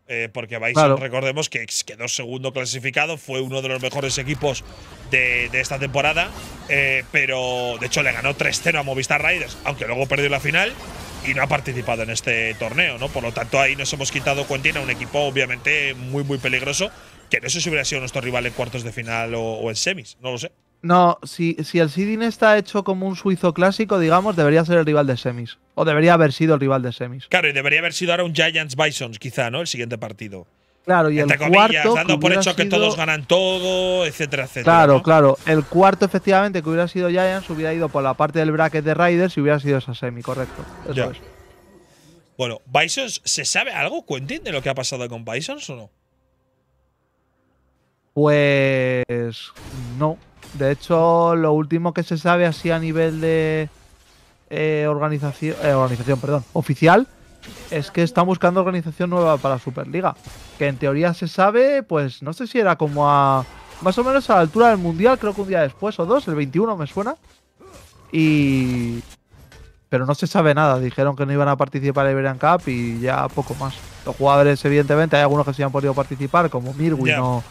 Eh, porque Bison, recordemos que quedó segundo clasificado, fue uno de los mejores equipos de, esta temporada, eh, pero de hecho le ganó 3-0 a Movistar Raiders, aunque luego perdió la final y no ha participado en este torneo, ¿no? Por lo tanto, ahí nos hemos quitado tiene un equipo obviamente muy, muy peligroso, que no sé si hubiera sido nuestro rival en cuartos de final o, en semis, no lo sé. No, si, si el Sidin está hecho como un suizo clásico, digamos, debería ser el rival de semis. O debería haber sido el rival de semis. Claro, y debería haber sido ahora un Giants Bisons, quizá, ¿no? El siguiente partido. Claro, y el cuarto. Dando por hecho que todos ganan todo, etcétera, etcétera. Claro, claro. El cuarto, efectivamente, que hubiera sido Giants, hubiera ido por la parte del bracket de Raiders y hubiera sido esa semi, correcto. Eso es. Bueno, Bisons, ¿se sabe algo, Quentin, de lo que ha pasado con Bisons o no? Pues. No. De hecho, lo último que se sabe así a nivel de. Eh, organización, eh, organización, perdón, oficial, es que están buscando organización nueva para Superliga. Que en teoría se sabe, pues no sé si era como a. Más o menos a la altura del Mundial, creo que un día después o dos, el 21 me suena. Y. Pero no se sabe nada. Dijeron que no iban a participar en Iberian Cup y ya poco más. Los jugadores, evidentemente, hay algunos que sí han podido participar, como Mirwin o,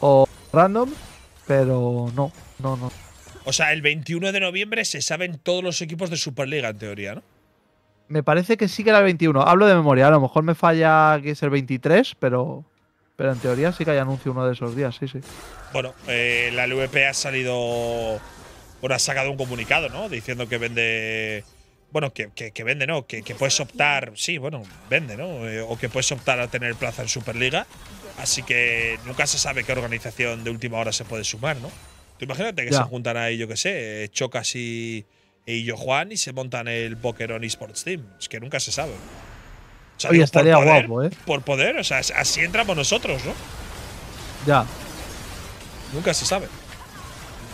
o Random, pero no, no, no. O sea, el 21 de noviembre se saben todos los equipos de Superliga, en teoría, ¿no? Me parece que sí que era el 21. Hablo de memoria, a lo mejor me falla que es el 23, pero, pero en teoría sí que hay anuncio uno de esos días, sí, sí. Bueno, eh, la LVP ha salido. Bueno, ha sacado un comunicado, ¿no? Diciendo que vende. Bueno, que, vende, ¿no? Que, puedes optar. Sí, bueno, vende, ¿no? Eh, o que puedes optar a tener plaza en Superliga. Así que nunca se sabe qué organización de última hora se puede sumar, ¿no? Tú imagínate que se juntan ahí, yo qué sé, eh, choca y y yo Juan y se montan el Pokerón Esports Team. Es que nunca se sabe. O estaría guapo, ¿eh? Por poder, o sea, así entramos nosotros, ¿no? Ya. Nunca se sabe.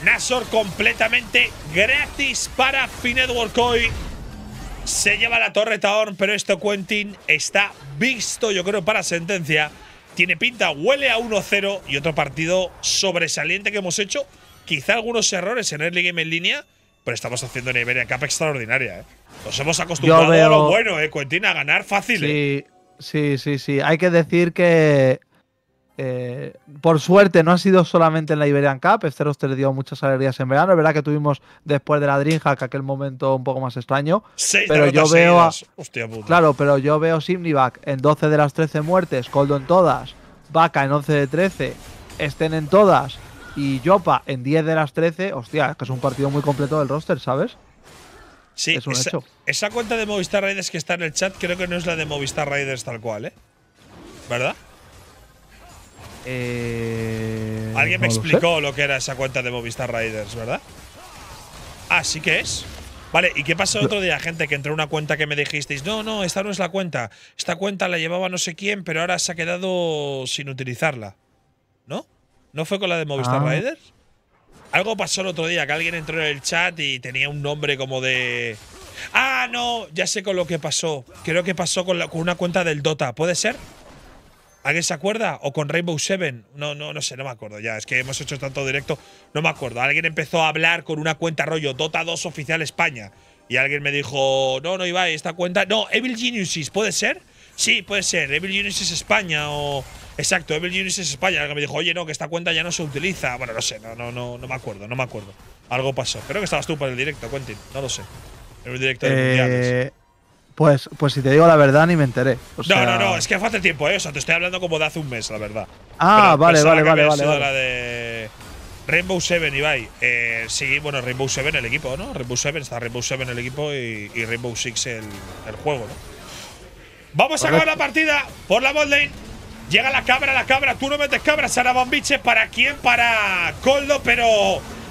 Nasor completamente gratis para Finetwork hoy. Se lleva la torre Taorn, pero esto Quentin está visto, yo creo, para sentencia. Tiene pinta, huele a 1-0 y otro partido sobresaliente que hemos hecho. Quizá algunos errores en early game en línea, pero estamos haciendo una Iberian Cup extraordinaria. ¿eh? Nos hemos acostumbrado a lo bueno, ¿eh, Quentin, a ganar fácil. ¿eh? Sí, sí, sí, sí. Hay que decir que eh, por suerte no ha sido solamente en la Iberian Cup, Esteros te dio muchas alegrías en verano, es verdad que tuvimos después de la Dreamhack aquel momento un poco más extraño, Sí. pero yo veo claro, pero yo veo Simnivac en 12 de las 13 muertes, Coldo en todas, Vaca en 11 de 13, Estén en todas, y Jopa en 10 de las 13, hostia, es que es un partido muy completo del roster, ¿sabes? Sí, es un esa, hecho. esa cuenta de Movistar Raiders que está en el chat creo que no es la de Movistar Raiders tal cual, ¿eh? ¿Verdad? Eh, Alguien me explicó lo, que era esa cuenta de Movistar Raiders, ¿verdad? Ah, sí que es. Vale, ¿y qué pasa otro día, gente? Que entró una cuenta que me dijisteis, no, no, esta no es la cuenta. Esta cuenta la llevaba no sé quién, pero ahora se ha quedado sin utilizarla. ¿No? ¿No fue con la de Movistar ah. Riders? Algo pasó el otro día, que alguien entró en el chat y tenía un nombre como de… ¡Ah, no! Ya sé con lo que pasó. Creo que pasó con, la, con una cuenta del Dota. ¿Puede ser? ¿Alguien se acuerda? ¿O con Rainbow Seven? No, no, no sé, no me acuerdo ya. Es que hemos hecho tanto directo. No me acuerdo. Alguien empezó a hablar con una cuenta rollo Dota 2 Oficial España. Y alguien me dijo, no, no, Ibai, esta cuenta… No, Evil Geniuses, ¿puede ser? Sí, puede ser. Evil Geniuses España o… Exacto, Evil Genius es España, que me dijo, oye, no, que esta cuenta ya no se utiliza. Bueno, no sé, no, no, no, no me acuerdo, no me acuerdo. Algo pasó. Creo que estabas tú por el directo, Quentin, no lo sé. En el directo de eh, Pues, pues si te digo la verdad, ni me enteré. no, no, no, es que fue hace tiempo, eso. ¿eh? te estoy hablando como de hace un mes, la verdad. Ah, vale, vale, vale, vale, La de Rainbow Seven, Ibai. Eh, sí, bueno, Rainbow Seven el equipo, ¿no? Rainbow Seven, está Rainbow Seven el equipo y, Rainbow Six el, juego, ¿no? Vamos a acabar la partida por la botlane. Llega la cabra, la cabra, tú no metes cabra, Sarabambiche, ¿para quién? Para Coldo, pero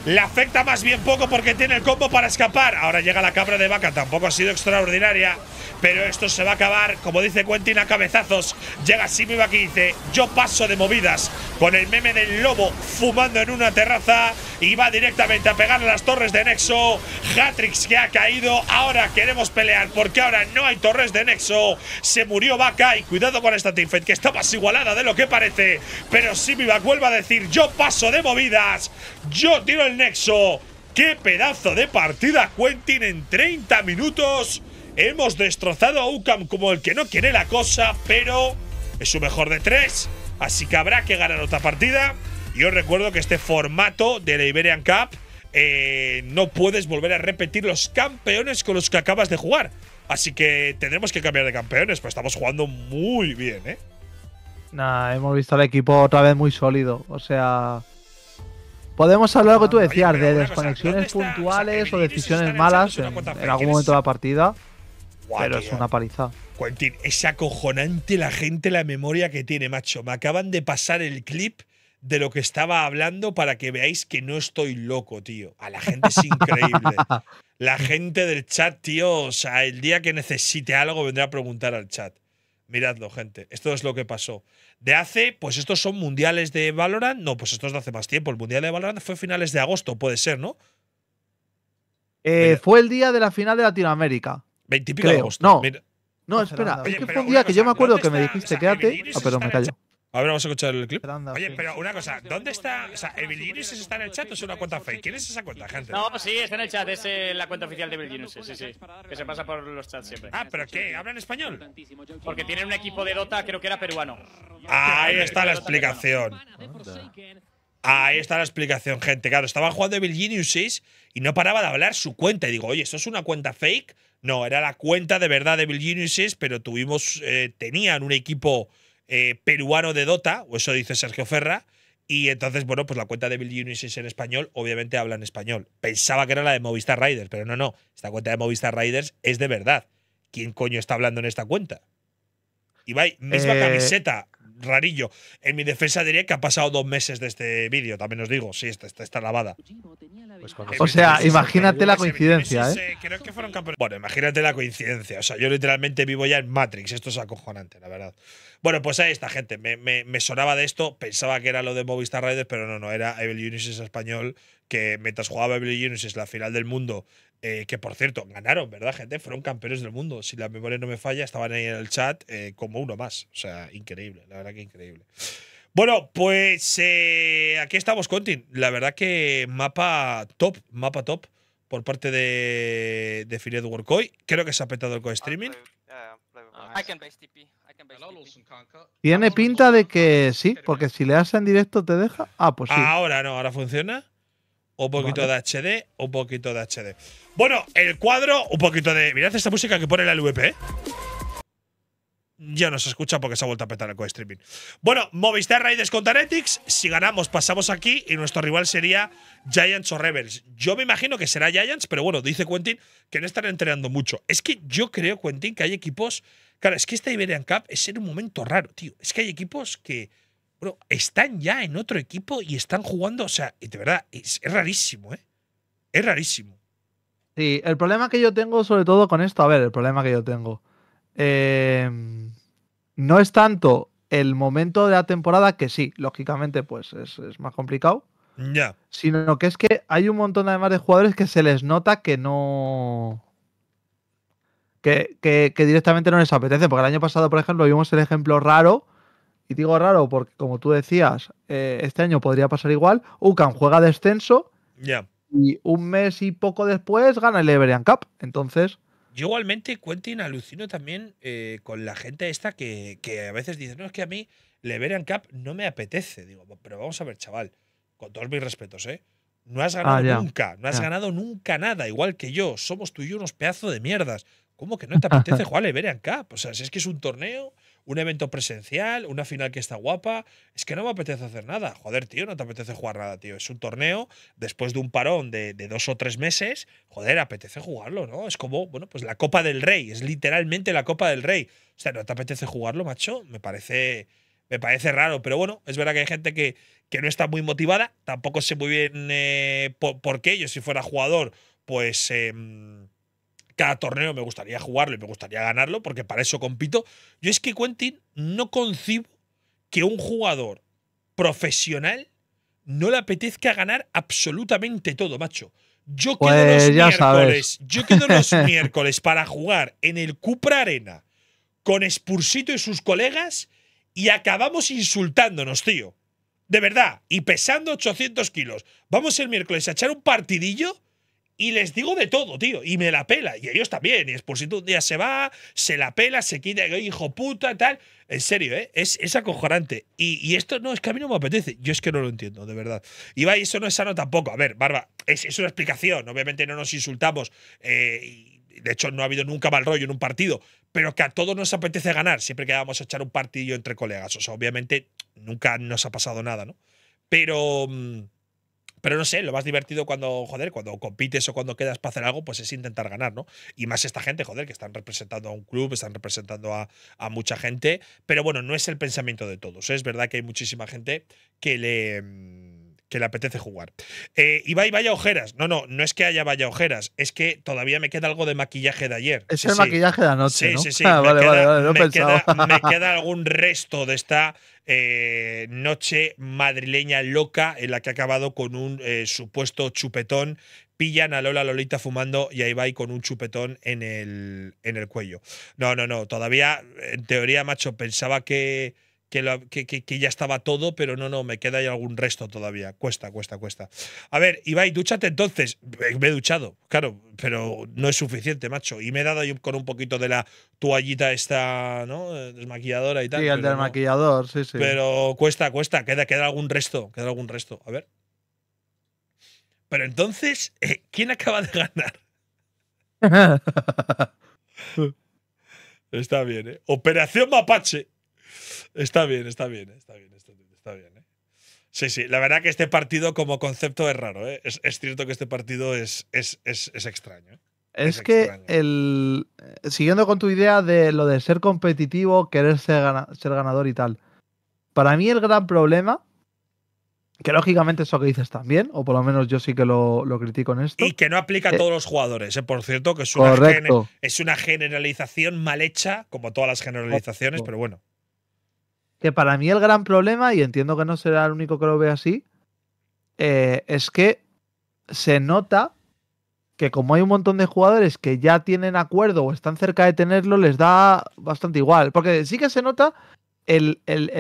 le afecta más bien poco porque tiene el combo para escapar. Ahora llega la cabra de vaca, tampoco ha sido extraordinaria. Pero esto se va a acabar, como dice Quentin, a cabezazos. Llega Simi y dice, yo paso de movidas con el meme del lobo fumando en una terraza y va directamente a pegar a las torres de Nexo. Hatrix que ha caído, ahora queremos pelear porque ahora no hay torres de Nexo. Se murió vaca y cuidado con esta Teamfight que está más igualada de lo que parece. Pero Simivac vuelve a decir, yo paso de movidas, yo tiro el nexo. ¡Qué pedazo de partida, Quentin! En 30 minutos hemos destrozado a UCAM como el que no quiere la cosa, pero es su mejor de tres. Así que habrá que ganar otra partida. Y os recuerdo que este formato de la Iberian Cup eh, no puedes volver a repetir los campeones con los que acabas de jugar. Así que tendremos que cambiar de campeones, Pues estamos jugando muy bien, ¿eh? hemos visto al equipo otra vez muy sólido. O sea, Podemos hablar lo que tú ah, decías, de desconexiones puntuales o decisiones malas en, algún momento de la partida. pero es una paliza. es acojonante la gente, la memoria que tiene, macho. Me acaban de pasar el clip de lo que estaba hablando para que veáis que no estoy loco, tío. A ah, la gente es increíble. la gente del chat, tío, o sea, el día que necesite algo vendrá a preguntar al chat. Miradlo, gente. Esto es lo que pasó de hace, pues estos son mundiales de Valorant. No, pues estos de hace más tiempo. El mundial de Valorant fue finales de agosto, puede ser, ¿no? Eh, fue el día de la final de Latinoamérica. Veintipico de agosto. No, espera. es que fue un día que yo me acuerdo que me dijiste, quédate. Ah, perdón, me callo. A ver, vamos a escuchar el clip. Oye, pero una cosa, ¿dónde está? O sea, Geniuses está en el chat o es una cuenta fake? ¿Quién es esa cuenta, gente? No, sí, está en el chat, es eh, la cuenta oficial de Geniuses, sí, sí. Que se pasa por los chats siempre. Ah, ¿pero qué? ¿Hablan español? Porque tienen un equipo de Dota, creo que era peruano. Ahí está la explicación. Ahí está la explicación, gente. Claro, estaba jugando Evil Geniuses y no paraba de hablar su cuenta. Y digo, oye, eso es una cuenta fake? No, era la cuenta de verdad de Evil Geniuses, pero tuvimos, eh, tenían un equipo eh, peruano de Dota, o eso dice Sergio Ferra. Y entonces, bueno, pues la cuenta de Bill Unisys en español, obviamente habla en español. Pensaba que era la de Movistar Riders, pero no, no. Esta cuenta de Movistar Riders es de verdad. ¿Quién coño está hablando en esta cuenta? Ibai, misma eh, camiseta, rarillo. En mi defensa diría que ha pasado dos meses de este vídeo, también os digo. Sí, está, está, lavada. Pues eh, o sea, imagínate la coincidencia, ¿eh? bueno, imagínate la coincidencia. O sea, yo literalmente vivo ya en Matrix. Esto es acojonante, la verdad. Bueno, pues ahí está, gente. Me, sonaba de esto, pensaba que era lo de Movistar Riders, pero no, no, era Evil Unices español, que mientras jugaba Evil Unices la final del mundo, eh, que por cierto, ganaron, ¿verdad, gente? Fueron campeones del mundo. Si la memoria no me falla, estaban ahí en el chat eh, como uno más. O sea, increíble, la verdad que increíble. Bueno, pues eh, aquí estamos, Contin. La verdad que mapa top, mapa top por parte de, de Creo que se ha petado el co-streaming. Ah, tiene pinta de que sí, porque si le das en directo te deja. Ah, pues sí. Ahora no, ahora funciona. Un poquito de HD, un poquito de HD. Bueno, el cuadro, un poquito de. Mirad esta música que pone la LVP. ¿eh? Ya no se escucha porque se ha vuelto a petar el co-streaming. Bueno, Movistar Raiders contra Netflix. Si ganamos, pasamos aquí y nuestro rival sería Giants o Rebels. Yo me imagino que será Giants, pero bueno, dice Quentin que no están entrenando mucho. Es que yo creo, Quentin, que hay equipos Claro, es que este Iberian Cup es en un momento raro, tío. Es que hay equipos que están ya en otro equipo y están jugando. O sea, de verdad, es, rarísimo, ¿eh? Es rarísimo. Sí, el problema que yo tengo, sobre todo con esto, a ver, el problema que yo tengo. Eh, no es tanto el momento de la temporada, que sí, lógicamente, pues es, más complicado. Ya. Sino que es que hay un montón además de jugadores que se les nota que no que, directamente no les apetece. Porque el año pasado, por ejemplo, vimos el ejemplo raro. Y digo raro porque, como tú decías, eh, este año podría pasar igual. Ucan juega descenso. Ya. Y un mes y poco después gana el Everian Cup. Entonces. Yo igualmente, y alucino también eh, con la gente esta que, que, a veces dice, no, es que a mí Leverian Cup no me apetece. Digo, pero vamos a ver, chaval, con todos mis respetos, ¿eh? No has ah, ganado nunca, no has ganado nunca nada, igual que yo. Somos tú y yo unos pedazos de mierdas. ¿Cómo que no te apetece jugar al Iberian Cup? O sea, si es que es un torneo, un evento presencial, una final que está guapa, es que no me apetece hacer nada. Joder, tío, no te apetece jugar nada, tío. Es un torneo, después de un parón de, dos o tres meses, joder, apetece jugarlo, ¿no? Es como, bueno, pues la Copa del Rey, es literalmente la Copa del Rey. O sea, no te apetece jugarlo, macho, me parece me parece raro, pero bueno, es verdad que hay gente que, que no está muy motivada, tampoco sé muy bien eh, por, qué, yo si fuera jugador, pues em, cada torneo me gustaría jugarlo y me gustaría ganarlo, porque para eso compito. Yo es que Quentin no concibo que un jugador profesional no le apetezca ganar absolutamente todo, macho. Yo los pues yo quedo los miércoles para jugar en el Cupra Arena con Spursito y sus colegas y acabamos insultándonos, tío. De verdad, y pesando 800 kilos. Vamos el miércoles a echar un partidillo y les digo de todo, tío, y me la pela, y ellos también, y es por si tú un día se va, se la pela, se quita, hijo puta, tal, en serio, ¿eh? es, es acojonante, y, esto no, es que a mí no me apetece, yo es que no lo entiendo, de verdad, y va, eso no es sano tampoco, a ver, Barba, es, una explicación, obviamente no nos insultamos, eh, de hecho no ha habido nunca mal rollo en un partido, pero que a todos nos apetece ganar, siempre que vamos a echar un partido entre colegas, o sea, obviamente nunca nos ha pasado nada, ¿no? Pero... Mm, pero no sé, lo más divertido cuando, joder, cuando compites o cuando quedas para hacer algo, pues es intentar ganar, ¿no? Y más esta gente, joder, que están representando a un club, están representando a, a mucha gente. Pero bueno, no es el pensamiento de todos. ¿eh? Es verdad que hay muchísima gente que le mm, que le apetece jugar. Eh, y vaya ojeras. No, no, no es que haya vaya ojeras, es que todavía me queda algo de maquillaje de ayer. Es el maquillaje de anoche. Sí, ¿no? sí, sí. Ah, me vale, queda, vale, me, me queda algún resto de esta eh, noche madrileña loca en la que ha acabado con un eh, supuesto chupetón. Pillan a Lola Lolita fumando y ahí va y con un chupetón en el, en el cuello. No, no, no. Todavía, en teoría, macho, pensaba que que, ya estaba todo, pero no, no, me queda ahí algún resto todavía. Cuesta, cuesta, cuesta. A ver, Ibai, dúchate entonces. Me he duchado, claro, pero no es suficiente, macho. Y me he dado yo con un poquito de la toallita esta, ¿no? Desmaquilladora y tal. Sí, el del maquillador, sí, sí. Pero cuesta, cuesta, queda, queda algún resto, queda algún resto. A ver. Pero entonces, eh, ¿quién acaba de ganar? Está bien, ¿eh? Operación Mapache. Está bien, está bien, está bien, está bien. ¿eh? Sí, sí, la verdad que este partido como concepto es raro. ¿eh? Es, cierto que este partido es, es, extraño. ¿eh? Es, que el siguiendo con tu idea de lo de ser competitivo, querer ser, ganador y tal. Para mí el gran problema que lógicamente eso que dices también, o por lo menos yo sí que lo, critico en esto. Y que no aplica a todos los jugadores, por cierto, que es una, es una generalización mal hecha, como todas las generalizaciones, pero bueno que para mí el gran problema, y entiendo que no será el único que lo ve así, eh, es que se nota que como hay un montón de jugadores que ya tienen acuerdo o están cerca de tenerlo, les da bastante igual. Porque sí que se nota el,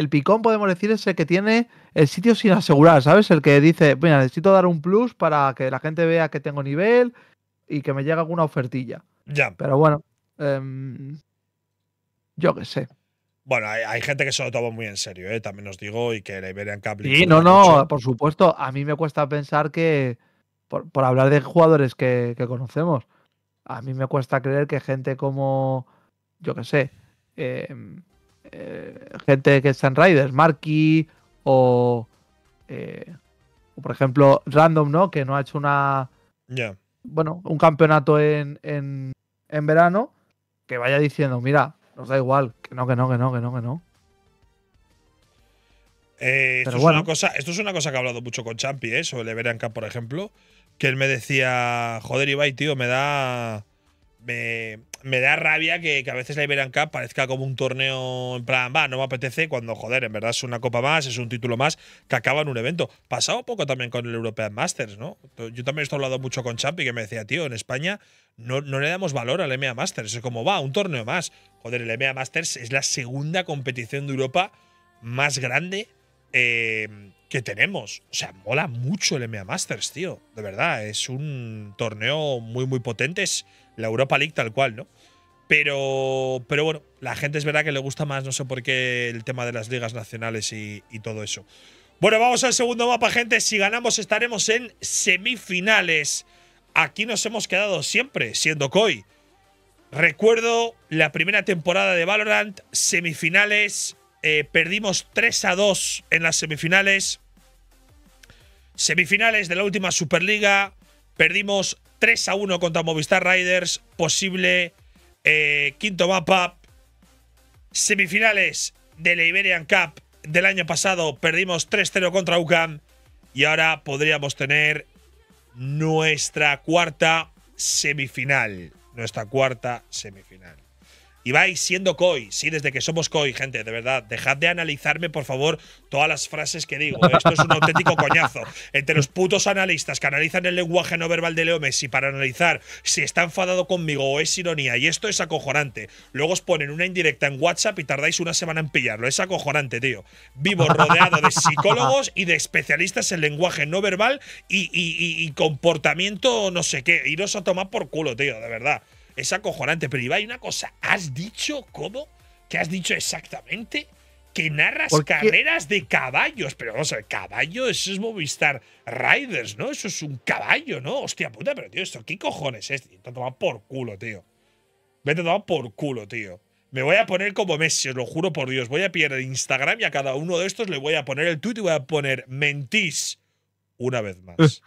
picón, podemos decir, es el que tiene el sitio sin asegurar, ¿sabes? El que dice, mira, necesito dar un plus para que la gente vea que tengo nivel y que me llegue alguna ofertilla. Ya. Pero bueno, em, yo qué sé. Bueno, hay, gente que se lo toma muy en serio, ¿eh? también os digo, y que la Iberian Cup. Sí, no, no, por supuesto. A mí me cuesta pensar que, por, hablar de jugadores que, conocemos, a mí me cuesta creer que gente como, yo qué sé, em, eh, gente que está en Riders, Marky, eh, o, por ejemplo, Random, ¿no? Que no ha hecho una. Bueno, un campeonato en verano, que vaya diciendo, mira, nos da igual. Que no, que no, que no, que no, que no. Eh, esto, es una cosa, esto es una cosa que he hablado mucho con Champi, ¿eh? sobre el Cup, por ejemplo. Que él me decía, joder, Ibai, tío, me da me, me, da rabia que, a veces la Iberian Cup parezca como un torneo en plan, va, no me apetece, cuando joder, en verdad es una copa más, es un título más que acaba en un evento. Pasado poco también con el European Masters, ¿no? Yo también estado hablando mucho con Champi que me decía, tío, en España no, le damos valor al EMEA Masters, es como, va, un torneo más. Joder, el EMEA Masters es la segunda competición de Europa más grande. Eh, que tenemos. O sea, mola mucho el MA Masters, tío. De verdad, es un torneo muy, muy potente la Europa League tal cual, ¿no? Pero, pero bueno, la gente es verdad que le gusta más, no sé por qué, el tema de las ligas nacionales y, todo eso. Bueno, vamos al segundo mapa, gente. Si ganamos estaremos en semifinales. Aquí nos hemos quedado siempre, siendo COI. Recuerdo la primera temporada de Valorant, semifinales. Eh, perdimos 3 a 2 en las semifinales. Semifinales de la última Superliga. Perdimos 3 a 1 contra Movistar Riders, posible eh, quinto mapa, semifinales de la Iberian Cup del año pasado, perdimos 3-0 contra UCAM y ahora podríamos tener nuestra cuarta semifinal, nuestra cuarta semifinal y vais siendo COI, sí, desde que somos COI, gente, de verdad, dejad de analizarme, por favor, todas las frases que digo. ¿eh? Esto es un auténtico coñazo. Entre los putos analistas que analizan el lenguaje no verbal de Leo Messi para analizar si está enfadado conmigo o es ironía, y esto es acojonante. Luego os ponen una indirecta en WhatsApp y tardáis una semana en pillarlo. Es acojonante, tío. Vivo rodeado de psicólogos y de especialistas en lenguaje no verbal y, y comportamiento no sé qué. Iros a tomar por culo, tío, de verdad es acojonante. Pero Ibai, una cosa, ¿has dicho cómo? ¿Qué has dicho exactamente? Que narras carreras de caballos. Pero vamos a caballo, eso es Movistar Riders, ¿no? Eso es un caballo, ¿no? Hostia puta, pero tío, ¿esto qué cojones es? Te Te tomado por culo, tío. Me he tomado por culo, tío. Me voy a poner como Messi, os lo juro por Dios. Voy a pillar el Instagram y a cada uno de estos le voy a poner el tweet y voy a poner mentís una vez más.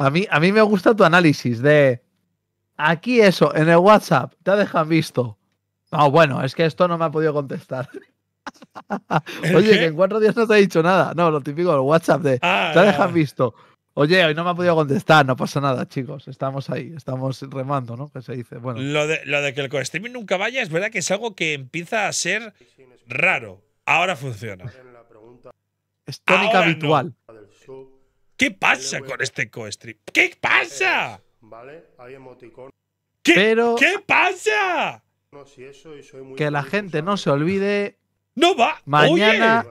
A mí, a mí me gusta tu análisis de Aquí eso, en el WhatsApp, te dejan visto. No, bueno, es que esto no me ha podido contestar. Oye, que en cuatro días no te ha dicho nada. No, lo típico del WhatsApp de ah, te dejan visto. Oye, hoy no me ha podido contestar, no pasa nada, chicos. Estamos ahí, estamos remando, ¿no? Que se dice. Bueno. Lo de, que el co-streaming nunca vaya es verdad que es algo que empieza a ser raro. Ahora funciona. Es tónica habitual. ¿Qué pasa con este co streaming ¿Qué pasa? ¿vale? Hay emoticón. ¿Qué, ¿Qué pasa? que la gente no se olvide. ¡No va! Mañana.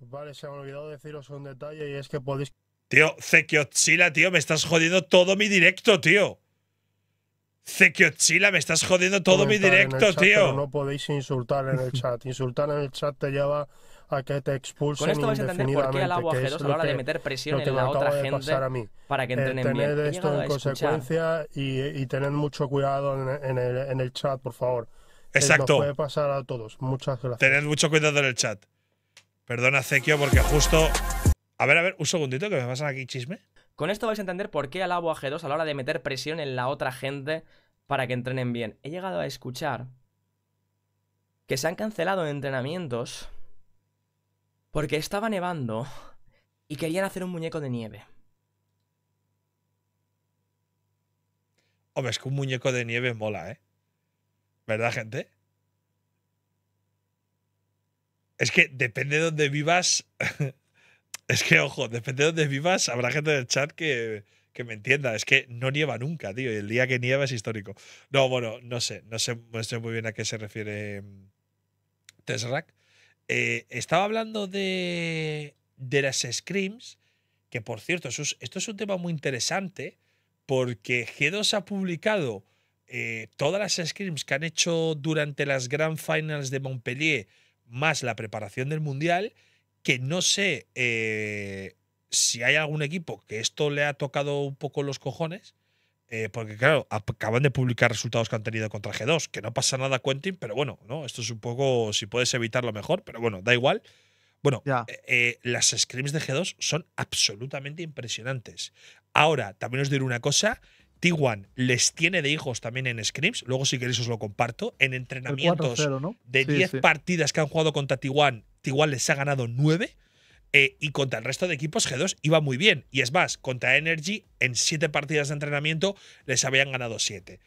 Vale, se ha olvidado deciros un detalle y es que podéis. Tío, Zekiochila, tío, me estás jodiendo todo mi directo, tío. Zekiochila, me estás jodiendo todo mi directo, tío. No podéis insultar en el chat. Insultar en el chat te lleva a que te expulsen Con esto vais a entender por qué al agua a la hora de meter presión en la otra gente para que entrenen eh, bien. esto en consecuencia y, y mucho cuidado en, el, chat, por favor. Eh, Exacto. puede pasar a todos. Muchas gracias. Tened mucho cuidado en el chat. Perdona, Cequio, porque justo. A ver, a ver, un segundito que me pasan aquí chisme. Con esto vais a entender por qué al agua G2 a la hora de meter presión en la otra gente para que entrenen bien. He llegado a escuchar que se han cancelado entrenamientos porque estaba nevando y querían hacer un muñeco de nieve. Hombre, es que un muñeco de nieve mola, ¿eh? ¿Verdad, gente? Es que depende de donde vivas. es que, ojo, depende de donde vivas, habrá gente del chat que, me entienda. Es que no nieva nunca, tío. Y el día que nieva es histórico. No, bueno, no sé. No sé, muy bien a qué se refiere mm, Tesseract. Eh, estaba hablando de, las Screams, que por cierto, esto es un tema muy interesante, porque G2 ha publicado eh, todas las Screams que han hecho durante las Grand Finals de Montpellier, más la preparación del Mundial, que no sé eh, si hay algún equipo que esto le ha tocado un poco los cojones eh, porque claro, acaban de publicar resultados que han tenido contra G2, que no pasa nada Quentin, pero bueno, ¿no? Esto es un poco, si puedes evitarlo mejor, pero bueno, da igual. Bueno, eh, eh, las scrims de G2 son absolutamente impresionantes. Ahora, también os diré una cosa, T1 les tiene de hijos también en scrims, luego si queréis os lo comparto, en entrenamientos de 10 partidas que han jugado contra T1, T1 les ha ganado 9 eh, y contra el resto de equipos G2 iba muy bien. Y es más, contra Energy, en siete partidas de entrenamiento les habían ganado siete.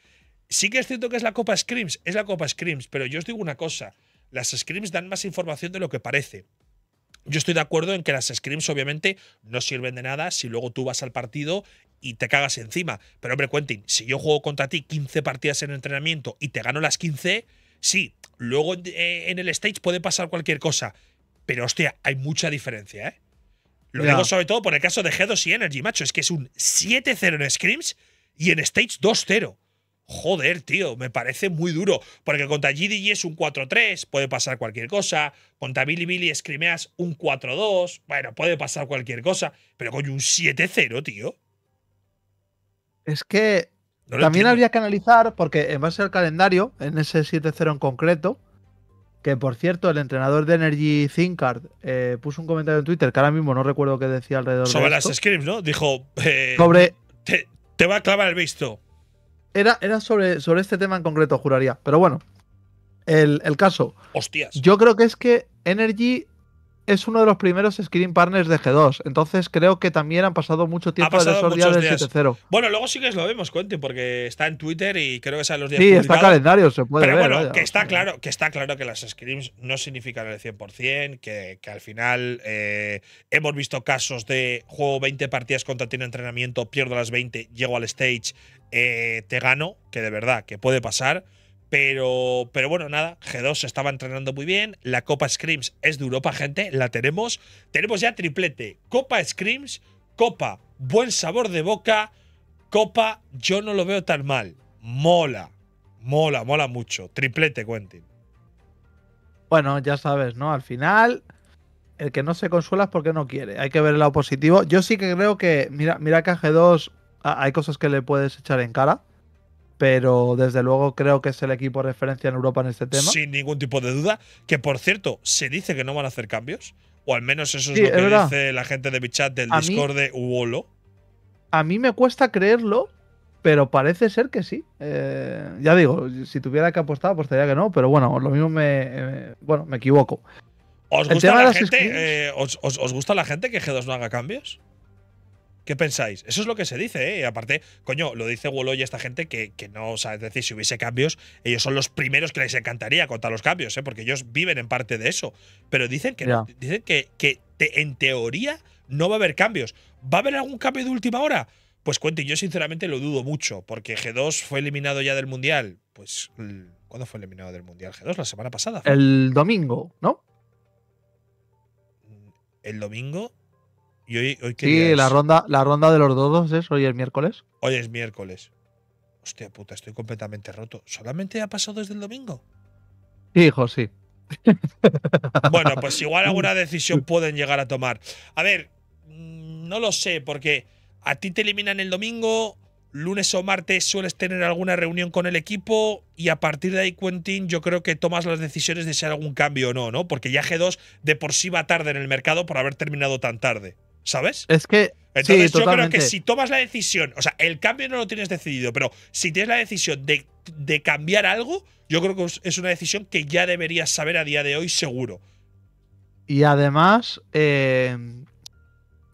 Sí que es cierto que es la Copa Scrims, es la Copa Scrims, pero yo os digo una cosa, las Scrims dan más información de lo que parece. Yo estoy de acuerdo en que las scrims obviamente no sirven de nada si luego tú vas al partido y te cagas encima. Pero hombre, Quentin, si yo juego contra ti 15 partidas en entrenamiento y te gano las 15, sí, luego eh, en el stage puede pasar cualquier cosa. Pero hostia, hay mucha diferencia, ¿eh? Lo digo sobre todo por el caso de G2 y Energy, macho. Es que es un 7-0 en Screams y en Stage 2-0. Joder, tío, me parece muy duro. Porque contra GDG es un 4-3, puede pasar cualquier cosa. Contra Billy Billy Screameas un 4-2, bueno, puede pasar cualquier cosa. Pero con un 7-0, tío. Es que también habría que analizar, porque en base al calendario, en ese 7-0 en concreto, que por cierto, el entrenador de Energy Thinkard eh, puso un comentario en Twitter que ahora mismo no recuerdo qué decía alrededor Sobre las ¿no? Dijo. Eh, sobre. Te, va a clavar el visto. Era, era sobre, sobre este tema en concreto, juraría. Pero bueno. El, el caso. Hostias. Yo creo que es que Energy es uno de los primeros screen partners de G2. Entonces creo que también han pasado mucho tiempo de esos días 0 Bueno, luego sí que lo vemos, cuente, porque está en Twitter y creo que sale los días. Sí, está calendario, se puede Pero Bueno, que está, claro, que está claro que las screens no significan el 100%, que, que al final eh, hemos visto casos de juego 20 partidas contra ti en entrenamiento, pierdo las 20, llego al stage, eh, te gano, que de verdad, que puede pasar. Pero, pero bueno, nada, G2 se estaba entrenando muy bien. La Copa Screams es de Europa, gente, la tenemos. Tenemos ya triplete: Copa Screams, Copa Buen Sabor de Boca, Copa Yo no lo veo tan mal. Mola, mola, mola mucho. Triplete, Quentin. Bueno, ya sabes, ¿no? Al final, el que no se consuela es porque no quiere. Hay que ver el lado positivo. Yo sí que creo que, mira, mira que a G2 hay cosas que le puedes echar en cara pero desde luego creo que es el equipo de referencia en Europa en este tema. Sin ningún tipo de duda, que por cierto, se dice que no van a hacer cambios, o al menos eso es lo que dice la gente de Bichat del Discord de Uolo. A mí me cuesta creerlo, pero parece ser que sí. Eh, ya digo, si tuviera que apostar, pues apostaría que no, pero bueno, lo mismo me, eh, bueno, me equivoco. ¿Os gusta, la gente, eh, os gusta la gente que G2 no haga cambios? ¿Qué pensáis? Eso es lo que se dice, ¿eh? aparte, coño, lo dice Wolo y esta gente que, no, o es decir, si hubiese cambios, ellos son los primeros que les encantaría contar los cambios, ¿eh? Porque ellos viven en parte de eso. Pero dicen que, dicen que, que en teoría no va a haber cambios. ¿Va a haber algún cambio de última hora? Pues cuente, yo sinceramente lo dudo mucho, porque G2 fue eliminado ya del Mundial. Pues, ¿cuándo fue eliminado del Mundial? G2, la semana pasada. El domingo, ¿no? El domingo, ¿Y hoy, sí, la ronda, la ronda de los dodos es hoy es miércoles. Hoy es miércoles. Hostia puta, estoy completamente roto. ¿Solamente ha pasado desde el domingo? hijo, sí. bueno, pues igual alguna decisión pueden llegar a tomar. A ver, mm, no lo sé, porque a ti te eliminan el domingo, lunes o martes sueles tener alguna reunión con el equipo y a partir de ahí, Quentin, yo creo que tomas las decisiones de si hay algún cambio o no, ¿no? Porque ya G2 de por sí va tarde en el mercado por haber terminado tan tarde. ¿Sabes? Es que. Entonces yo creo que si tomas la decisión, o sea, el cambio no lo tienes decidido, pero si tienes la decisión de, cambiar algo, yo creo que es una decisión que ya deberías saber a día de hoy seguro. Y además, eh,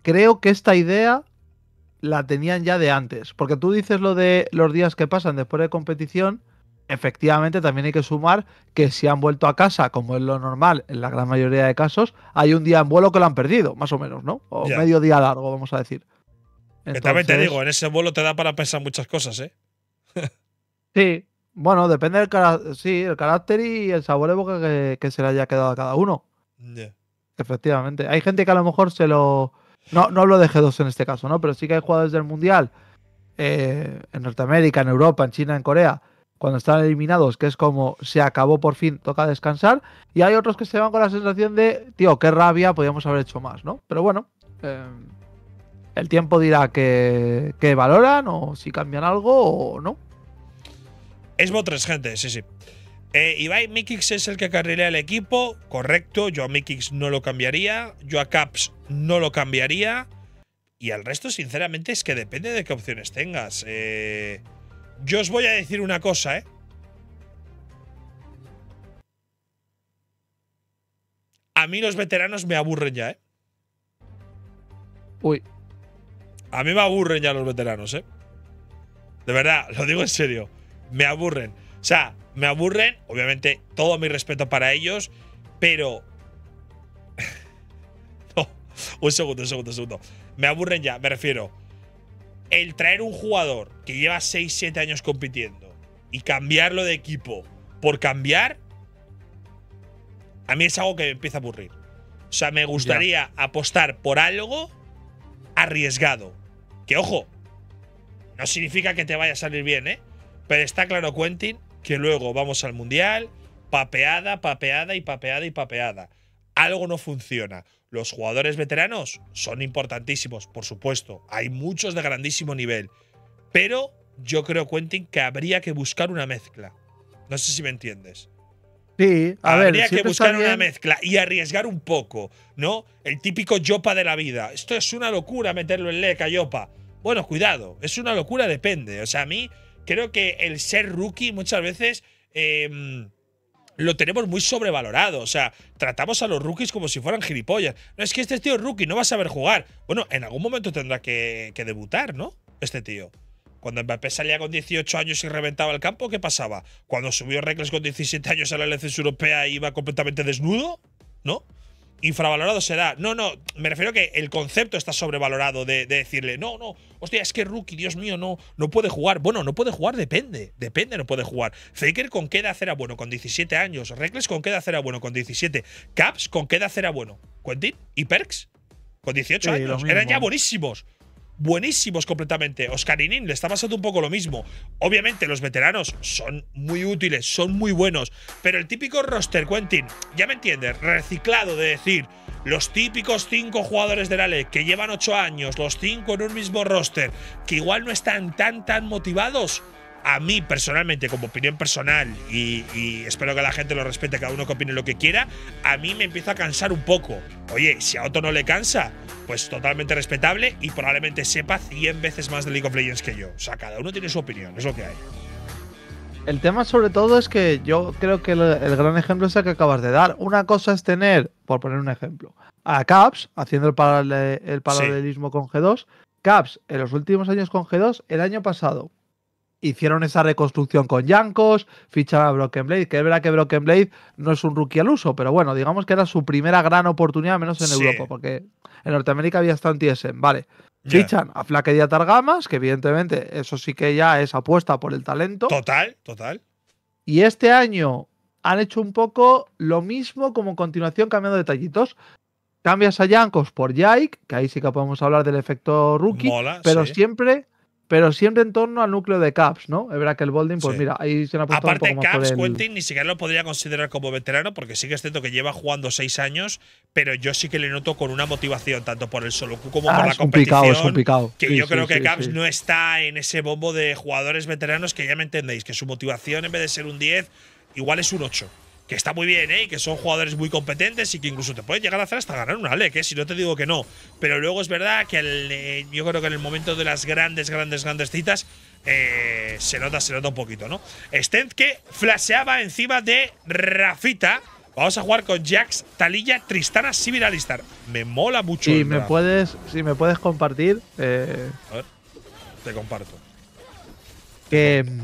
creo que esta idea la tenían ya de antes, porque tú dices lo de los días que pasan después de competición, Efectivamente, también hay que sumar que si han vuelto a casa, como es lo normal en la gran mayoría de casos, hay un día en vuelo que lo han perdido, más o menos, ¿no? O medio día largo, vamos a decir. Entonces, te digo, en ese vuelo te da para pensar muchas cosas, ¿eh? sí, bueno, depende del carácter, el carácter y el sabor de boca que, se le haya quedado a cada uno. Efectivamente. Hay gente que a lo mejor se lo. No, no hablo de G2 en este caso, ¿no? Pero sí que hay jugadores del Mundial eh, en Norteamérica, en Europa, en China, en Corea, cuando están eliminados, que es como se acabó por fin, toca descansar. Y hay otros que se van con la sensación de, tío, qué rabia, podríamos haber hecho más, ¿no? Pero bueno, eh, el tiempo dirá que, valoran o si cambian algo o no. Esbo 3, gente, sí, sí. Eh, Ibai Mikix es el que carrilea el equipo, correcto. Yo a Mikix no lo cambiaría. Yo a Caps no lo cambiaría. Y al resto, sinceramente, es que depende de qué opciones tengas. Eh. Yo os voy a decir una cosa, ¿eh? A mí los veteranos me aburren ya, ¿eh? Uy. A mí me aburren ya los veteranos, ¿eh? De verdad, lo digo en serio. Me aburren. O sea, me aburren. Obviamente, todo mi respeto para ellos. Pero. no. Un segundo, un segundo, un segundo. Me aburren ya, me refiero el traer un jugador que lleva 6, 7 años compitiendo y cambiarlo de equipo por cambiar, a mí es algo que me empieza a aburrir. O sea, me gustaría apostar por algo arriesgado. Que ojo, no significa que te vaya a salir bien, ¿eh? Pero está claro, Quentin, que luego vamos al Mundial, papeada, papeada y papeada y papeada. Algo no funciona. Los jugadores veteranos son importantísimos, por supuesto. Hay muchos de grandísimo nivel. Pero yo creo, Quentin, que habría que buscar una mezcla. No sé si me entiendes. Sí, a Habría que buscar una mezcla y arriesgar un poco, ¿no? El típico Yopa de la vida. Esto es una locura meterlo en Leca, Yopa. Bueno, cuidado, es una locura, depende. O sea, a mí creo que el ser rookie muchas veces em, lo tenemos muy sobrevalorado. O sea, tratamos a los rookies como si fueran gilipollas. No es que este tío rookie, no va a saber jugar. Bueno, en algún momento tendrá que, debutar, ¿no? Este tío. Cuando Mbappé salía con 18 años y reventaba el campo, ¿qué pasaba? Cuando subió Regles con 17 años a la LCS europea iba completamente desnudo, ¿no? infravalorado será. No, no, me refiero a que el concepto está sobrevalorado de, decirle, no, no, hostia, es que rookie, Dios mío, no, no puede jugar. Bueno, no puede jugar, depende, depende, no puede jugar. Faker con qué edad era bueno, con 17 años. Reckless con qué edad era bueno, con 17. Caps con qué edad era bueno. Quentin y Perks con 18 años. Eran ya buenísimos buenísimos completamente. Oscar le está pasando un poco lo mismo. Obviamente, los veteranos son muy útiles, son muy buenos, pero el típico roster Quentin, ya me entiendes, reciclado de decir. Los típicos cinco jugadores de la que llevan ocho años, los cinco en un mismo roster, que igual no están tan tan motivados, a mí personalmente, como opinión personal, y, espero que la gente lo respete, cada uno que opine lo que quiera, a mí me empieza a cansar un poco. Oye, si a otro no le cansa, pues totalmente respetable y probablemente sepa 100 veces más de League of Legends que yo. O sea, cada uno tiene su opinión, es lo que hay. El tema sobre todo es que yo creo que el, gran ejemplo es el que acabas de dar. Una cosa es tener, por poner un ejemplo, a Caps haciendo el, paralelismo con G2. Caps en los últimos años con G2, el año pasado hicieron esa reconstrucción con Jankos, ficharon a Broken Blade, que es verdad que Broken Blade no es un rookie al uso, pero bueno, digamos que era su primera gran oportunidad, menos en Europa, porque en Norteamérica había estado en vale. Fichan a Flaque y Targamas, que evidentemente eso sí que ya es apuesta por el talento. Total, total. Y este año han hecho un poco lo mismo como continuación cambiando detallitos. Cambias a Jankos por Jaik, que ahí sí que podemos hablar del efecto rookie, pero siempre pero siempre en torno al núcleo de Caps, ¿no? Es verdad que el Bolding, pues mira, ahí se ha puesto Aparte, un poco Caps, Quentin ni siquiera lo podría considerar como veterano, porque sí que es cierto que lleva jugando seis años, pero yo sí que le noto con una motivación, tanto por el solo como ah, por la es competición. Complicado, es complicado. Que yo creo que Caps no está en ese bombo de jugadores veteranos que ya me entendéis, que su motivación en vez de ser un 10, igual es un 8 que está muy bien, ¿eh? Y que son jugadores muy competentes y que incluso te pueden llegar a hacer hasta ganar una LEC, ¿eh? Si no te digo que no. Pero luego es verdad que eh, yo creo que en el momento de las grandes, grandes, grandes citas eh, se nota, se nota un poquito, ¿no? Stent que flasheaba encima de Rafita. Vamos a jugar con Jax, Talilla, Tristana, Alistar. Me mola mucho. Si me, puedes, si me puedes compartir… A ver, te comparto. Que… Mm,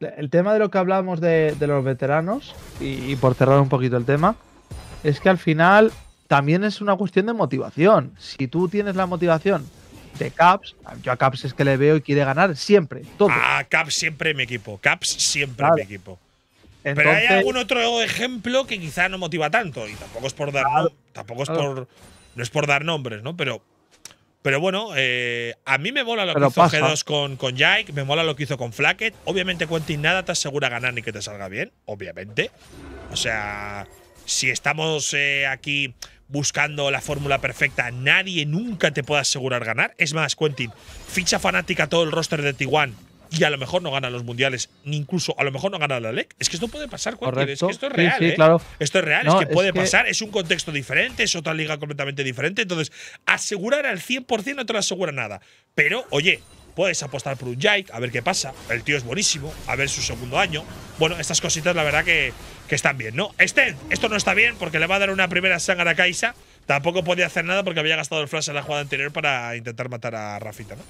el tema de lo que hablamos de, los veteranos, y, por cerrar un poquito el tema, es que al final también es una cuestión de motivación. Si tú tienes la motivación de Caps. Yo a Caps es que le veo y quiere ganar siempre. Todo. Ah, Caps siempre mi equipo. Caps siempre me mi equipo. Pero hay algún otro ejemplo que quizá no motiva tanto. Y tampoco es por dar. tampoco es por. No es por dar nombres, ¿no? Pero pero bueno, eh, a mí me mola lo que hizo G2 con, con Jake, me mola lo que hizo con Flacket. Obviamente, Quentin nada te asegura ganar ni que te salga bien, obviamente. O sea, si estamos eh, aquí buscando la fórmula perfecta, nadie nunca te puede asegurar ganar. Es más, Quentin, ficha fanática todo el roster de t y a lo mejor no gana los mundiales, ni incluso a lo mejor no gana la LEC. Es que esto puede pasar, cualquier. Es que esto es real. ¿eh? claro. Esto es real, es que puede pasar, es un contexto diferente, es otra liga completamente diferente. Entonces, asegurar al 100% no te asegura nada. Pero, oye, puedes apostar por un jake a ver qué pasa. El tío es buenísimo, a ver su segundo año. Bueno, estas cositas, la verdad que, que están bien, ¿no? estén esto no está bien porque le va a dar una primera sangre a Kaisa. Tampoco podía hacer nada porque había gastado el flash en la jugada anterior para intentar matar a Rafita, ¿no?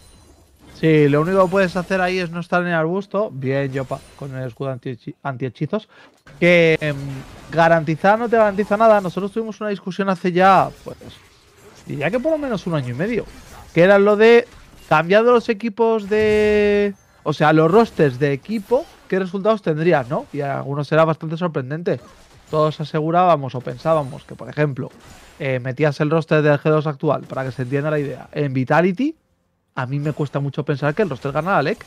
Sí, lo único que puedes hacer ahí es no estar en el arbusto, bien yo con el escudo antihechizos, que em, garantiza, no te garantiza nada. Nosotros tuvimos una discusión hace ya, pues, diría que por lo menos un año y medio, que era lo de Cambiando los equipos de... O sea, los rosters de equipo, ¿qué resultados tendrías, no? Y algunos era bastante sorprendente. Todos asegurábamos o pensábamos que, por ejemplo, eh, metías el roster del G2 actual, para que se entienda la idea, en Vitality a mí me cuesta mucho pensar que el roster gana a Alec.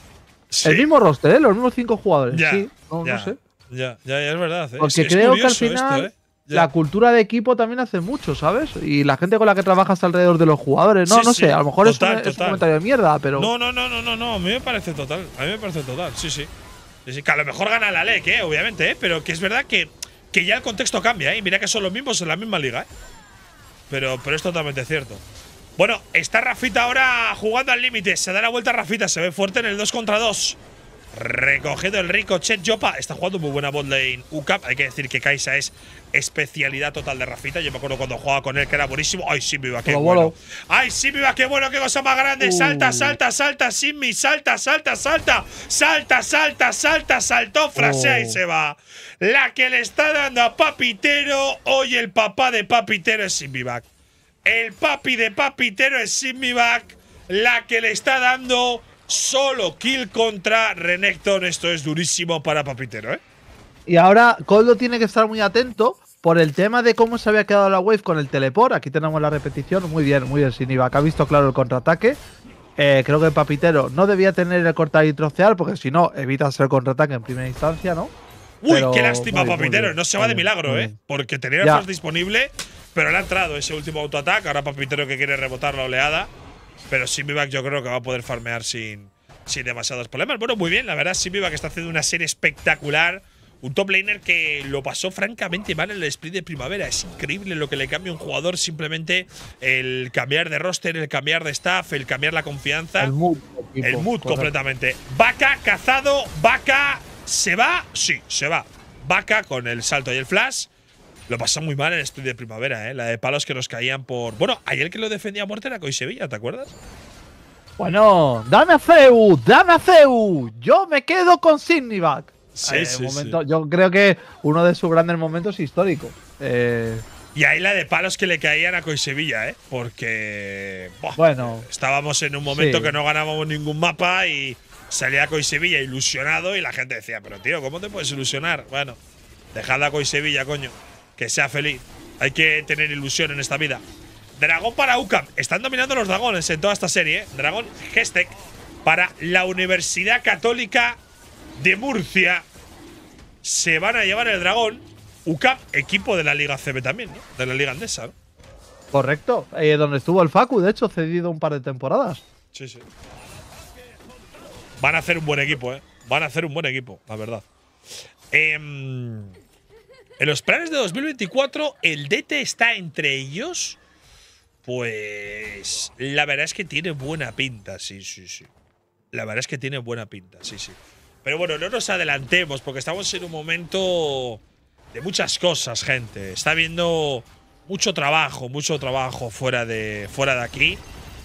El mismo roster, ¿eh? los mismos cinco jugadores. Ya, sí, no, ya, sé. Ya, ya, es verdad. ¿eh? Porque creo que al final ¿eh? la cultura de equipo también hace mucho, ¿sabes? Y la gente con la que trabajas alrededor de los jugadores. No, no sé, a lo mejor es, un, comentario de mierda, pero. No, no, no, no, no, no, a mí me parece total. A mí me parece total, sí, sí. Que a lo mejor gana la Alec, ¿eh? obviamente, pero que es verdad que, que ya el contexto cambia, Y mira que son los mismos en la misma liga, ¿eh? Pero, pero es totalmente cierto. Bueno, está Rafita ahora jugando al límite. Se da la vuelta Rafita, se ve fuerte en el 2 contra 2. Recogido el rico Chet Jopa. Está jugando muy buena botlane UCAP. Hay que decir que Kaisa es especialidad total de Rafita. Yo me acuerdo cuando jugaba con él que era buenísimo. ¡Ay, sí, viva! ¡Qué bueno! ¡Ay, sí, viva! ¡Qué bueno! ¡Qué cosa más grande! ¡Salta, salta, salta! ¡Simmi! mi salta, salta! ¡Salta, salta, salta! ¡Saltó! Frasea y oh. se va. La que le está dando a Papitero. Hoy el papá de Papitero es Simbivac el papi de papitero es Sidney la que le está dando solo kill contra Renekton. Esto es durísimo para papitero, ¿eh? Y ahora Coldo tiene que estar muy atento por el tema de cómo se había quedado la wave con el teleport. Aquí tenemos la repetición. Muy bien, muy bien, Sidney Ha visto claro el contraataque. Eh, creo que papitero no debía tener el cortar y trocear, porque si no, evita el contraataque en primera instancia, ¿no? Uy, qué lástima, papitero. No se va de milagro, ¿eh? Porque tener el disponible pero le ha entrado ese último autoataque. Ahora Papitero que quiere rebotar la oleada. Pero Simivac yo creo que va a poder farmear sin, sin demasiados problemas. Bueno, muy bien, la verdad, Simivac está haciendo una serie espectacular. Un top laner que lo pasó francamente mal en el split de primavera. Es increíble lo que le cambia un jugador simplemente el cambiar de roster, el cambiar de staff, el cambiar la confianza. El mood. el mood completamente. Vaca, cazado, vaca, se va. Sí, se va. Vaca con el salto y el flash. Lo pasó muy mal en el estudio de primavera, ¿eh? La de palos que nos caían por. Bueno, ayer que lo defendía a muerte era Coy Sevilla, ¿te acuerdas? Bueno, dame a Feu, dame a Feu. Yo me quedo con Back. Sí, eh, sí, momento, sí. Yo creo que uno de sus grandes momentos históricos. Eh. Y ahí la de palos que le caían a Coisevilla, ¿eh? Porque. bueno. Estábamos en un momento que no ganábamos ningún mapa y salía Coisevilla ilusionado y la gente decía, pero tío, ¿cómo te puedes ilusionar? Bueno, dejad a Sevilla, coño que sea feliz. Hay que tener ilusión en esta vida. Dragón para UCAM. Están dominando los dragones en toda esta serie. ¿eh? Dragón Gestec para la Universidad Católica de Murcia. Se van a llevar el dragón. UCAM, equipo de la Liga CB también, ¿no? De la Liga Andesa, Correcto. Eh, donde estuvo el Facu, de hecho, cedido un par de temporadas. Sí, sí. Van a hacer un buen equipo, ¿eh? Van a hacer un buen equipo, la verdad. Eh, en los planes de 2024, el DT está entre ellos. Pues la verdad es que tiene buena pinta, sí, sí, sí. La verdad es que tiene buena pinta, sí, sí. Pero bueno, no nos adelantemos porque estamos en un momento de muchas cosas, gente. Está habiendo mucho trabajo, mucho trabajo fuera de, fuera de aquí.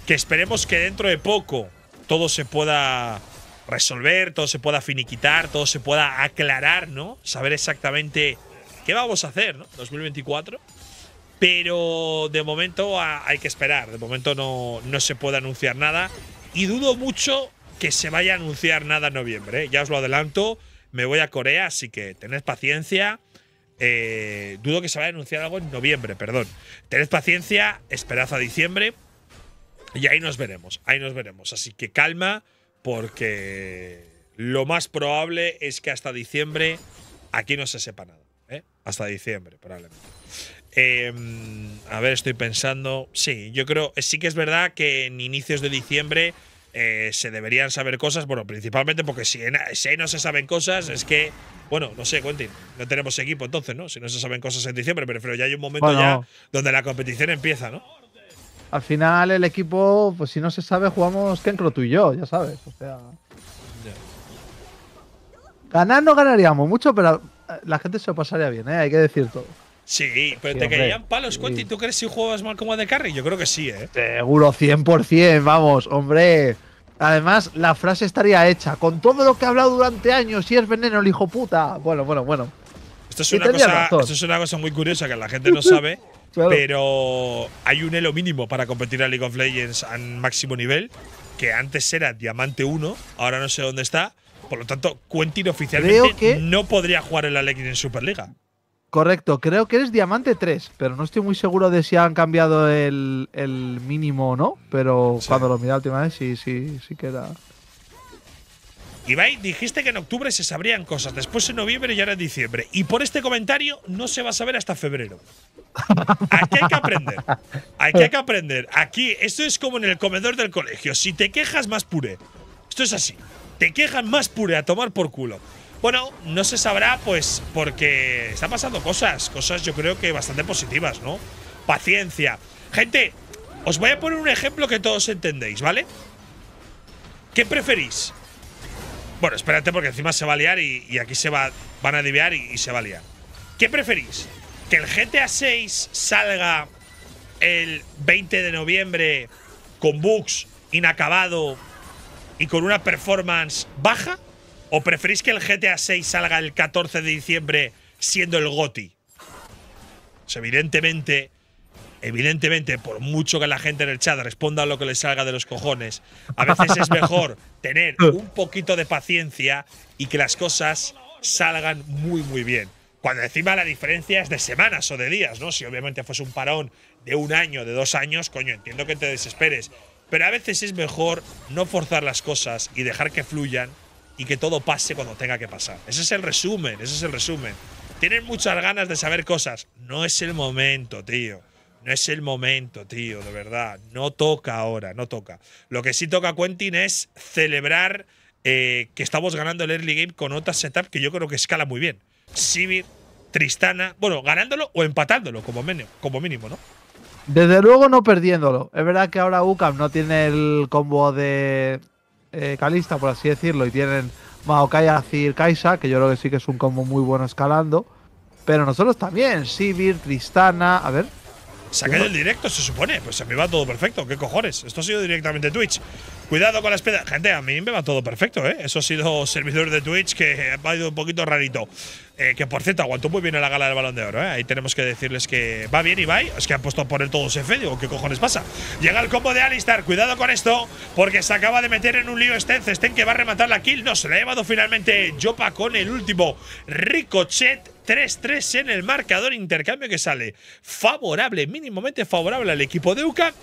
Que esperemos que dentro de poco todo se pueda resolver, todo se pueda finiquitar, todo se pueda aclarar, ¿no? Saber exactamente ¿Qué vamos a hacer, no? 2024. Pero de momento hay que esperar. De momento no, se puede anunciar nada. Y dudo mucho que se vaya a anunciar nada en noviembre. ¿eh? Ya os lo adelanto. Me voy a Corea, así que tened paciencia. Eh, dudo que se vaya a anunciar algo en noviembre, perdón. Tened paciencia, esperad a diciembre. Y ahí nos veremos, ahí nos veremos. Así que calma, porque lo más probable es que hasta diciembre aquí no se sepa nada. ¿eh? Hasta diciembre, probablemente. Em, a ver, estoy pensando. Sí, yo creo. Eh, sí que es verdad que en inicios de diciembre eh, se deberían saber cosas. Bueno, principalmente porque si, ahí no se saben cosas, es que. Bueno, no sé, Quentin. No tenemos equipo entonces, ¿no? Si no se saben cosas en diciembre, pero ya hay un momento ya donde la competición empieza, ¿no? Al final, el equipo, pues si no se sabe, jugamos Kenkro tú y yo, ya sabes. O sea. ganaríamos mucho, pero la gente se lo pasaría bien, ¿eh? hay que decir todo. Sí, pero te caerían palos, ¿Tú crees si juegas mal como de carry? Yo creo que sí, ¿eh? Seguro, 100%, vamos, hombre. Además, la frase estaría hecha. Con todo lo que ha hablado durante años, si es veneno el hijo puta. Bueno, bueno, bueno. Esto es, una cosa, esto es muy curiosa que la gente no sabe. Pero hay un elo mínimo para competir a League of Legends a máximo nivel, que antes era Diamante 1, ahora no sé dónde está, por lo tanto, Quentin oficialmente no podría jugar en la en Superliga. Correcto, creo que eres Diamante 3, pero no estoy muy seguro de si han cambiado el, mínimo o no, pero cuando lo miré la última vez sí, sí, sí queda. Ibai, dijiste que en octubre se sabrían cosas, después en noviembre y ahora en diciembre. Y por este comentario no se va a saber hasta febrero. Aquí hay que aprender. Aquí hay que aprender. Aquí, esto es como en el comedor del colegio. Si te quejas, más puré. Esto es así te quejan más pure a tomar por culo. Bueno, no se sabrá, pues, porque están pasando cosas, cosas yo creo que bastante positivas, ¿no? Paciencia. Gente, os voy a poner un ejemplo que todos entendéis, ¿vale? ¿Qué preferís? Bueno, espérate porque encima se va a liar y, aquí se va, van a liar y, y, se va a liar. ¿Qué preferís? ¿Que el GTA 6 salga el 20 de noviembre con bugs, inacabado, y con una performance baja? ¿O preferís que el GTA 6 salga el 14 de diciembre siendo el GOTI? evidentemente, evidentemente, por mucho que la gente en el chat responda a lo que le salga de los cojones, a veces es mejor tener un poquito de paciencia y que las cosas salgan muy, muy bien. Cuando encima la diferencia es de semanas o de días, ¿no? Si obviamente fuese un parón de un año, de dos años, coño, entiendo que te desesperes. Pero a veces es mejor no forzar las cosas y dejar que fluyan y que todo pase cuando tenga que pasar. Ese es el resumen, ese es el resumen. Tienen muchas ganas de saber cosas. No es el momento, tío. No es el momento, tío, de verdad. No toca ahora, no toca. Lo que sí toca Quentin es celebrar eh, que estamos ganando el early game con otra setup que yo creo que escala muy bien. Sivir, Tristana, bueno, ganándolo o empatándolo como, como mínimo, ¿no? Desde luego no perdiéndolo. Es verdad que ahora UCAM no tiene el combo de eh, Calista, por así decirlo, y tienen Maokai Azir Kaisa, que yo creo que sí que es un combo muy bueno escalando. Pero nosotros también, Sivir, Tristana, a ver, caído el directo, se supone. Pues a mí va todo perfecto. ¿Qué cojones? Esto ha sido directamente Twitch. Cuidado con las pedas. Gente, a mí me va todo perfecto, ¿eh? Eso ha sido servidor de Twitch que ha ido un poquito rarito. Eh, que por cierto, aguantó muy bien la gala del balón de oro, ¿eh? Ahí tenemos que decirles que va bien y va. Es que han puesto a poner todo fe, Digo, ¿qué cojones pasa? Llega el combo de Alistar. Cuidado con esto, porque se acaba de meter en un lío Sten. Sten que va a rematar la kill. No, se la ha llevado finalmente Jopa con el último Ricochet 3-3 en el marcador intercambio que sale favorable, mínimamente favorable al equipo de UCAM.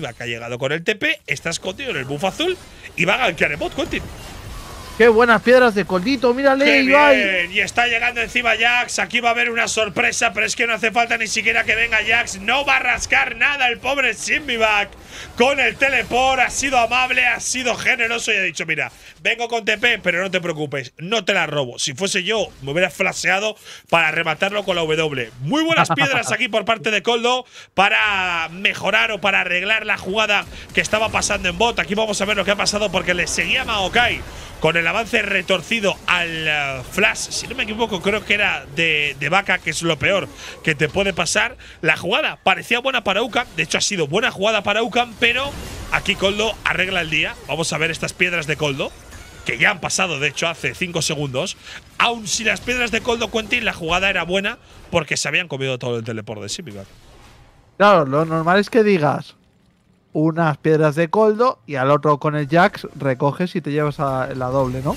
vaca ha llegado con el TP, está escondido en el buff azul y va a ganar el bot, Qué buenas piedras de coldito, mírale, Y está llegando encima Jax. Aquí va a haber una sorpresa, pero es que no hace falta ni siquiera que venga Jax. No va a rascar nada el pobre Simbivac. Con el teleport ha sido amable, ha sido generoso y ha dicho, mira, vengo con TP, pero no te preocupes, no te la robo. Si fuese yo, me hubiera flaseado para rematarlo con la W. Muy buenas piedras aquí por parte de Coldo para mejorar o para arreglar la jugada que estaba pasando en bot. Aquí vamos a ver lo que ha pasado porque le seguía Maokai con el avance retorcido al eh, flash, si no me equivoco, creo que era de, vaca, que es lo peor que te puede pasar. La jugada parecía buena para UCAM, de hecho ha sido buena jugada para UCAM, pero aquí Coldo arregla el día. Vamos a ver estas piedras de Coldo, que ya han pasado, de hecho, hace 5 segundos. Aun si las piedras de Coldo cuenten, la jugada era buena porque se habían comido todo el teleport de Claro, lo normal es que digas, unas piedras de coldo y al otro con el Jax recoges y te llevas a la doble, ¿no?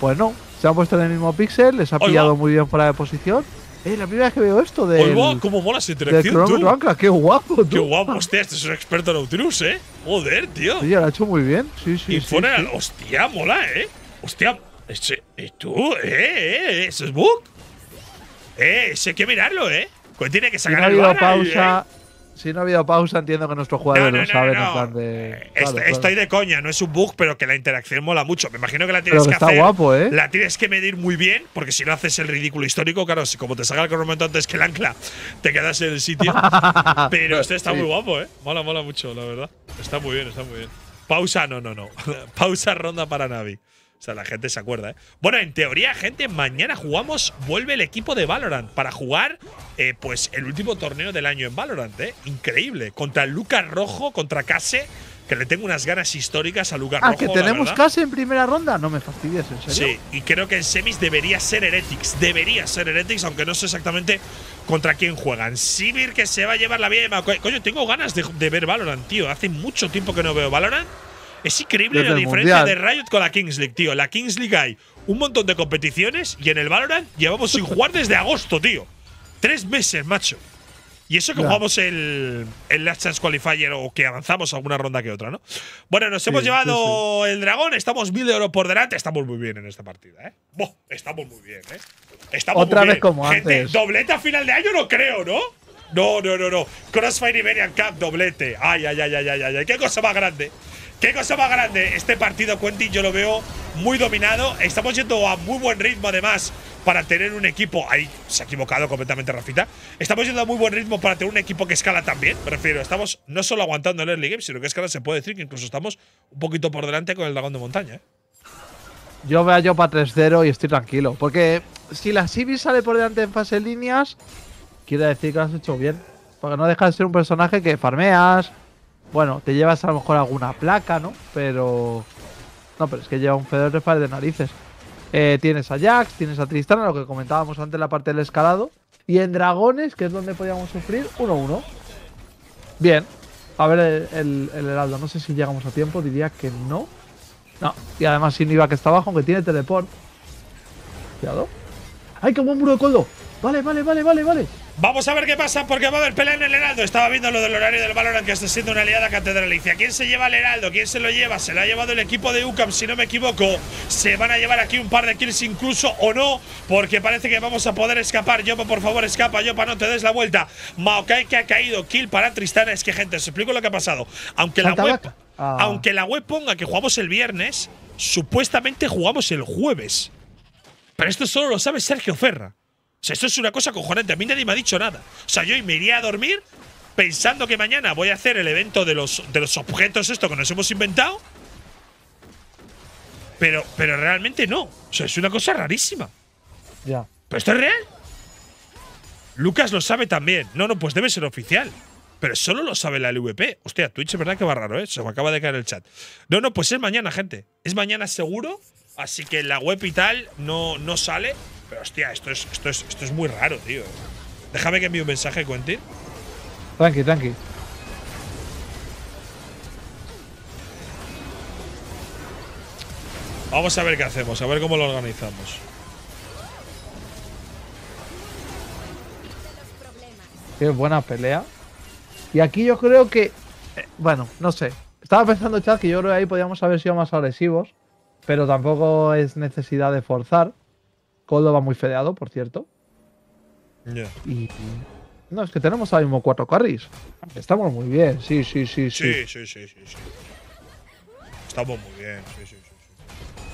Pues no, se han puesto en el mismo pixel, les ha pillado muy bien fuera de posición. Eh, la primera vez que veo esto de. ¿Cómo mola esa interacción, tú? ¡Qué guapo, tú! ¡Qué guapo! Hostia, este es un experto en autrus, ¿eh? ¡Joder, tío! Sí, lo ha hecho muy bien. Sí, sí. Y pone ¡Hostia, mola, eh! ¡Hostia! Ese, eh, ¿Tú? Eh, ¿Eh? ¿Eh? ¿Ese es bug? ¡Eh! Ese hay que mirarlo, ¿eh? Pues tiene que sacar no pausa. Eh si no ha habido pausa, entiendo que nuestros jugadores no, saben. de, eh, estoy, de coña, no es un bug, pero que la interacción mola mucho. Me imagino que la tienes que, Guapo, ¿eh? La tienes que medir muy bien, porque si no haces el ridículo histórico, claro, si como te salga el momento antes que el ancla, te quedas en el sitio. pero este está muy guapo, ¿eh? Mola, mola mucho, la verdad. Está muy bien, está muy bien. Pausa, no, no, no. pausa ronda para Navi. O sea, la gente se acuerda, ¿eh? Bueno, en teoría, gente, mañana jugamos, vuelve el equipo de Valorant para jugar, eh, pues, el último torneo del año en Valorant, ¿eh? Increíble. Contra Lucas Rojo, contra Case, que le tengo unas ganas históricas a Lucas ah, Rojo. Ah, que tenemos Case en primera ronda. No me fastidies, en serio. Sí, y creo que en semis debería ser Heretics. Debería ser Heretics, aunque no sé exactamente contra quién juegan. Sibir que se va a llevar la vida de Coño, tengo ganas de, de ver Valorant, tío. Hace mucho tiempo que no veo Valorant. Es increíble la diferencia de Riot con la Kings League, tío. La Kings League hay un montón de competiciones y en el Valorant llevamos sin jugar desde agosto, tío. Tres meses, macho. Y eso que jugamos el, Last Chance Qualifier o que avanzamos alguna ronda que otra, ¿no? Bueno, nos hemos llevado el dragón, estamos mil euros por delante, estamos muy bien en esta partida, ¿eh? Boh, estamos muy bien, ¿eh? Estamos Otra vez bien. como Gente, doblete a final de año no creo, ¿no? No, no, no, no. Crossfire Iberian Cup, doblete. Ay, ay, ay, ay, ay, ay. Qué cosa más grande. Qué cosa más grande. Este partido, Quentin, yo lo veo muy dominado. Estamos yendo a muy buen ritmo, además, para tener un equipo. Ahí se ha equivocado completamente Rafita. Estamos yendo a muy buen ritmo para tener un equipo que escala también. Me refiero, estamos no solo aguantando el early game, sino que escala se puede decir que incluso estamos un poquito por delante con el dragón de montaña. ¿eh? Yo veo a para 3-0 y estoy tranquilo. Porque si la Sibis sale por delante en fase de líneas, quiere decir que lo has hecho bien. Porque no deja de ser un personaje que farmeas, bueno, te llevas a lo mejor alguna placa, ¿no? Pero. No, pero es que lleva un Fedor de de narices. Eh, tienes a Jax, tienes a Tristana, lo que comentábamos antes en la parte del escalado. Y en dragones, que es donde podíamos sufrir, 1-1. Bien. A ver el, heraldo. No sé si llegamos a tiempo, diría que no. No. Y además sin Iba que está abajo, aunque tiene teleport. Cuidado. ¡Ay, qué buen muro de coldo! Vale, vale, vale, vale, vale. Vamos a ver qué pasa porque va a haber pelea en el Heraldo. Estaba viendo lo del horario del Valorant que está siendo una aliada catedralicia. ¿Quién se lleva el Heraldo? ¿Quién se lo lleva? Se lo ha llevado el equipo de UCAM, si no me equivoco. Se van a llevar aquí un par de kills incluso o no, porque parece que vamos a poder escapar. Yopa, por favor, escapa. Yopa, no te des la vuelta. Maokai que ha caído. Kill para Tristana. Es que, gente, os explico lo que ha pasado. Aunque la ah. aunque la web ponga que jugamos el viernes, supuestamente jugamos el jueves. Pero esto solo lo sabe Sergio Ferra. O sea, esto es una cosa cojonante. A mí nadie me ha dicho nada. O sea, yo me iría a dormir pensando que mañana voy a hacer el evento de los, de los objetos esto que nos hemos inventado. Pero, pero realmente no. O sea, es una cosa rarísima. Ya. ¿Pero esto es real? Lucas lo sabe también. No, no, pues debe ser oficial. Pero solo lo sabe la LVP. Hostia, Twitch es verdad que va raro, ¿eh? Se me acaba de caer el chat. No, no, pues es mañana, gente. Es mañana seguro. Así que la web y tal no, no sale. Pero hostia, esto es, esto es, muy raro, tío. Déjame que envíe un mensaje, Quentin. Tranqui, tranqui. Vamos a ver qué hacemos, a ver cómo lo organizamos. Qué buena pelea. Y aquí yo creo que. Eh, bueno, no sé. Estaba pensando, chat, que yo creo que ahí podíamos haber sido más agresivos. Pero tampoco es necesidad de forzar va muy fedeado, por cierto. no, es que tenemos ahora mismo cuatro carries. Estamos muy bien, sí, sí, sí, sí. Sí, sí, sí, Estamos muy bien, sí, sí, sí,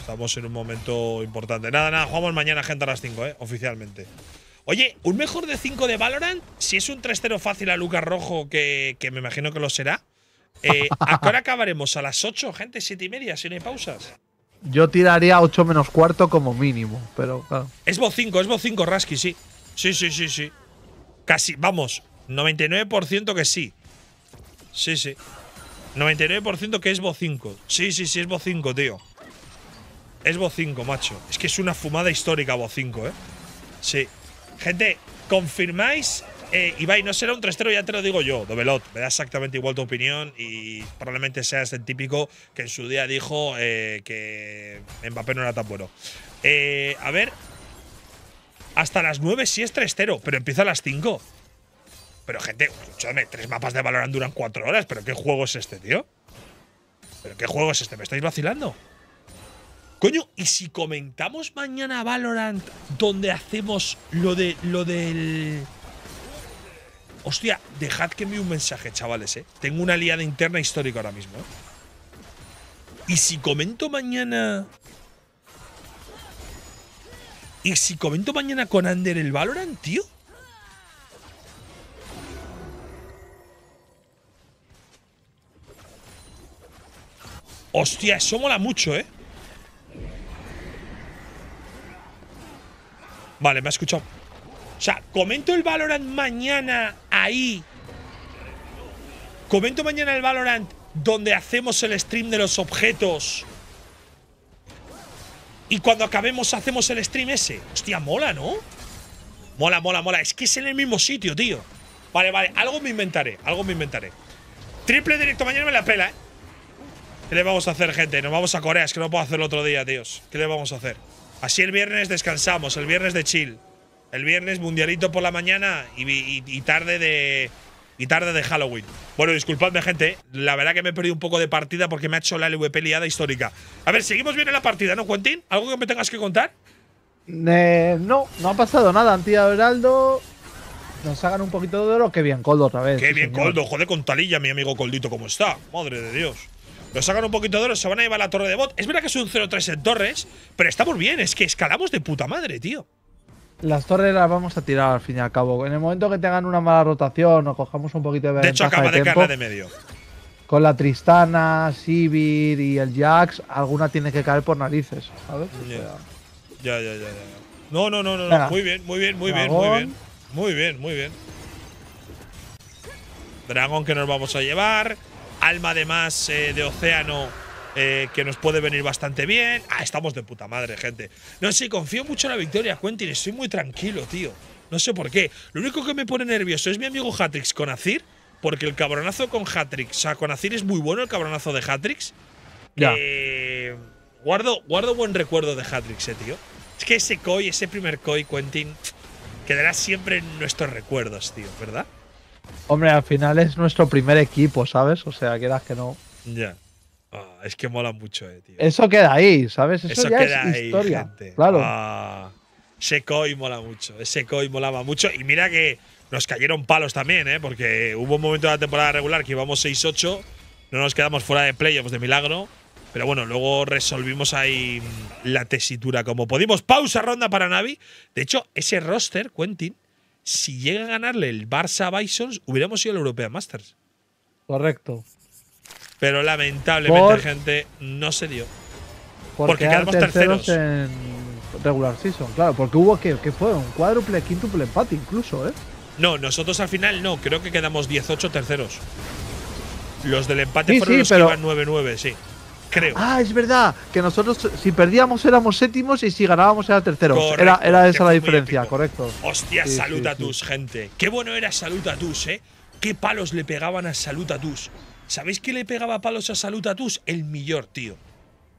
Estamos en un momento importante. Nada, nada, jugamos mañana gente a las 5, ¿eh? Oficialmente. Oye, ¿un mejor de 5 de Valorant? Si es un 3-0 fácil a Lucas Rojo, que, me imagino que lo será. Eh, acabaremos? ¿A las 8, gente? ¿7 y media? Si no hay pausas. Yo tiraría 8 menos cuarto como mínimo, pero claro. Es Bo 5, es Bo 5 Rasky, sí. Sí, sí, sí, sí. Casi, vamos, 99% que sí. Sí, sí. 99% que es Bo 5. Sí, sí, sí, es Bo 5, tío. Es Bo 5, macho. Es que es una fumada histórica Bo 5, ¿eh? Sí. Gente, ¿confirmáis eh, Ibai, no será un 3-0? ya te lo digo yo, Dovelot. Me da exactamente igual tu opinión y probablemente seas este el típico que en su día dijo eh, que Mbappé no era tan bueno. Eh, a ver, hasta las 9 sí es 3-0, pero empieza a las 5. Pero gente, escúchame, tres mapas de Valorant duran cuatro horas, pero ¿qué juego es este, tío? ¿Pero qué juego es este? ¿Me estáis vacilando? Coño, ¿y si comentamos mañana Valorant donde hacemos lo de lo del Hostia, dejad que envíe un mensaje, chavales, ¿eh? Tengo una liada interna histórica ahora mismo, ¿eh? Y si comento mañana. Y si comento mañana con Ander el Valorant, tío. Hostia, eso mola mucho, ¿eh? Vale, me ha escuchado. O sea, comento el Valorant mañana ahí. Comento mañana el Valorant donde hacemos el stream de los objetos. Y cuando acabemos hacemos el stream ese. Hostia, mola, ¿no? Mola, mola, mola. Es que es en el mismo sitio, tío. Vale, vale. Algo me inventaré. Algo me inventaré. Triple directo mañana me la pela, ¿eh? ¿Qué le vamos a hacer, gente? Nos vamos a Corea. Es que no puedo hacer otro día, tíos. ¿Qué le vamos a hacer? Así el viernes descansamos. El viernes de chill. El viernes, mundialito por la mañana y, tarde de. Y tarde de Halloween. Bueno, disculpadme, gente. La verdad que me he perdido un poco de partida porque me ha hecho la LVP liada histórica. A ver, seguimos bien en la partida, ¿no, Quentin? ¿Algo que me tengas que contar? Eh, no, no ha pasado nada. Antía Heraldo nos hagan un poquito de oro. Qué bien, Coldo otra vez. Qué bien, Coldo. Joder, con talilla, mi amigo Coldito, ¿cómo está? Madre de Dios. Nos hagan un poquito de oro, se van a llevar a la torre de bot. Es verdad que es un 0-3 en torres, pero estamos bien. Es que escalamos de puta madre, tío. Las torres las vamos a tirar al fin y al cabo. En el momento que tengan una mala rotación nos cojamos un poquito de ventaja De hecho, acaba de, caer de medio. Con la Tristana, Sivir y el Jax, alguna tiene que caer por narices, ¿sabes? ver. ya, ya, ya, ya. No, no, no, no. Muy bien, muy bien, muy bien, muy bien. Muy bien, muy bien. Dragón que nos vamos a llevar. Alma de más eh, de océano eh, que nos puede venir bastante bien. Ah, estamos de puta madre, gente. No sé, confío mucho en la victoria, Quentin. Estoy muy tranquilo, tío. No sé por qué. Lo único que me pone nervioso es mi amigo Hatrix con Azir, porque el cabronazo con Hatrix, o sea, con Azir es muy bueno el cabronazo de Hatrix. Ya. Eh, guardo, guardo buen recuerdo de Hatrix, eh, tío. Es que ese coi, ese primer Koi, Quentin, quedará siempre en nuestros recuerdos, tío, ¿verdad? Hombre, al final es nuestro primer equipo, ¿sabes? O sea, quedas que no. Ya. Es que mola mucho, eh, tío. Eso queda ahí, ¿sabes? Eso, queda ahí, Gente. Claro. Ah, ese mola mucho. Ese y molaba mucho. Y mira que nos cayeron palos también, ¿eh? Porque hubo un momento de la temporada regular que íbamos 6-8. No nos quedamos fuera de playoffs de milagro. Pero bueno, luego resolvimos ahí la tesitura como pudimos. Pausa ronda para Navi. De hecho, ese roster, Quentin, si llega a ganarle el Barça Bisons, hubiéramos ido al European Masters. Correcto. Pero lamentablemente, gente, no se dio. Porque, quedamos terceros. en regular season, claro. Porque hubo que, que fue un cuádruple, quíntuple empate incluso, ¿eh? No, nosotros al final no. Creo que quedamos 18 terceros. Los del empate fueron los que iban 9-9, sí. Creo. Ah, es verdad. Que nosotros, si perdíamos, éramos séptimos y si ganábamos, era tercero era, esa la diferencia, correcto. Hostia, sí, Salutatus, gente. Qué bueno era tus ¿eh? Qué palos le pegaban a tus ¿Sabéis que le pegaba palos a Salutatus? El millor, tío.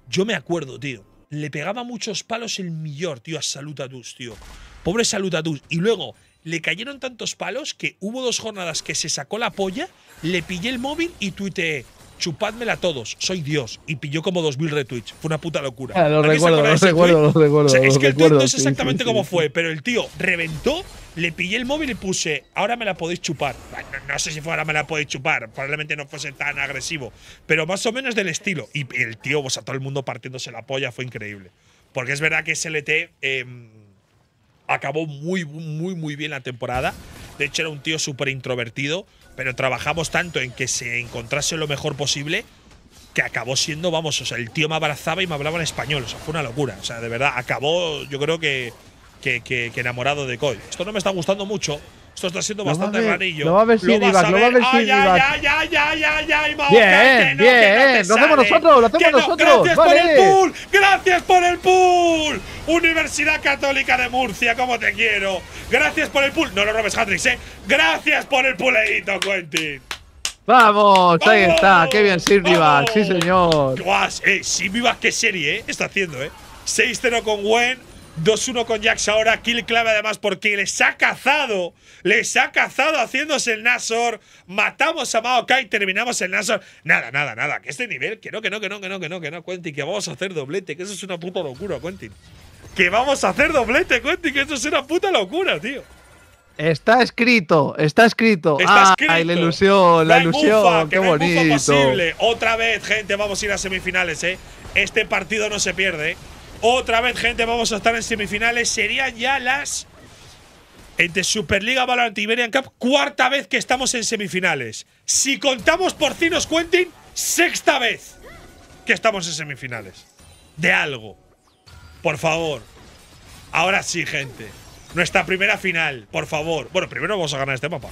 Yo me acuerdo, tío. Le pegaba muchos palos el millor, tío, a Salutatus, tío. Pobre Salutatus. Y luego le cayeron tantos palos que hubo dos jornadas que se sacó la polla, le pillé el móvil y tuiteé chupadmela todos, soy Dios. Y pilló como 2.000 retweets. Fue una puta locura. Ah, recuerdo, Es que el no sé exactamente cómo fue, pero el tío reventó, le pillé el móvil y puse, ahora me la podéis chupar. No, sé si fue ahora me la podéis chupar, probablemente no fuese tan agresivo, pero más o menos del estilo. Y el tío, vos a todo el mundo partiéndose la polla, fue increíble. Porque es verdad que SLT em, acabó muy, muy, muy bien la temporada. De hecho, era un tío súper introvertido pero trabajamos tanto en que se encontrase lo mejor posible que acabó siendo, vamos, o sea, el tío me abrazaba y me hablaba en español, o sea, fue una locura, o sea, de verdad, acabó, yo creo que, que, enamorado de Coy. Esto no me está gustando mucho, esto está siendo bastante rarillo. Lo va a ver lo va a ver ¡Ay, ay, ay, ay, ay, Bien, bien. Lo hacemos nosotros, lo hacemos nosotros. ¡Gracias por el pool! ¡Gracias por el pool! Universidad Católica de Murcia, como te quiero. Gracias por el pool. No lo robes, Hatrix, eh. Gracias por el puleito, Quentin. ¡Vamos! Ahí está, qué bien Sirvivac, sí señor. Guas, eh, qué serie, eh, está haciendo, eh. 6-0 con Gwen, 2-1 con Jax ahora. Kill clave además porque les ha cazado. Les ha cazado haciéndose el Nasor. Matamos a Maokai. Terminamos el Nasor. Nada, nada, nada. Que este nivel. Que no, que no, que no, que no, que no, que no, Quentin. Que vamos a hacer doblete. Que eso es una puta locura, Quentin. Que vamos a hacer doblete, Quentin. Que eso es una puta locura, tío. Está escrito, está escrito. Ay, la ilusión, la, ilusión, qué bonito. Posible. Otra vez, gente, vamos a ir a semifinales, ¿eh? Este partido no se pierde, ¿eh? Otra vez, gente, vamos a estar en semifinales. Serían ya las. Entre Superliga, Valorant y Iberian Cup, cuarta vez que estamos en semifinales. Si contamos por Cinos Quentin, sexta vez que estamos en semifinales. De algo. Por favor. Ahora sí, gente. Nuestra primera final, por favor. Bueno, primero vamos a ganar este mapa.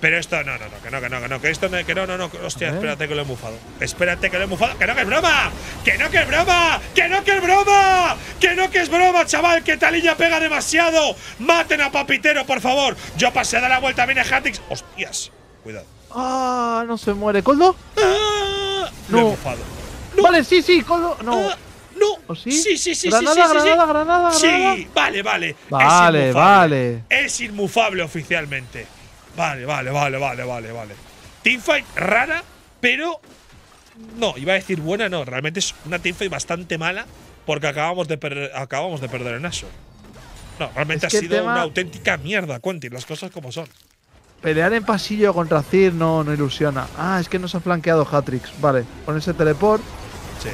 Pero esto, no, no, no, que no, que no, que no, esto me... que no, no, no, hostia, espérate que lo he mufado. Espérate que lo he mufado, que no, que es broma, que no, que es broma, que no, que es broma, que no, que es broma, chaval, que Talilla pega demasiado. Maten a Papitero, por favor. Yo pasé a dar la vuelta, viene Hattix. Hostias, cuidado. Ah, no se muere, ¿Coldo? no. Ah, lo he mufado. Vale, sí, sí, Coldo, ah, no. No. ¿O sí? Sí, sí, sí, granada, sí, sí, granada, granada, Sí, vale, vale. Vale, vale. Es inmufable oficialmente. Vale, vale, vale, vale, vale, vale. Teamfight rara, pero. No, iba a decir buena, no. Realmente es una teamfight bastante mala porque acabamos de, acabamos de perder en Nash. No, realmente ha sido una auténtica mierda, Quentin, las cosas como son. Pelear en pasillo contra Cir no, no ilusiona. Ah, es que nos ha flanqueado Hatrix. Vale, con ese teleport. Sí.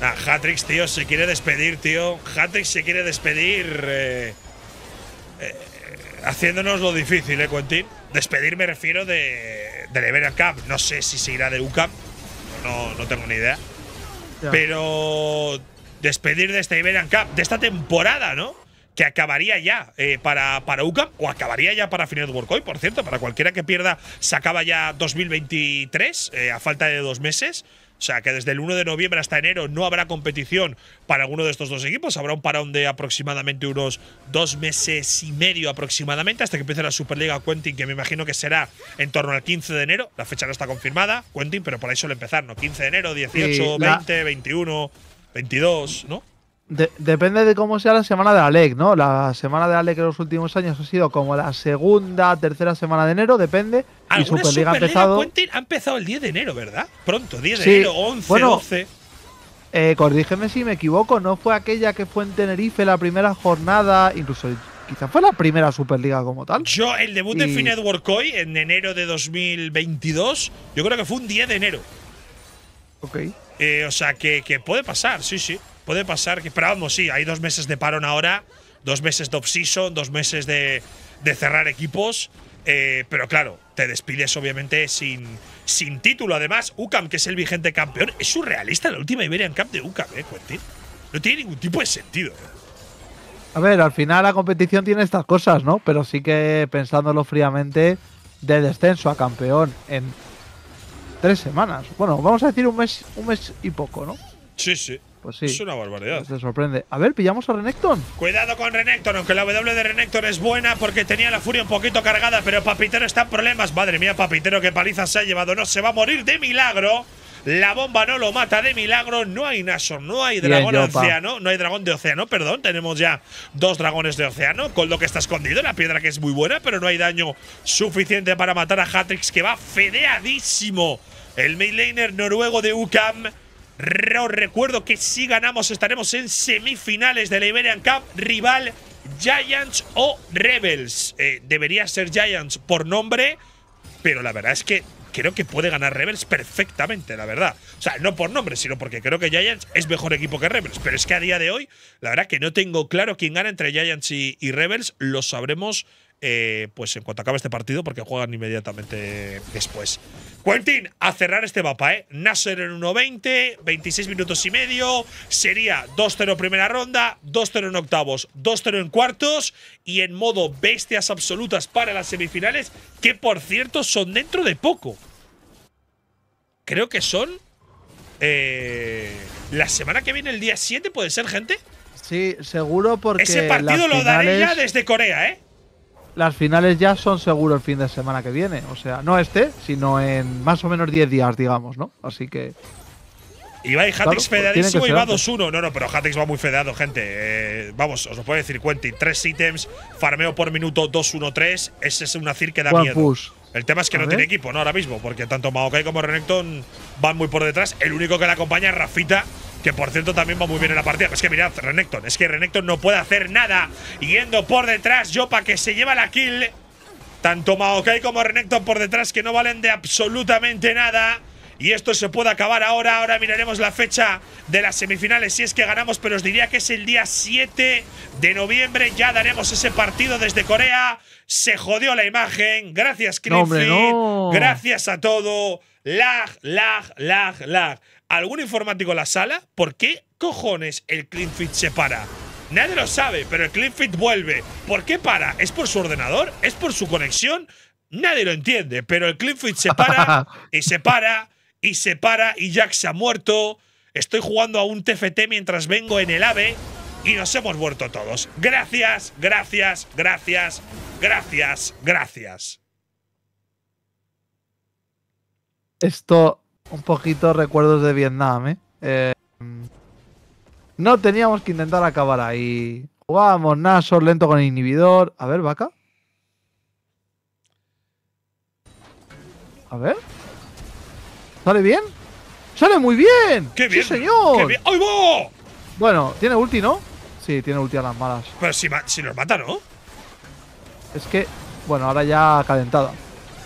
Ah, Hatrix, tío, se quiere despedir, tío. Hatrix se quiere despedir. eh, eh haciéndonos lo difícil, ¿eh, Quentin? Despedir me refiero de, de No sé si se irá de UCAM. No, no tengo ni idea. Pero despedir de esta Iberian Cup, de esta temporada, ¿no? Que acabaría ya eh, para, para UCAM o acabaría ya para Final World Cup, por cierto. Para cualquiera que pierda, se acaba ya 2023, eh, a falta de dos meses. O sea, que desde el 1 de noviembre hasta enero no habrá competición para alguno de estos dos equipos. Habrá un parón de aproximadamente unos dos meses y medio aproximadamente hasta que empiece la Superliga Quentin, que me imagino que será en torno al 15 de enero. La fecha no está confirmada, Quentin, pero por ahí suele empezar, ¿no? 15 de enero, 18, 20, 21, 22, ¿no? depende de cómo sea la semana de Alec, ¿no? La semana de Alec en los últimos años ha sido como la segunda, tercera semana de enero, depende. Y Superliga, ha empezado. ha empezado el 10 de enero, ¿verdad? Pronto, 10 de enero, 11, bueno, 12. Eh, corrígeme si me equivoco, ¿no fue aquella que fue en Tenerife la primera jornada? Incluso quizás fue la primera Superliga como tal. Yo, el debut de Finet en enero de 2022, yo creo que fue un 10 de enero. Ok. Eh, o sea, que puede pasar, sí, sí puede pasar que, pero vamos, sí, hay dos meses de parón ahora, dos meses de off dos meses de, cerrar equipos. Eh, pero claro, te despides obviamente sin, sin título. Además, UCAM, que es el vigente campeón, es surrealista la última Iberian Cup de UCAM, ¿eh, Cuentín. No tiene ningún tipo de sentido. Eh. A ver, al final la competición tiene estas cosas, ¿no? Pero sí que pensándolo fríamente, de descenso a campeón en tres semanas. Bueno, vamos a decir un mes, un mes y poco, ¿no? Sí, sí. Pues sí. Es una barbaridad. Se sorprende. A ver, pillamos a Renekton. Cuidado con Renekton, aunque la W de Renekton es buena porque tenía la furia un poquito cargada, pero Papitero está en problemas. Madre mía, Papitero, qué paliza se ha llevado. No, se va a morir de milagro. La bomba no lo mata de milagro. No hay Nashor, no hay dragón de océano. No hay dragón de océano, perdón. Tenemos ya dos dragones de océano. Con lo que está escondido, la piedra que es muy buena, pero no hay daño suficiente para matar a Hatrix, que va fedeadísimo. El mid noruego de UCAM os recuerdo que si ganamos estaremos en semifinales de la Iberian Cup, rival Giants o Rebels. Eh, debería ser Giants por nombre, pero la verdad es que creo que puede ganar Rebels perfectamente, la verdad. O sea, no por nombre, sino porque creo que Giants es mejor equipo que Rebels. Pero es que a día de hoy, la verdad que no tengo claro quién gana entre Giants y Rebels. Lo sabremos eh, pues en cuanto acabe este partido, porque juegan inmediatamente después. Quentin, a cerrar este mapa, ¿eh? Nasser en 1.20, 26 minutos y medio, sería 2-0 primera ronda, 2-0 en octavos, 2-0 en cuartos y en modo bestias absolutas para las semifinales, que por cierto son dentro de poco. Creo que son... Eh, la semana que viene, el día 7, puede ser, gente. Sí, seguro porque. Ese partido lo daré ya desde Corea, ¿eh? las finales ya son seguro el fin de semana que viene. O sea, no este, sino en más o menos 10 días, digamos, ¿no? Así que. y claro, federadísimo y va 2-1. No, no, pero Hatix va muy fedado, gente. Eh, vamos, os lo puedo decir, Quentin. Tres ítems, farmeo por minuto 2-1-3. Ese es un Azir que da miedo. El tema es que no tiene equipo, ¿no? Ahora mismo, porque tanto Maokai como Renekton van muy por detrás. El único que la acompaña es Rafita, que por cierto también va muy bien en la partida. Es que mirad, Renekton, es que Renekton no puede hacer nada yendo por detrás. yo, para que se lleva la kill. Tanto Maokai como Renekton por detrás que no valen de absolutamente nada. Y esto se puede acabar ahora. Ahora miraremos la fecha de las semifinales si es que ganamos, pero os diría que es el día 7 de noviembre. Ya daremos ese partido desde Corea. Se jodió la imagen. Gracias, Chris, Gracias a todo. Lag, lag, lag, lag algún informático en la sala? ¿Por qué cojones el Cleanfit se para? Nadie lo sabe, pero el Cleanfit vuelve. ¿Por qué para? ¿Es por su ordenador? ¿Es por su conexión? Nadie lo entiende, pero el Cleanfit se para y se para y se para y Jack se ha muerto. Estoy jugando a un TFT mientras vengo en el AVE y nos hemos muerto todos. Gracias, gracias, gracias, gracias, gracias. Esto un poquito recuerdos de Vietnam, ¿eh? ¿eh? no teníamos que intentar acabar ahí. Jugábamos Nashor lento con el inhibidor. A ver, vaca. A ver. ¿Sale bien? ¡Sale muy bien! ¡Qué bien! señor! ¡Qué bien! ¡Ay, Bueno, tiene ulti, ¿no? Sí, tiene ulti a las malas. Pero pues si, si nos mata, ¿no? Es que, bueno, ahora ya calentada.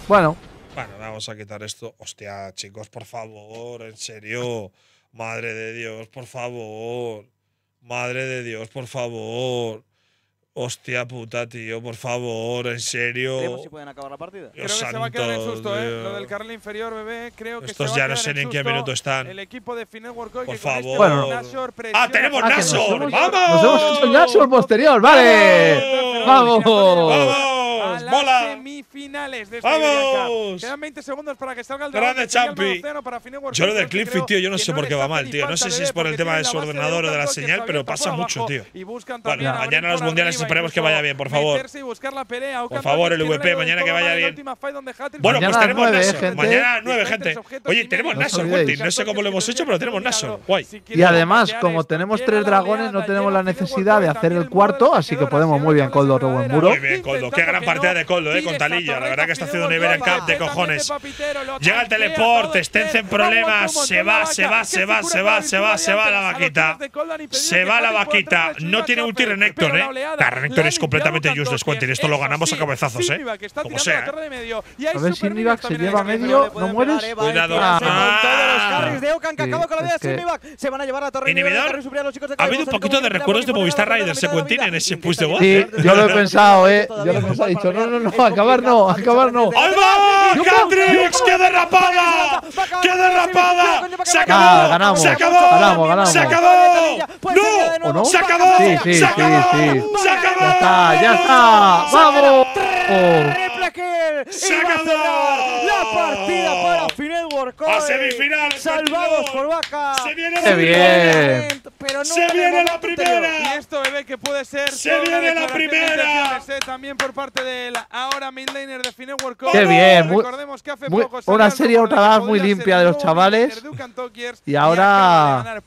Bueno, bueno, vamos a quitar esto. Hostia, chicos, por favor, en serio. Madre de Dios, por favor. Madre de Dios, por favor. Hostia puta, tío, por favor, en serio. si pueden acabar la partida. creo que se va a quedar en susto, ¿eh? Lo del carril inferior, bebé, creo que Estos ya no sé ni en qué minuto están. El equipo de final. Por este favor. bueno. ¡Ah, tenemos ah, Nashor! ¡Vamos! Nos Nashor posterior, vale. ¡Vamos! ¡Vamos! ¡Vamos! semifinales este ¡Vamos! Quedan segundos para que salga el Grande Champi. Yo lo del Cliffy, tío, yo no sé por qué va mal, tío. No sé si es por el tema de su ordenador o de la señal, pero pasa mucho, tío. Bueno, mañana los mundiales esperemos que vaya bien, por favor. Por favor, el VP, mañana que vaya bien. Bueno, pues tenemos Nasor. Mañana 9, gente. Oye, tenemos Nasor, No sé cómo lo hemos hecho, pero tenemos Nasor. Guay. Y además, como tenemos tres dragones, no tenemos la necesidad de hacer el cuarto, así que podemos muy bien Coldo Robo en muro. Muy bien, Coldo. Qué gran partida de Coldo, eh, con Talilla. La verdad que está haciendo un Iberian Cup de cojones. Este Llega el teleport, estén en problemas. Se va, se va, se va, se va, se va, se va la vaquita. Se va la vaquita. No tiene ulti Renekton, eh. La Renekton es completamente useless, Quentin. Esto lo ganamos a cabezazos, eh. Como sea. A ver si Nivac se lleva medio. ¿No mueres? Cuidado. Se van a llevar la torre. Inhibidor. Ha habido un poquito de recuerdos de Movistar Riders, Quentin, en ese push de Sí, yo lo he pensado, eh. Yo dicho, no, no, no, acabar no, acabar no. ¡Ahí va! ¡Catrix! ¡Qué derrapada! ¡Qué derrapada! ¡Se acabó! ¡Se acabó! Ganamos, ¡Se acabó! ¡No! ¿O no? ¡Se acabó! sí, ¡Se acabó! ¡Ya está! ¡Ya está! ¡Vamos! Raquel. Se ha va acabó. la partida para Finel Workoy. A semifinales. Salvados por Vaca. Se viene la primera. Pero no se viene la primera. Y esto, bebé, que puede ser. Se viene la primera. Eh, también por parte del ahora midlaner de Finel Workoy. Qué bien. Recordemos que hace poco. Una serie otra vez muy limpia de los chavales. Y ahora.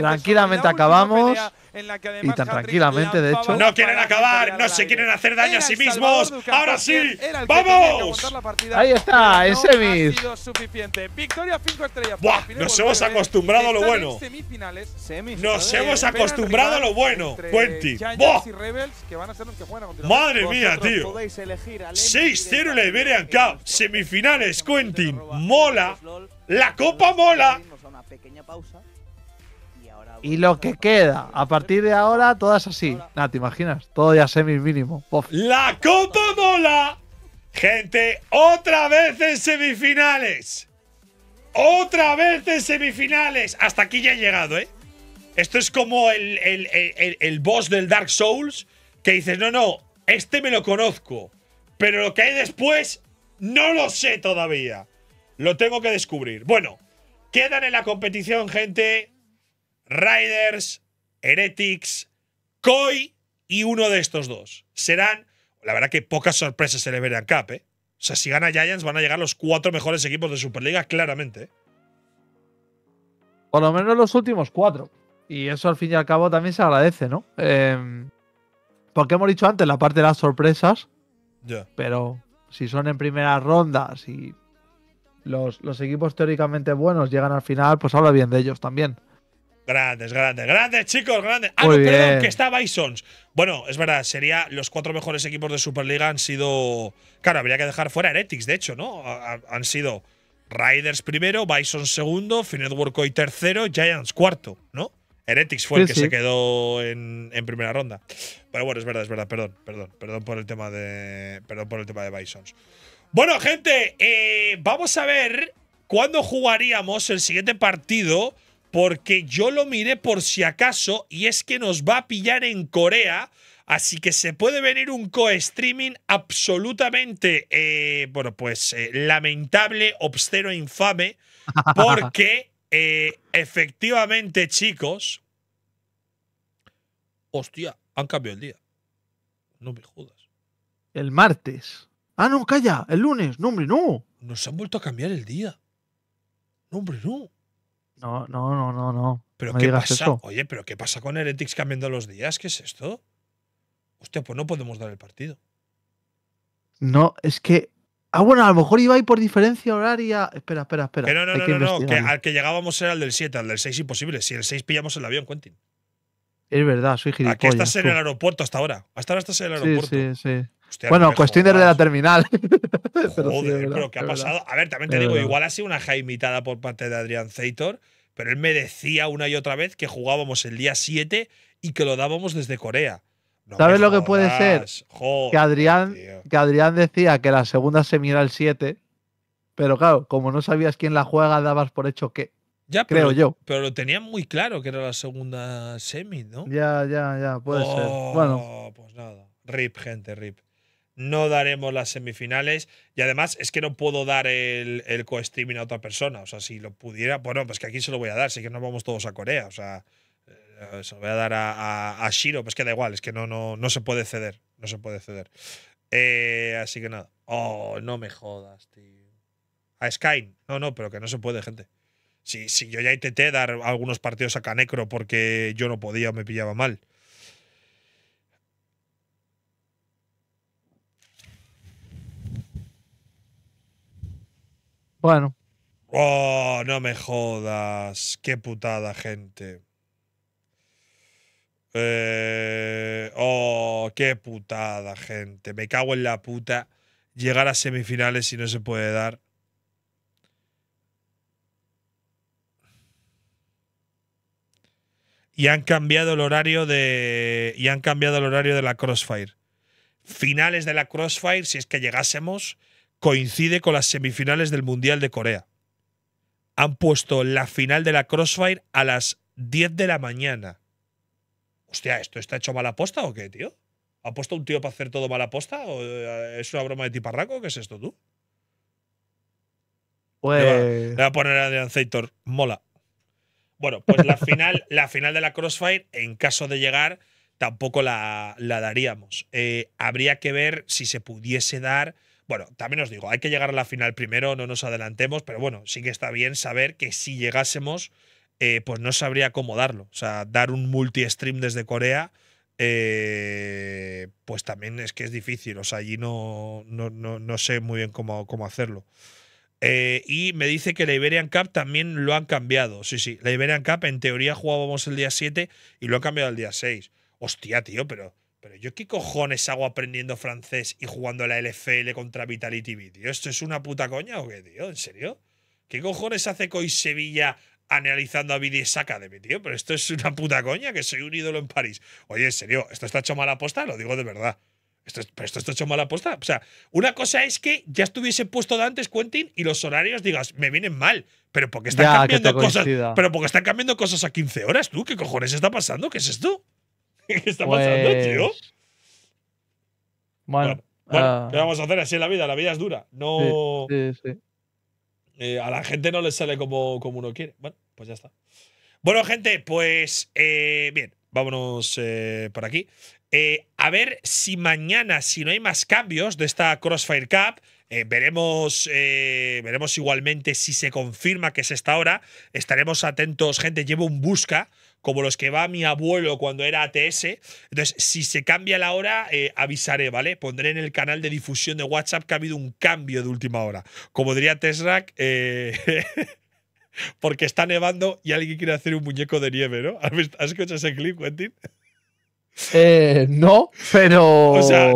Tranquilamente acabamos en la que además y tan tranquilamente, de hecho. No quieren acabar, no se quieren hacer daño a sí mismos. Ahora sí, vamos. Ahí está, en semis. Victoria 5 estrellas. Buah, nos hemos acostumbrado a lo bueno. Nos hemos acostumbrado a lo bueno, Quentin. Buah. Madre mía, tío. 6-0 la Iberian Cup. Semifinales, Quentin. Mola. La copa mola. Una pequeña pausa. Y lo que queda, a partir de ahora, todas así. Nada, ¿te imaginas? Todo ya semi mínimo. ¡La Copa Mola! Gente, otra vez en semifinales. Otra vez en semifinales. Hasta aquí ya he llegado, ¿eh? Esto es como el, el, el, el boss del Dark Souls que dices, no, no, este me lo conozco. Pero lo que hay después, no lo sé todavía. Lo tengo que descubrir. Bueno, quedan en la competición, gente. Riders, Heretics, Koi y uno de estos dos. Serán, la verdad que pocas sorpresas se le verán Cup, ¿eh? O sea, si gana Giants van a llegar los cuatro mejores equipos de Superliga, claramente. ¿eh? Por lo menos los últimos cuatro. Y eso al fin y al cabo también se agradece, ¿no? Em, porque hemos dicho antes la parte de las sorpresas. Pero si son en primeras rondas si y los, los equipos teóricamente buenos llegan al final, pues habla bien de ellos también. Grandes, grandes, grandes, chicos, grandes. Ah, perdón, que está Bisons. Bueno, es verdad, sería los cuatro mejores equipos de Superliga han sido. Claro, habría que dejar fuera Heretics, de hecho, ¿no? han sido Riders primero, Bisons, segundo, Finet hoy, tercero, Giants cuarto, ¿no? Heretics fue el que se quedó en, primera ronda. Pero bueno, es verdad, es verdad, perdón, perdón, perdón por el tema de. Perdón por el tema de Bisons. Bueno, gente, eh, vamos a ver cuándo jugaríamos el siguiente partido porque yo lo miré por si acaso y es que nos va a pillar en Corea. Así que se puede venir un co-streaming absolutamente, eh, bueno, pues eh, lamentable, obsceno, infame, porque eh, efectivamente, chicos. Hostia, han cambiado el día. No me jodas. El martes. Ah, no, calla, el lunes. No, hombre, no. Nos han vuelto a cambiar el día. No, hombre, no. No, no, no, no, no. ¿Pero qué pasa? Oye, pero ¿qué pasa con Heretics cambiando los días? ¿Qué es esto? Hostia, pues no podemos dar el partido. No, es que. Ah, bueno, a lo mejor iba ahí por diferencia horaria. Espera, espera, espera. no, no, no, no, al que llegábamos era el del 7, al del 6 imposible. Si el 6 pillamos el avión, Quentin. Es verdad, soy gilipollas. Aquí estás en el aeropuerto hasta ahora. Hasta ahora estás en el aeropuerto. Sí, sí, sí bueno, cuestión de la terminal. Joder, pero, ¿qué ha pasado? A ver, también te digo, igual ha sido una imitada por parte de Adrián Zeitor, pero él me decía una y otra vez que jugábamos el día 7 y que lo dábamos desde Corea. ¿Sabes lo que puede ser? que, Adrián, que Adrián decía que la segunda semi era el 7, pero claro, como no sabías quién la juega, dabas por hecho que. creo yo. Pero lo tenían muy claro que era la segunda semi, ¿no? Ya, ya, ya, puede ser. Bueno. Oh, pues nada. Rip, gente, rip no daremos las semifinales. Y además es que no puedo dar el, co-streaming a otra persona. O sea, si lo pudiera, bueno, pues que aquí se lo voy a dar, si que nos vamos todos a Corea. O sea, eh, se lo voy a dar a, Shiro, pues que da igual, es que no, no, se puede ceder. No se puede ceder. Eh, así que nada. Oh, no me jodas, tío. A Sky. No, no, pero que no se puede, gente. Si, si yo ya intenté dar algunos partidos a Canecro porque yo no podía o me pillaba mal. Bueno. Oh, no me jodas. Qué putada, gente. Eh, oh, qué putada, gente. Me cago en la puta. Llegar a semifinales si no se puede dar. Y han cambiado el horario de. Y han cambiado el horario de la Crossfire. Finales de la Crossfire, si es que llegásemos, coincide con las semifinales del Mundial de Corea. Han puesto la final de la Crossfire a las 10 de la mañana. Hostia, ¿esto está hecho mala posta o qué, tío? ¿Ha puesto un tío para hacer todo mala posta? ¿O eh, es una broma de tiparraco? ¿Qué es esto tú? Pues. Le voy, a, poner a poner a Mola. Bueno, pues la final, la final de la Crossfire, en caso de llegar, tampoco la, daríamos. Eh, habría que ver si se pudiese dar bueno, también os digo, hay que llegar a la final primero, no nos adelantemos, pero bueno, sí que está bien saber que si llegásemos, eh, pues no sabría cómo darlo. O sea, dar un multi-stream desde Corea, eh, pues también es que es difícil. O sea, allí no, no, sé muy bien cómo, cómo hacerlo. Eh, y me dice que la Iberian Cup también lo han cambiado. Sí, sí, la Iberian Cup en teoría jugábamos el día 7 y lo han cambiado al día 6. Hostia, tío, pero pero yo qué cojones hago aprendiendo francés y jugando a la LFL contra Vitality Video ¿Esto es una puta coña o qué, tío? ¿En serio? ¿Qué cojones hace Coy Sevilla analizando a BDS Academy, tío? Pero esto es una puta coña, que soy un ídolo en París. Oye, en serio, ¿esto está hecho mala aposta? Lo digo de verdad. Esto, pero esto está hecho mala aposta. O sea, una cosa es que ya estuviese puesto de antes, Quentin, y los horarios digas, me vienen mal. Pero porque están cambiando cosas. Pero porque están cambiando cosas a 15 horas, tú. ¿Qué cojones está pasando? ¿Qué es esto? ¿Qué está pasando, pues tío? Bueno, ah. ¿qué vamos a hacer? Así es la vida, la vida es dura. No. Sí, sí, eh, a la gente no le sale como, como uno quiere. Bueno, pues ya está. Bueno, gente, pues eh, bien, vámonos eh, por aquí. a ver si mañana, si no hay más cambios de esta Crossfire Cup, veremos, veremos igualmente si se confirma que es esta hora. Estaremos atentos, gente. Llevo un busca como los que va mi abuelo cuando era ATS. Entonces, si se cambia la hora, eh, avisaré, ¿vale? Pondré en el canal de difusión de WhatsApp que ha habido un cambio de última hora. Como diría Tesrac… Eh, porque está nevando y alguien quiere hacer un muñeco de nieve, ¿no? ¿Has escuchado ese clip, Quentin? Eh, no, pero. O sea,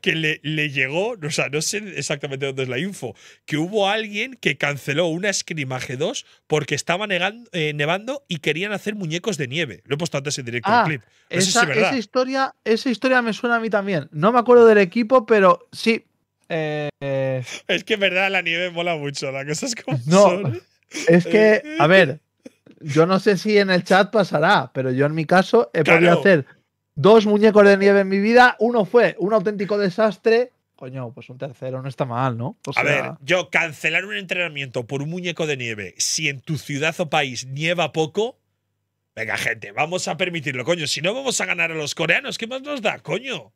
que le, llegó, o sea, no sé exactamente dónde es la info, que hubo alguien que canceló una escrimaje 2 porque estaba eh, nevando y querían hacer muñecos de nieve. Lo he puesto antes en directo ah, clip. esa, historia, esa historia me suena a mí también. No me acuerdo del equipo, pero sí. Eh, es que en verdad la nieve mola mucho, la cosa es como. No, es que, a ver, yo no sé si en el chat pasará, pero yo en mi caso he podido hacer dos muñecos de nieve en mi vida. Uno fue un auténtico desastre. Coño, pues un tercero no está mal, ¿no? a ver, yo cancelar un entrenamiento por un muñeco de nieve si en tu ciudad o país nieva poco. Venga, gente, vamos a permitirlo, coño. Si no, vamos a ganar a los coreanos. ¿Qué más nos da, coño?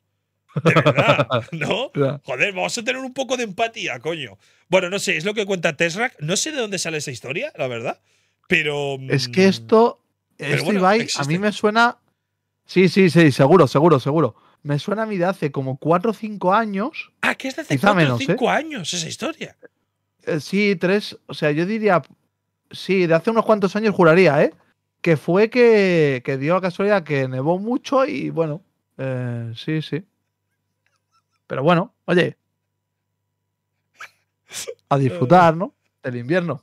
De verdad, ¿no? Joder, vamos a tener un poco de empatía, coño. Bueno, no sé, es lo que cuenta Tesrac. No sé de dónde sale esa historia, la verdad. Pero. Es que mm, esto. Pero a mí me suena Sí, sí, sí, seguro, seguro, seguro. Me suena a mí de hace como 4 o 5 años. Ah, que es de hace 4 o 5 ¿eh? años esa historia. Eh, sí, tres, o sea, yo diría, sí, de hace unos cuantos años juraría, ¿eh? Que fue que, que dio la casualidad que nevó mucho y bueno, eh, sí, sí. Pero bueno, oye, a disfrutar, ¿no? El invierno.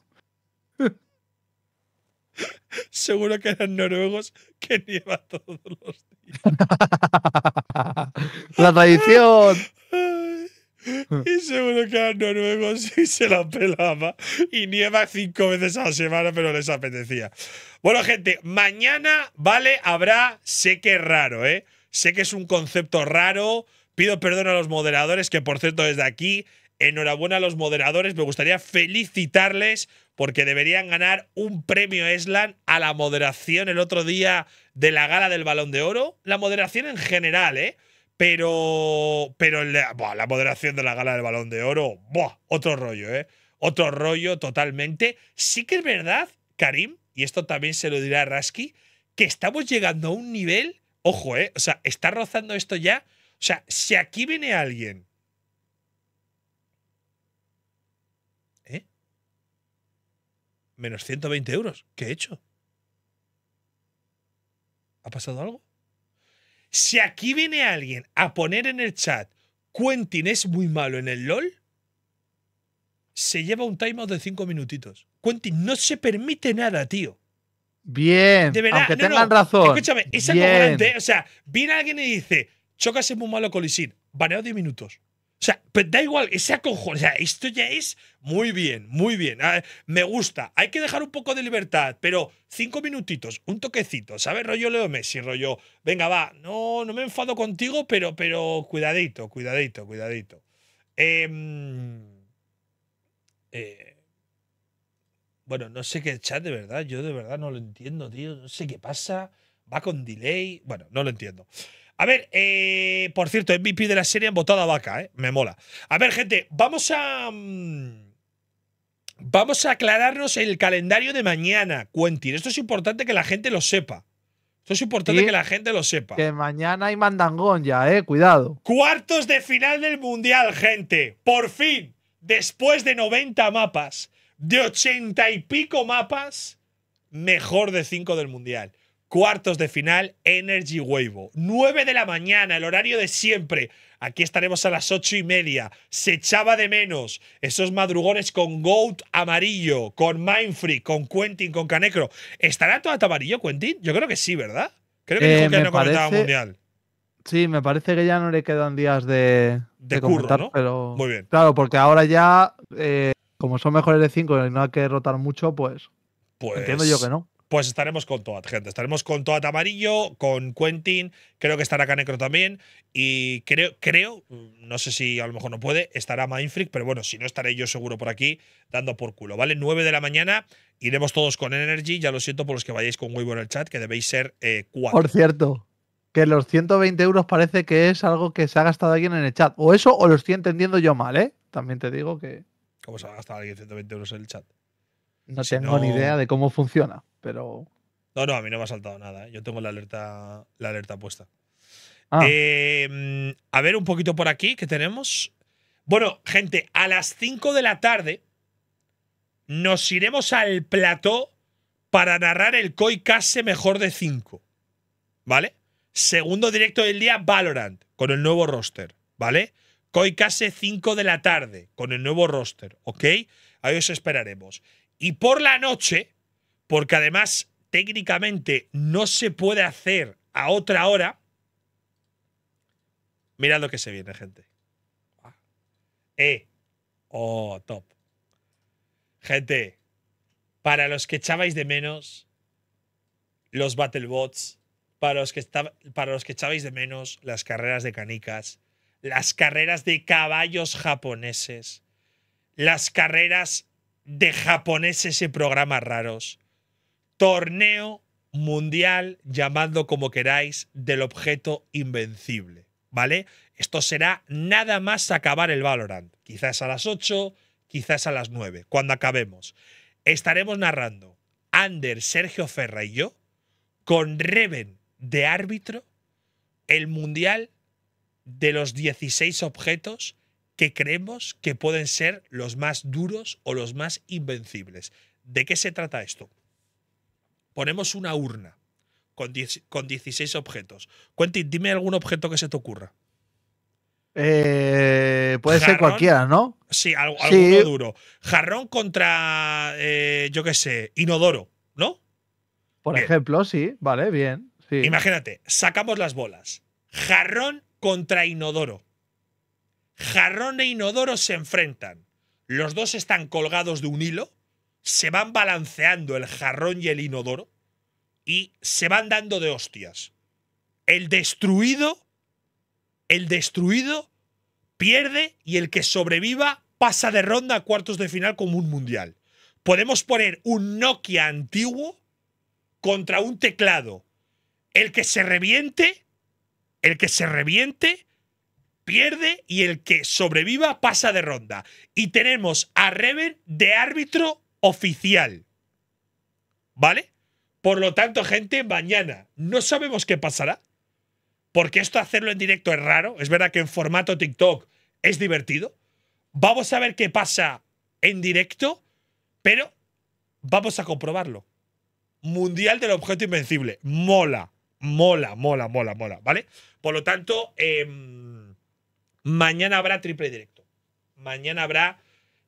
Seguro que eran noruegos que nieva todos los días. la tradición. Y seguro que eran noruegos y se la pelaba. Y nieva cinco veces a la semana, pero les apetecía. Bueno, gente, mañana, ¿vale? Habrá, sé que es raro, ¿eh? Sé que es un concepto raro. Pido perdón a los moderadores, que por cierto, desde aquí enhorabuena a los moderadores. Me gustaría felicitarles porque deberían ganar un premio Eslan a la moderación el otro día de la gala del Balón de Oro. La moderación en general, ¿eh? Pero, pero la, moderación de la gala del Balón de Oro, buah, otro rollo, ¿eh? Otro rollo totalmente. Sí que es verdad, Karim, y esto también se lo dirá Rasky, que estamos llegando a un nivel, ojo, ¿eh? O sea, está rozando esto ya. O sea, si aquí viene alguien menos 120 euros. ¿Qué he hecho? ¿Ha pasado algo? Si aquí viene alguien a poner en el chat Quentin es muy malo en el LOL, se lleva un timeout de 5 minutitos. Quentin no se permite nada, tío. Bien, de aunque tengan razón. Escúchame, es algo O sea, viene alguien y dice, Chocas es muy malo con Lisin, baneado 10 minutos. O sea, da igual, ese acojo. O sea, esto ya es muy bien, muy bien. Ah, me gusta. Hay que dejar un poco de libertad, pero cinco minutitos, un toquecito, ¿sabes? Rollo Leo Messi, rollo. Venga, va, no, no me enfado contigo, pero, pero cuidadito, cuidadito, cuidadito. Em, eh, bueno, no sé qué chat de verdad, yo de verdad no lo entiendo, tío. No sé qué pasa. Va con delay. Bueno, no lo entiendo. A ver, eh, por cierto, MVP de la serie en vaca, ¿eh? Me mola. A ver, gente, vamos a. Mm, vamos a aclararnos el calendario de mañana, Quentin. Esto es importante que la gente lo sepa. Esto es importante que la gente lo sepa. Que mañana hay mandangón ya, eh. Cuidado. Cuartos de final del Mundial, gente. Por fin, después de 90 mapas, de 80 y pico mapas, mejor de 5 del Mundial cuartos de final Energy Wave. 9 de la mañana, el horario de siempre. Aquí estaremos a las ocho y media. Se echaba de menos esos madrugones con Goat Amarillo, con Mindfree, con Quentin, con Canecro. ¿Estará todo amarillo, Quentin? Yo creo que sí, ¿verdad? Creo que eh, dijo que no parece, mundial. Sí, me parece que ya no le quedan días de, de, ¿no? pero. Muy bien. Claro, porque ahora ya, eh, como son mejores de cinco y no hay que rotar mucho, pues. Pues. Entiendo yo que no pues estaremos con Toad, gente. Estaremos con Toad Amarillo, con Quentin, creo que estará Canecro también. Y creo, creo, mm, no sé si a lo mejor no puede, estará Mindfreak, pero bueno, si no estaré yo seguro por aquí dando por culo, ¿vale? 9 de la mañana, iremos todos con Energy. Ya lo siento por los que vayáis con Weibo en el chat, que debéis ser eh, cuatro. Por cierto, que los 120 euros parece que es algo que se ha gastado alguien en el chat. O eso, o lo estoy entendiendo yo mal, ¿eh? También te digo que. ¿Cómo se ha gastado alguien 120 euros en el chat? No tengo ni idea de cómo funciona, pero. No, no, a mí no me ha saltado nada. ¿eh? Yo tengo la alerta, la alerta puesta. Ah. Eh, mm, a ver un poquito por aquí ¿Qué tenemos. Bueno, gente, a las 5 de la tarde nos iremos al plató para narrar el Koi Case mejor de 5. ¿Vale? Segundo directo del día, Valorant, con el nuevo roster. ¿Vale? Koi Case 5 de la tarde, con el nuevo roster. ¿Ok? Ahí os esperaremos. Y por la noche, porque además técnicamente no se puede hacer a otra hora, mirad lo que se viene, gente. Eh, oh, top. Gente, para los que echabais de menos los battlebots, para los que, para los que echabais de menos las carreras de canicas, las carreras de caballos japoneses, las carreras de japoneses y programas raros. Torneo mundial, llamando como queráis, del objeto invencible. ¿Vale? Esto será nada más acabar el Valorant. Quizás a las 8, quizás a las 9, cuando acabemos. Estaremos narrando Ander, Sergio Ferra y yo, con Reven de árbitro, el mundial de los 16 objetos que creemos que pueden ser los más duros o los más invencibles. ¿De qué se trata esto? Ponemos una urna con, con 16 objetos. Quentin, dime algún objeto que se te ocurra. Eh, puede ser cualquiera, ¿no? Sí, algo, duro. Jarrón contra, eh, yo qué sé, inodoro, ¿no? Por ejemplo, sí, vale, bien. Imagínate, sacamos las bolas. Jarrón contra inodoro. Jarrón e inodoro se enfrentan. Los dos están colgados de un hilo, se van balanceando el jarrón y el inodoro y se van dando de hostias. El destruido, el destruido pierde y el que sobreviva pasa de ronda a cuartos de final como un mundial. Podemos poner un Nokia antiguo contra un teclado. El que se reviente, el que se reviente pierde y el que sobreviva pasa de ronda. Y tenemos a Rever de árbitro oficial. ¿Vale? Por lo tanto, gente, mañana no sabemos qué pasará. Porque esto hacerlo en directo es raro. Es verdad que en formato TikTok es divertido. Vamos a ver qué pasa en directo, pero vamos a comprobarlo. Mundial del objeto invencible. Mola, mola, mola, mola, mola, ¿vale? Por lo tanto, eh, Mañana habrá triple directo. Mañana habrá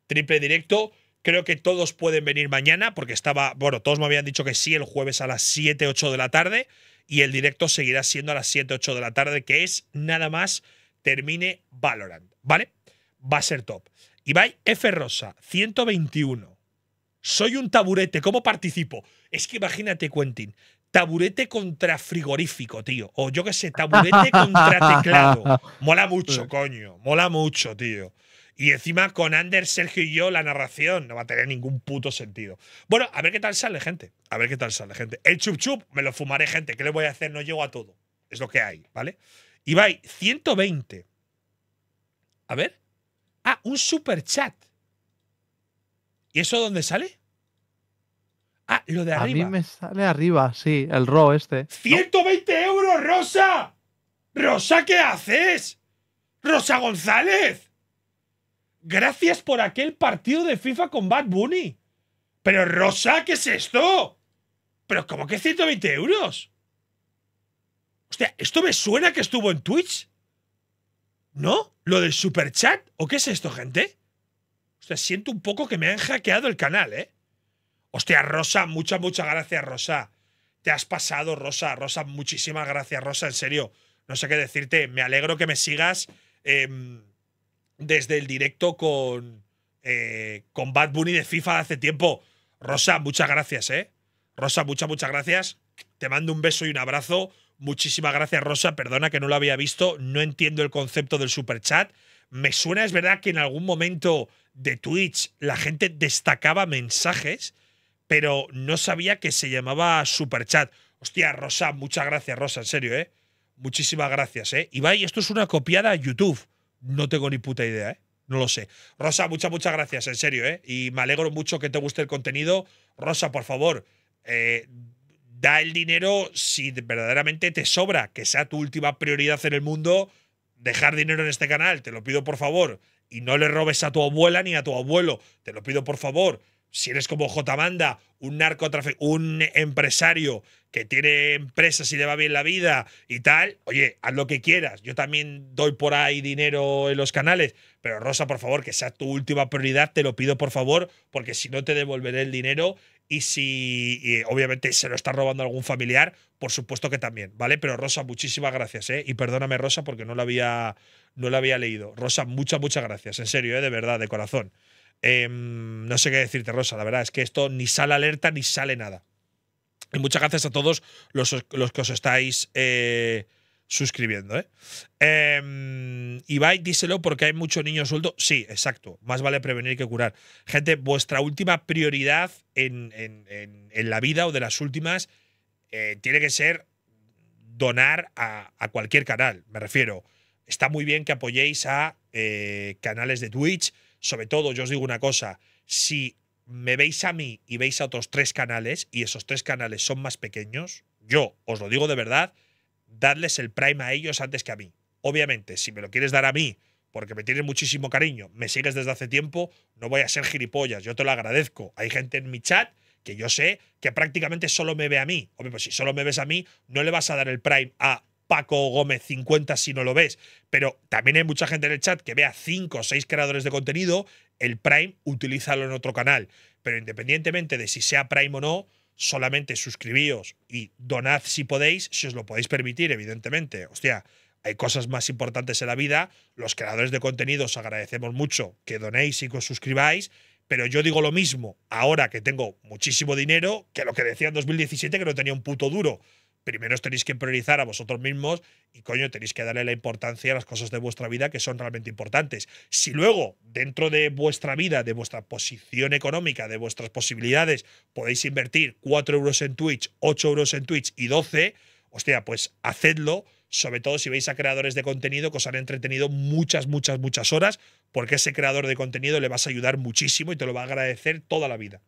triple directo. Creo que todos pueden venir mañana porque estaba, bueno, todos me habían dicho que sí el jueves a las 7, 8 de la tarde y el directo seguirá siendo a las 7, 8 de la tarde, que es nada más termine Valorant, ¿vale? Va a ser top. Ibai F. Rosa, 121. Soy un taburete, ¿cómo participo? Es que imagínate, Quentin, taburete contra frigorífico, tío. O yo qué sé, taburete contra teclado. Mola mucho, coño. Mola mucho, tío. Y encima con Ander, Sergio y yo, la narración no va a tener ningún puto sentido. Bueno, a ver qué tal sale, gente. A ver qué tal sale, gente. El chup chup, me lo fumaré, gente. ¿Qué le voy a hacer? No llego a todo. Es lo que hay, ¿vale? y Ibai, 120. A ver. Ah, un super chat. ¿Y eso dónde sale? Ah, lo de arriba. A mí me sale arriba, sí, el RO este. ¡120 euros, Rosa! ¡Rosa, qué haces! ¡Rosa González! Gracias por aquel partido de FIFA con Bad Bunny. Pero, Rosa, ¿qué es esto? ¿Pero cómo que 120 euros? Hostia, esto me suena que estuvo en Twitch. ¿No? ¿Lo del superchat? ¿O qué es esto, gente? Hostia, siento un poco que me han hackeado el canal, ¿eh? Hostia, Rosa, muchas, muchas gracias, Rosa. Te has pasado, Rosa. Rosa, muchísimas gracias, Rosa. En serio, no sé qué decirte. Me alegro que me sigas em, desde el directo con, eh, con Bad Bunny de FIFA hace tiempo. Rosa, muchas gracias, ¿eh? Rosa, muchas, muchas gracias. Te mando un beso y un abrazo. Muchísimas gracias, Rosa. Perdona que no lo había visto. No entiendo el concepto del superchat. Me suena, es verdad, que en algún momento de Twitch la gente destacaba mensajes pero no sabía que se llamaba Superchat. Hostia, Rosa, muchas gracias, Rosa, en serio, ¿eh? Muchísimas gracias, ¿eh? Y Ibai, esto es una copiada a YouTube. No tengo ni puta idea, ¿eh? No lo sé. Rosa, muchas, muchas gracias, en serio, ¿eh? Y me alegro mucho que te guste el contenido. Rosa, por favor, eh, da el dinero si verdaderamente te sobra, que sea tu última prioridad en el mundo dejar dinero en este canal, te lo pido por favor. Y no le robes a tu abuela ni a tu abuelo, te lo pido por favor si eres como J. Banda, un narcotraficante, un empresario que tiene empresas y le va bien la vida y tal, oye, haz lo que quieras. Yo también doy por ahí dinero en los canales, pero Rosa, por favor, que sea tu última prioridad, te lo pido por favor, porque si no te devolveré el dinero y si obviamente se lo está robando algún familiar, por supuesto que también, ¿vale? Pero Rosa, muchísimas gracias, ¿eh? Y perdóname, Rosa, porque no lo había, no lo había leído. Rosa, muchas, muchas gracias, en serio, ¿eh? de verdad, de corazón. Em, no sé qué decirte, Rosa, la verdad es que esto ni sale alerta ni sale nada. Y muchas gracias a todos los, que os estáis eh, suscribiendo. ¿eh? Eh, Ibai, díselo porque hay muchos niños suelto. Sí, exacto. Más vale prevenir que curar. Gente, vuestra última prioridad en, la vida o de las últimas eh, tiene que ser donar a, cualquier canal. Me refiero, está muy bien que apoyéis a eh, canales de Twitch sobre todo, yo os digo una cosa, si me veis a mí y veis a otros tres canales y esos tres canales son más pequeños, yo os lo digo de verdad, dadles el prime a ellos antes que a mí. Obviamente, si me lo quieres dar a mí porque me tienes muchísimo cariño, me sigues desde hace tiempo, no voy a ser gilipollas, yo te lo agradezco. Hay gente en mi chat que yo sé que prácticamente solo me ve a mí. o pues si solo me ves a mí, no le vas a dar el prime a Paco Gómez 50 si no lo ves, pero también hay mucha gente en el chat que vea 5 o 6 creadores de contenido, el Prime utilízalo en otro canal. Pero independientemente de si sea Prime o no, solamente suscribíos y donad si podéis, si os lo podéis permitir, evidentemente. Hostia, hay cosas más importantes en la vida. Los creadores de contenido os agradecemos mucho que donéis y que os suscribáis. Pero yo digo lo mismo ahora que tengo muchísimo dinero que lo que decía en 2017 que no tenía un puto duro primero os tenéis que priorizar a vosotros mismos y coño, tenéis que darle la importancia a las cosas de vuestra vida que son realmente importantes. Si luego, dentro de vuestra vida, de vuestra posición económica, de vuestras posibilidades, podéis invertir 4 euros en Twitch, 8 euros en Twitch y 12, hostia, pues hacedlo. Sobre todo si veis a creadores de contenido que os han entretenido muchas, muchas, muchas horas, porque ese creador de contenido le vas a ayudar muchísimo y te lo va a agradecer toda la vida.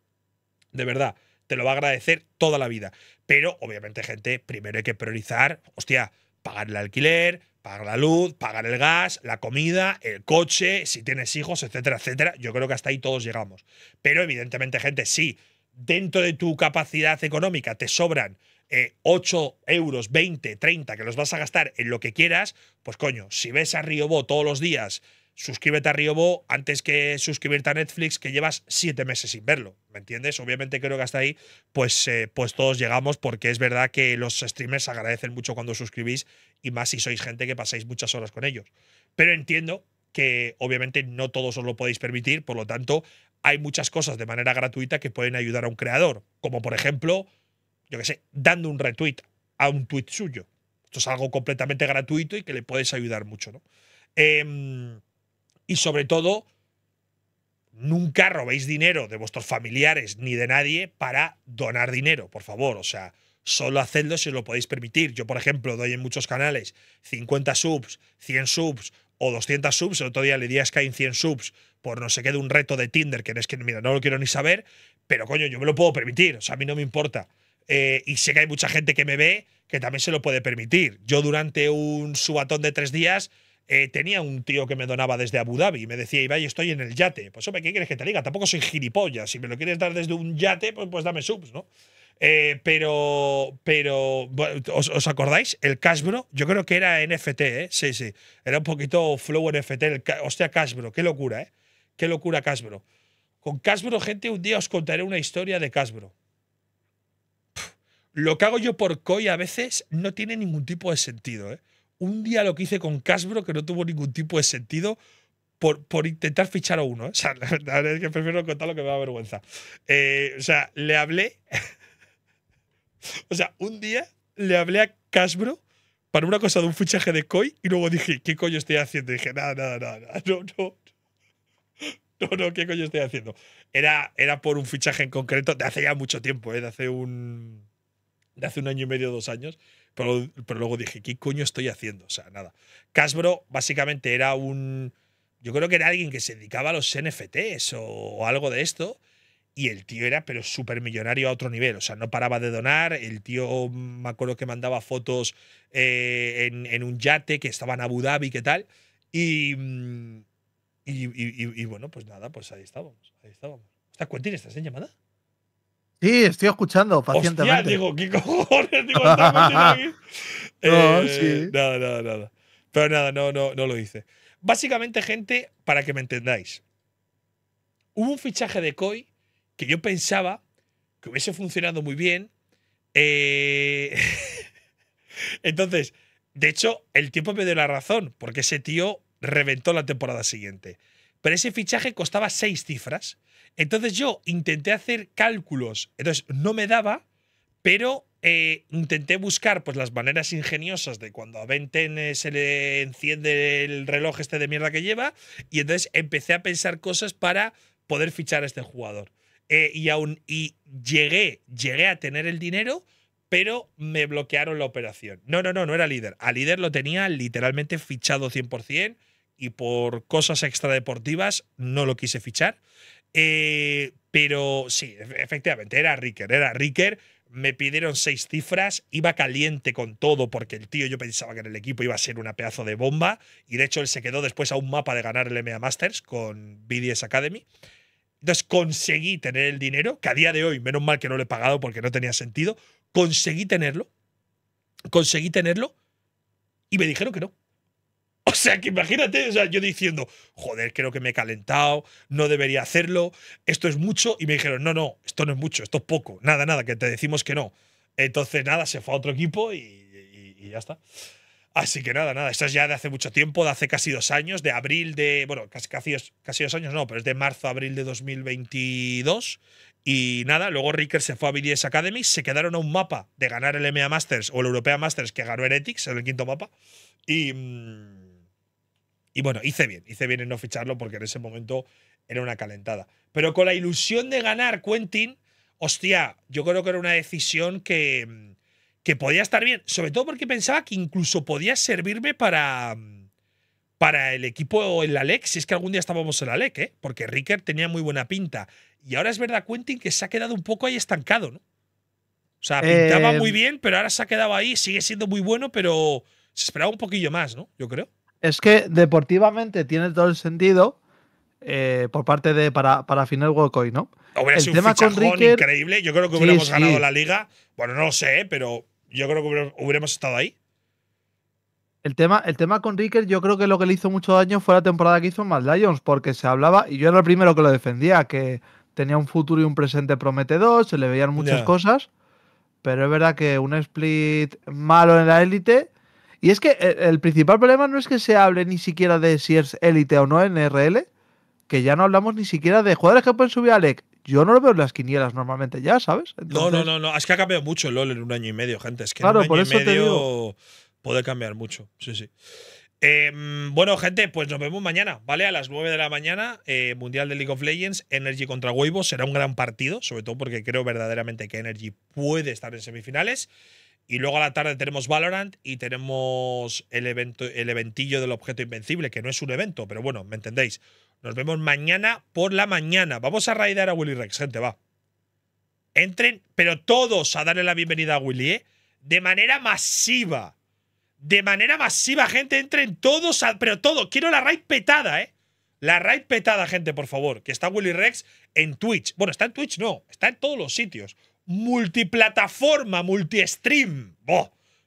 De verdad te lo va a agradecer toda la vida. Pero obviamente, gente, primero hay que priorizar, hostia, pagar el alquiler, pagar la luz, pagar el gas, la comida, el coche, si tienes hijos, etcétera, etcétera. Yo creo que hasta ahí todos llegamos. Pero evidentemente, gente, sí, dentro de tu capacidad económica te sobran eh, ocho 8 euros, 20, 30, que los vas a gastar en lo que quieras, pues coño, si ves a Riobó todos los días suscríbete a Riobo antes que suscribirte a Netflix, que llevas siete meses sin verlo. ¿Me entiendes? Obviamente creo que hasta ahí, pues, eh, pues todos llegamos, porque es verdad que los streamers agradecen mucho cuando suscribís, y más si sois gente que pasáis muchas horas con ellos. Pero entiendo que obviamente no todos os lo podéis permitir, por lo tanto, hay muchas cosas de manera gratuita que pueden ayudar a un creador, como por ejemplo, yo qué sé, dando un retweet a un tweet suyo. Esto es algo completamente gratuito y que le puedes ayudar mucho, ¿no? Em, y sobre todo, nunca robéis dinero de vuestros familiares ni de nadie para donar dinero, por favor. O sea, solo hacedlo si os lo podéis permitir. Yo, por ejemplo, doy en muchos canales 50 subs, 100 subs o 200 subs. El otro día le di a Sky 100 subs por no sé qué de un reto de Tinder, que es que, mira, no lo quiero ni saber, pero coño, yo me lo puedo permitir. O sea, a mí no me importa. Eh, y sé que hay mucha gente que me ve que también se lo puede permitir. Yo durante un subatón de tres días eh, tenía un tío que me donaba desde Abu Dhabi y me decía, Ibai, estoy en el yate. Pues hombre, ¿qué quieres que te diga? Tampoco soy gilipollas. Si me lo quieres dar desde un yate, pues, pues dame subs, ¿no? Eh, pero, pero ¿os, acordáis? El Casbro, yo creo que era NFT, ¿eh? Sí, sí. Era un poquito flow NFT. hostia, Casbro, qué locura, ¿eh? Qué locura, Casbro. Con Casbro, gente, un día os contaré una historia de Casbro. Lo que hago yo por COI a veces no tiene ningún tipo de sentido, ¿eh? un día lo que hice con Casbro, que no tuvo ningún tipo de sentido, por, por, intentar fichar a uno. ¿eh? O sea, la verdad es que prefiero contar lo que me da vergüenza. Eh, o sea, le hablé. o sea, un día le hablé a Casbro para una cosa de un fichaje de coi y luego dije, ¿qué coño estoy haciendo? Y dije, nada, nada, nada, no, no. No, no, ¿qué coño estoy haciendo? Era, era por un fichaje en concreto de hace ya mucho tiempo, ¿eh? de hace un. de hace un año y medio, dos años pero, luego dije, ¿qué coño estoy haciendo? O sea, nada. Casbro básicamente era un. Yo creo que era alguien que se dedicaba a los NFTs o, algo de esto. Y el tío era, pero súper millonario a otro nivel. O sea, no paraba de donar. El tío, me acuerdo que mandaba fotos eh, en, un yate que estaba en Abu Dhabi, ¿qué tal? Y, mm, y, bueno, pues nada, pues ahí estábamos. Ahí estábamos. ¿Está ¿Estás en llamada? Sí, estoy escuchando pacientemente. Hostia, digo, ¿qué cojones? Digo, no, eh, sí. Nada, nada, nada. Pero nada, no, no, no lo hice. Básicamente, gente, para que me entendáis, hubo un fichaje de COI que yo pensaba que hubiese funcionado muy bien. Eh, entonces, de hecho, el tiempo me dio la razón, porque ese tío reventó la temporada siguiente. Pero ese fichaje costaba seis cifras. Entonces yo intenté hacer cálculos, entonces no me daba, pero eh, intenté buscar pues, las maneras ingeniosas de cuando a eh, se le enciende el reloj este de mierda que lleva, y entonces empecé a pensar cosas para poder fichar a este jugador. Eh, y, aún, y llegué, llegué a tener el dinero, pero me bloquearon la operación. No, no, no, no era líder. A líder lo tenía literalmente fichado 100% y por cosas extradeportivas no lo quise fichar. Eh, pero sí, efectivamente, era Ricker, era Ricker. Me pidieron seis cifras, iba caliente con todo porque el tío yo pensaba que en el equipo iba a ser una pedazo de bomba y de hecho él se quedó después a un mapa de ganar el MMA Masters con BDS Academy. Entonces conseguí tener el dinero, que a día de hoy, menos mal que no lo he pagado porque no tenía sentido, conseguí tenerlo, conseguí tenerlo y me dijeron que no. O sea, que imagínate, o sea, yo diciendo, joder, creo que me he calentado, no debería hacerlo, esto es mucho. Y me dijeron, no, no, esto no es mucho, esto es poco, nada, nada, que te decimos que no. Entonces, nada, se fue a otro equipo y, ya está. Así que nada, nada, esto es ya de hace mucho tiempo, de hace casi dos años, de abril de, bueno, casi, casi, casi dos años no, pero es de marzo, abril de 2022. Y nada, luego Ricker se fue a BDS Academy, se quedaron a un mapa de ganar el MA Masters o el Europea Masters que ganó Heretics en el quinto mapa. Y... Mm, y bueno, hice bien, hice bien en no ficharlo porque en ese momento era una calentada. Pero con la ilusión de ganar Quentin, hostia, yo creo que era una decisión que, mm, que podía estar bien. Sobre todo porque pensaba que incluso podía servirme para, mm, para el equipo en la LEC, si es que algún día estábamos en la LEC, ¿eh? porque Ricker tenía muy buena pinta. Y ahora es verdad, Quentin, que se ha quedado un poco ahí estancado, ¿no? O sea, pintaba eh, muy mm. bien, pero ahora se ha quedado ahí, sigue siendo muy bueno, pero se esperaba un poquillo más, ¿no? Yo creo. Es que deportivamente tiene todo el sentido eh, por parte de para, para Final ¿no? Hubiera el sido tema un con increíble. Yo creo que hubiéramos ganado la liga. Bueno, no lo sé, ¿eh? pero yo creo que hubiéramos estado ahí. El tema, el tema con Ricker, yo creo que lo que le hizo mucho daño fue la temporada que hizo en Mad Lions, porque se hablaba, y yo era el primero que lo defendía, que tenía un futuro y un presente prometedor, se le veían muchas cosas, pero es verdad que un split malo en la élite y es que eh, el principal problema no es que se hable ni siquiera de si es élite o no en RL, que ya no hablamos ni siquiera de jugadores que pueden subir a LEC. Yo no lo veo en las quinielas normalmente ya, ¿sabes? no, no, no, no, es que ha cambiado mucho el LOL en un año y medio, gente. Es que en un año por eso y medio puede cambiar mucho. Sí, sí. Em, bueno, gente, pues nos vemos mañana, ¿vale? A las 9 de la mañana, eh, Mundial de League of Legends, Energy contra Weibo. Será un gran partido, sobre todo porque creo verdaderamente que Energy puede estar en semifinales. Y luego a la tarde tenemos Valorant y tenemos el, evento, el eventillo del objeto invencible, que no es un evento, pero bueno, me entendéis. Nos vemos mañana por la mañana. Vamos a raidar a Willy Rex, gente, va. Entren, pero todos a darle la bienvenida a Willy, ¿eh? De manera masiva. De manera masiva, gente, entren todos, pero todos. Quiero la raid petada, ¿eh? La raid petada, gente, por favor. Que está Willy Rex en Twitch. Bueno, está en Twitch, no. Está en todos los sitios multiplataforma, multi-stream.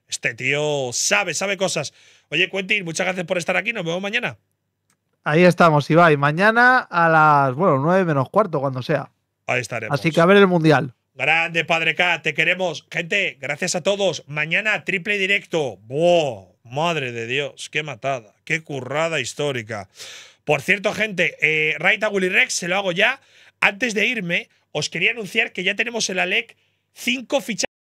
este tío sabe, sabe cosas. Oye, Quentin, muchas gracias por estar aquí. Nos vemos mañana. Ahí estamos, Ibai. Mañana a las, bueno, 9 menos cuarto, cuando sea. Ahí estaremos. Así que a ver el Mundial. Grande, Padre K, te queremos. Gente, gracias a todos. Mañana triple directo. ¡Wow! Madre de Dios, qué matada, qué currada histórica. Por cierto, gente, eh, Raita Willy Rex, se lo hago ya. Antes de irme, os quería anunciar que ya tenemos en la LEC cinco fichas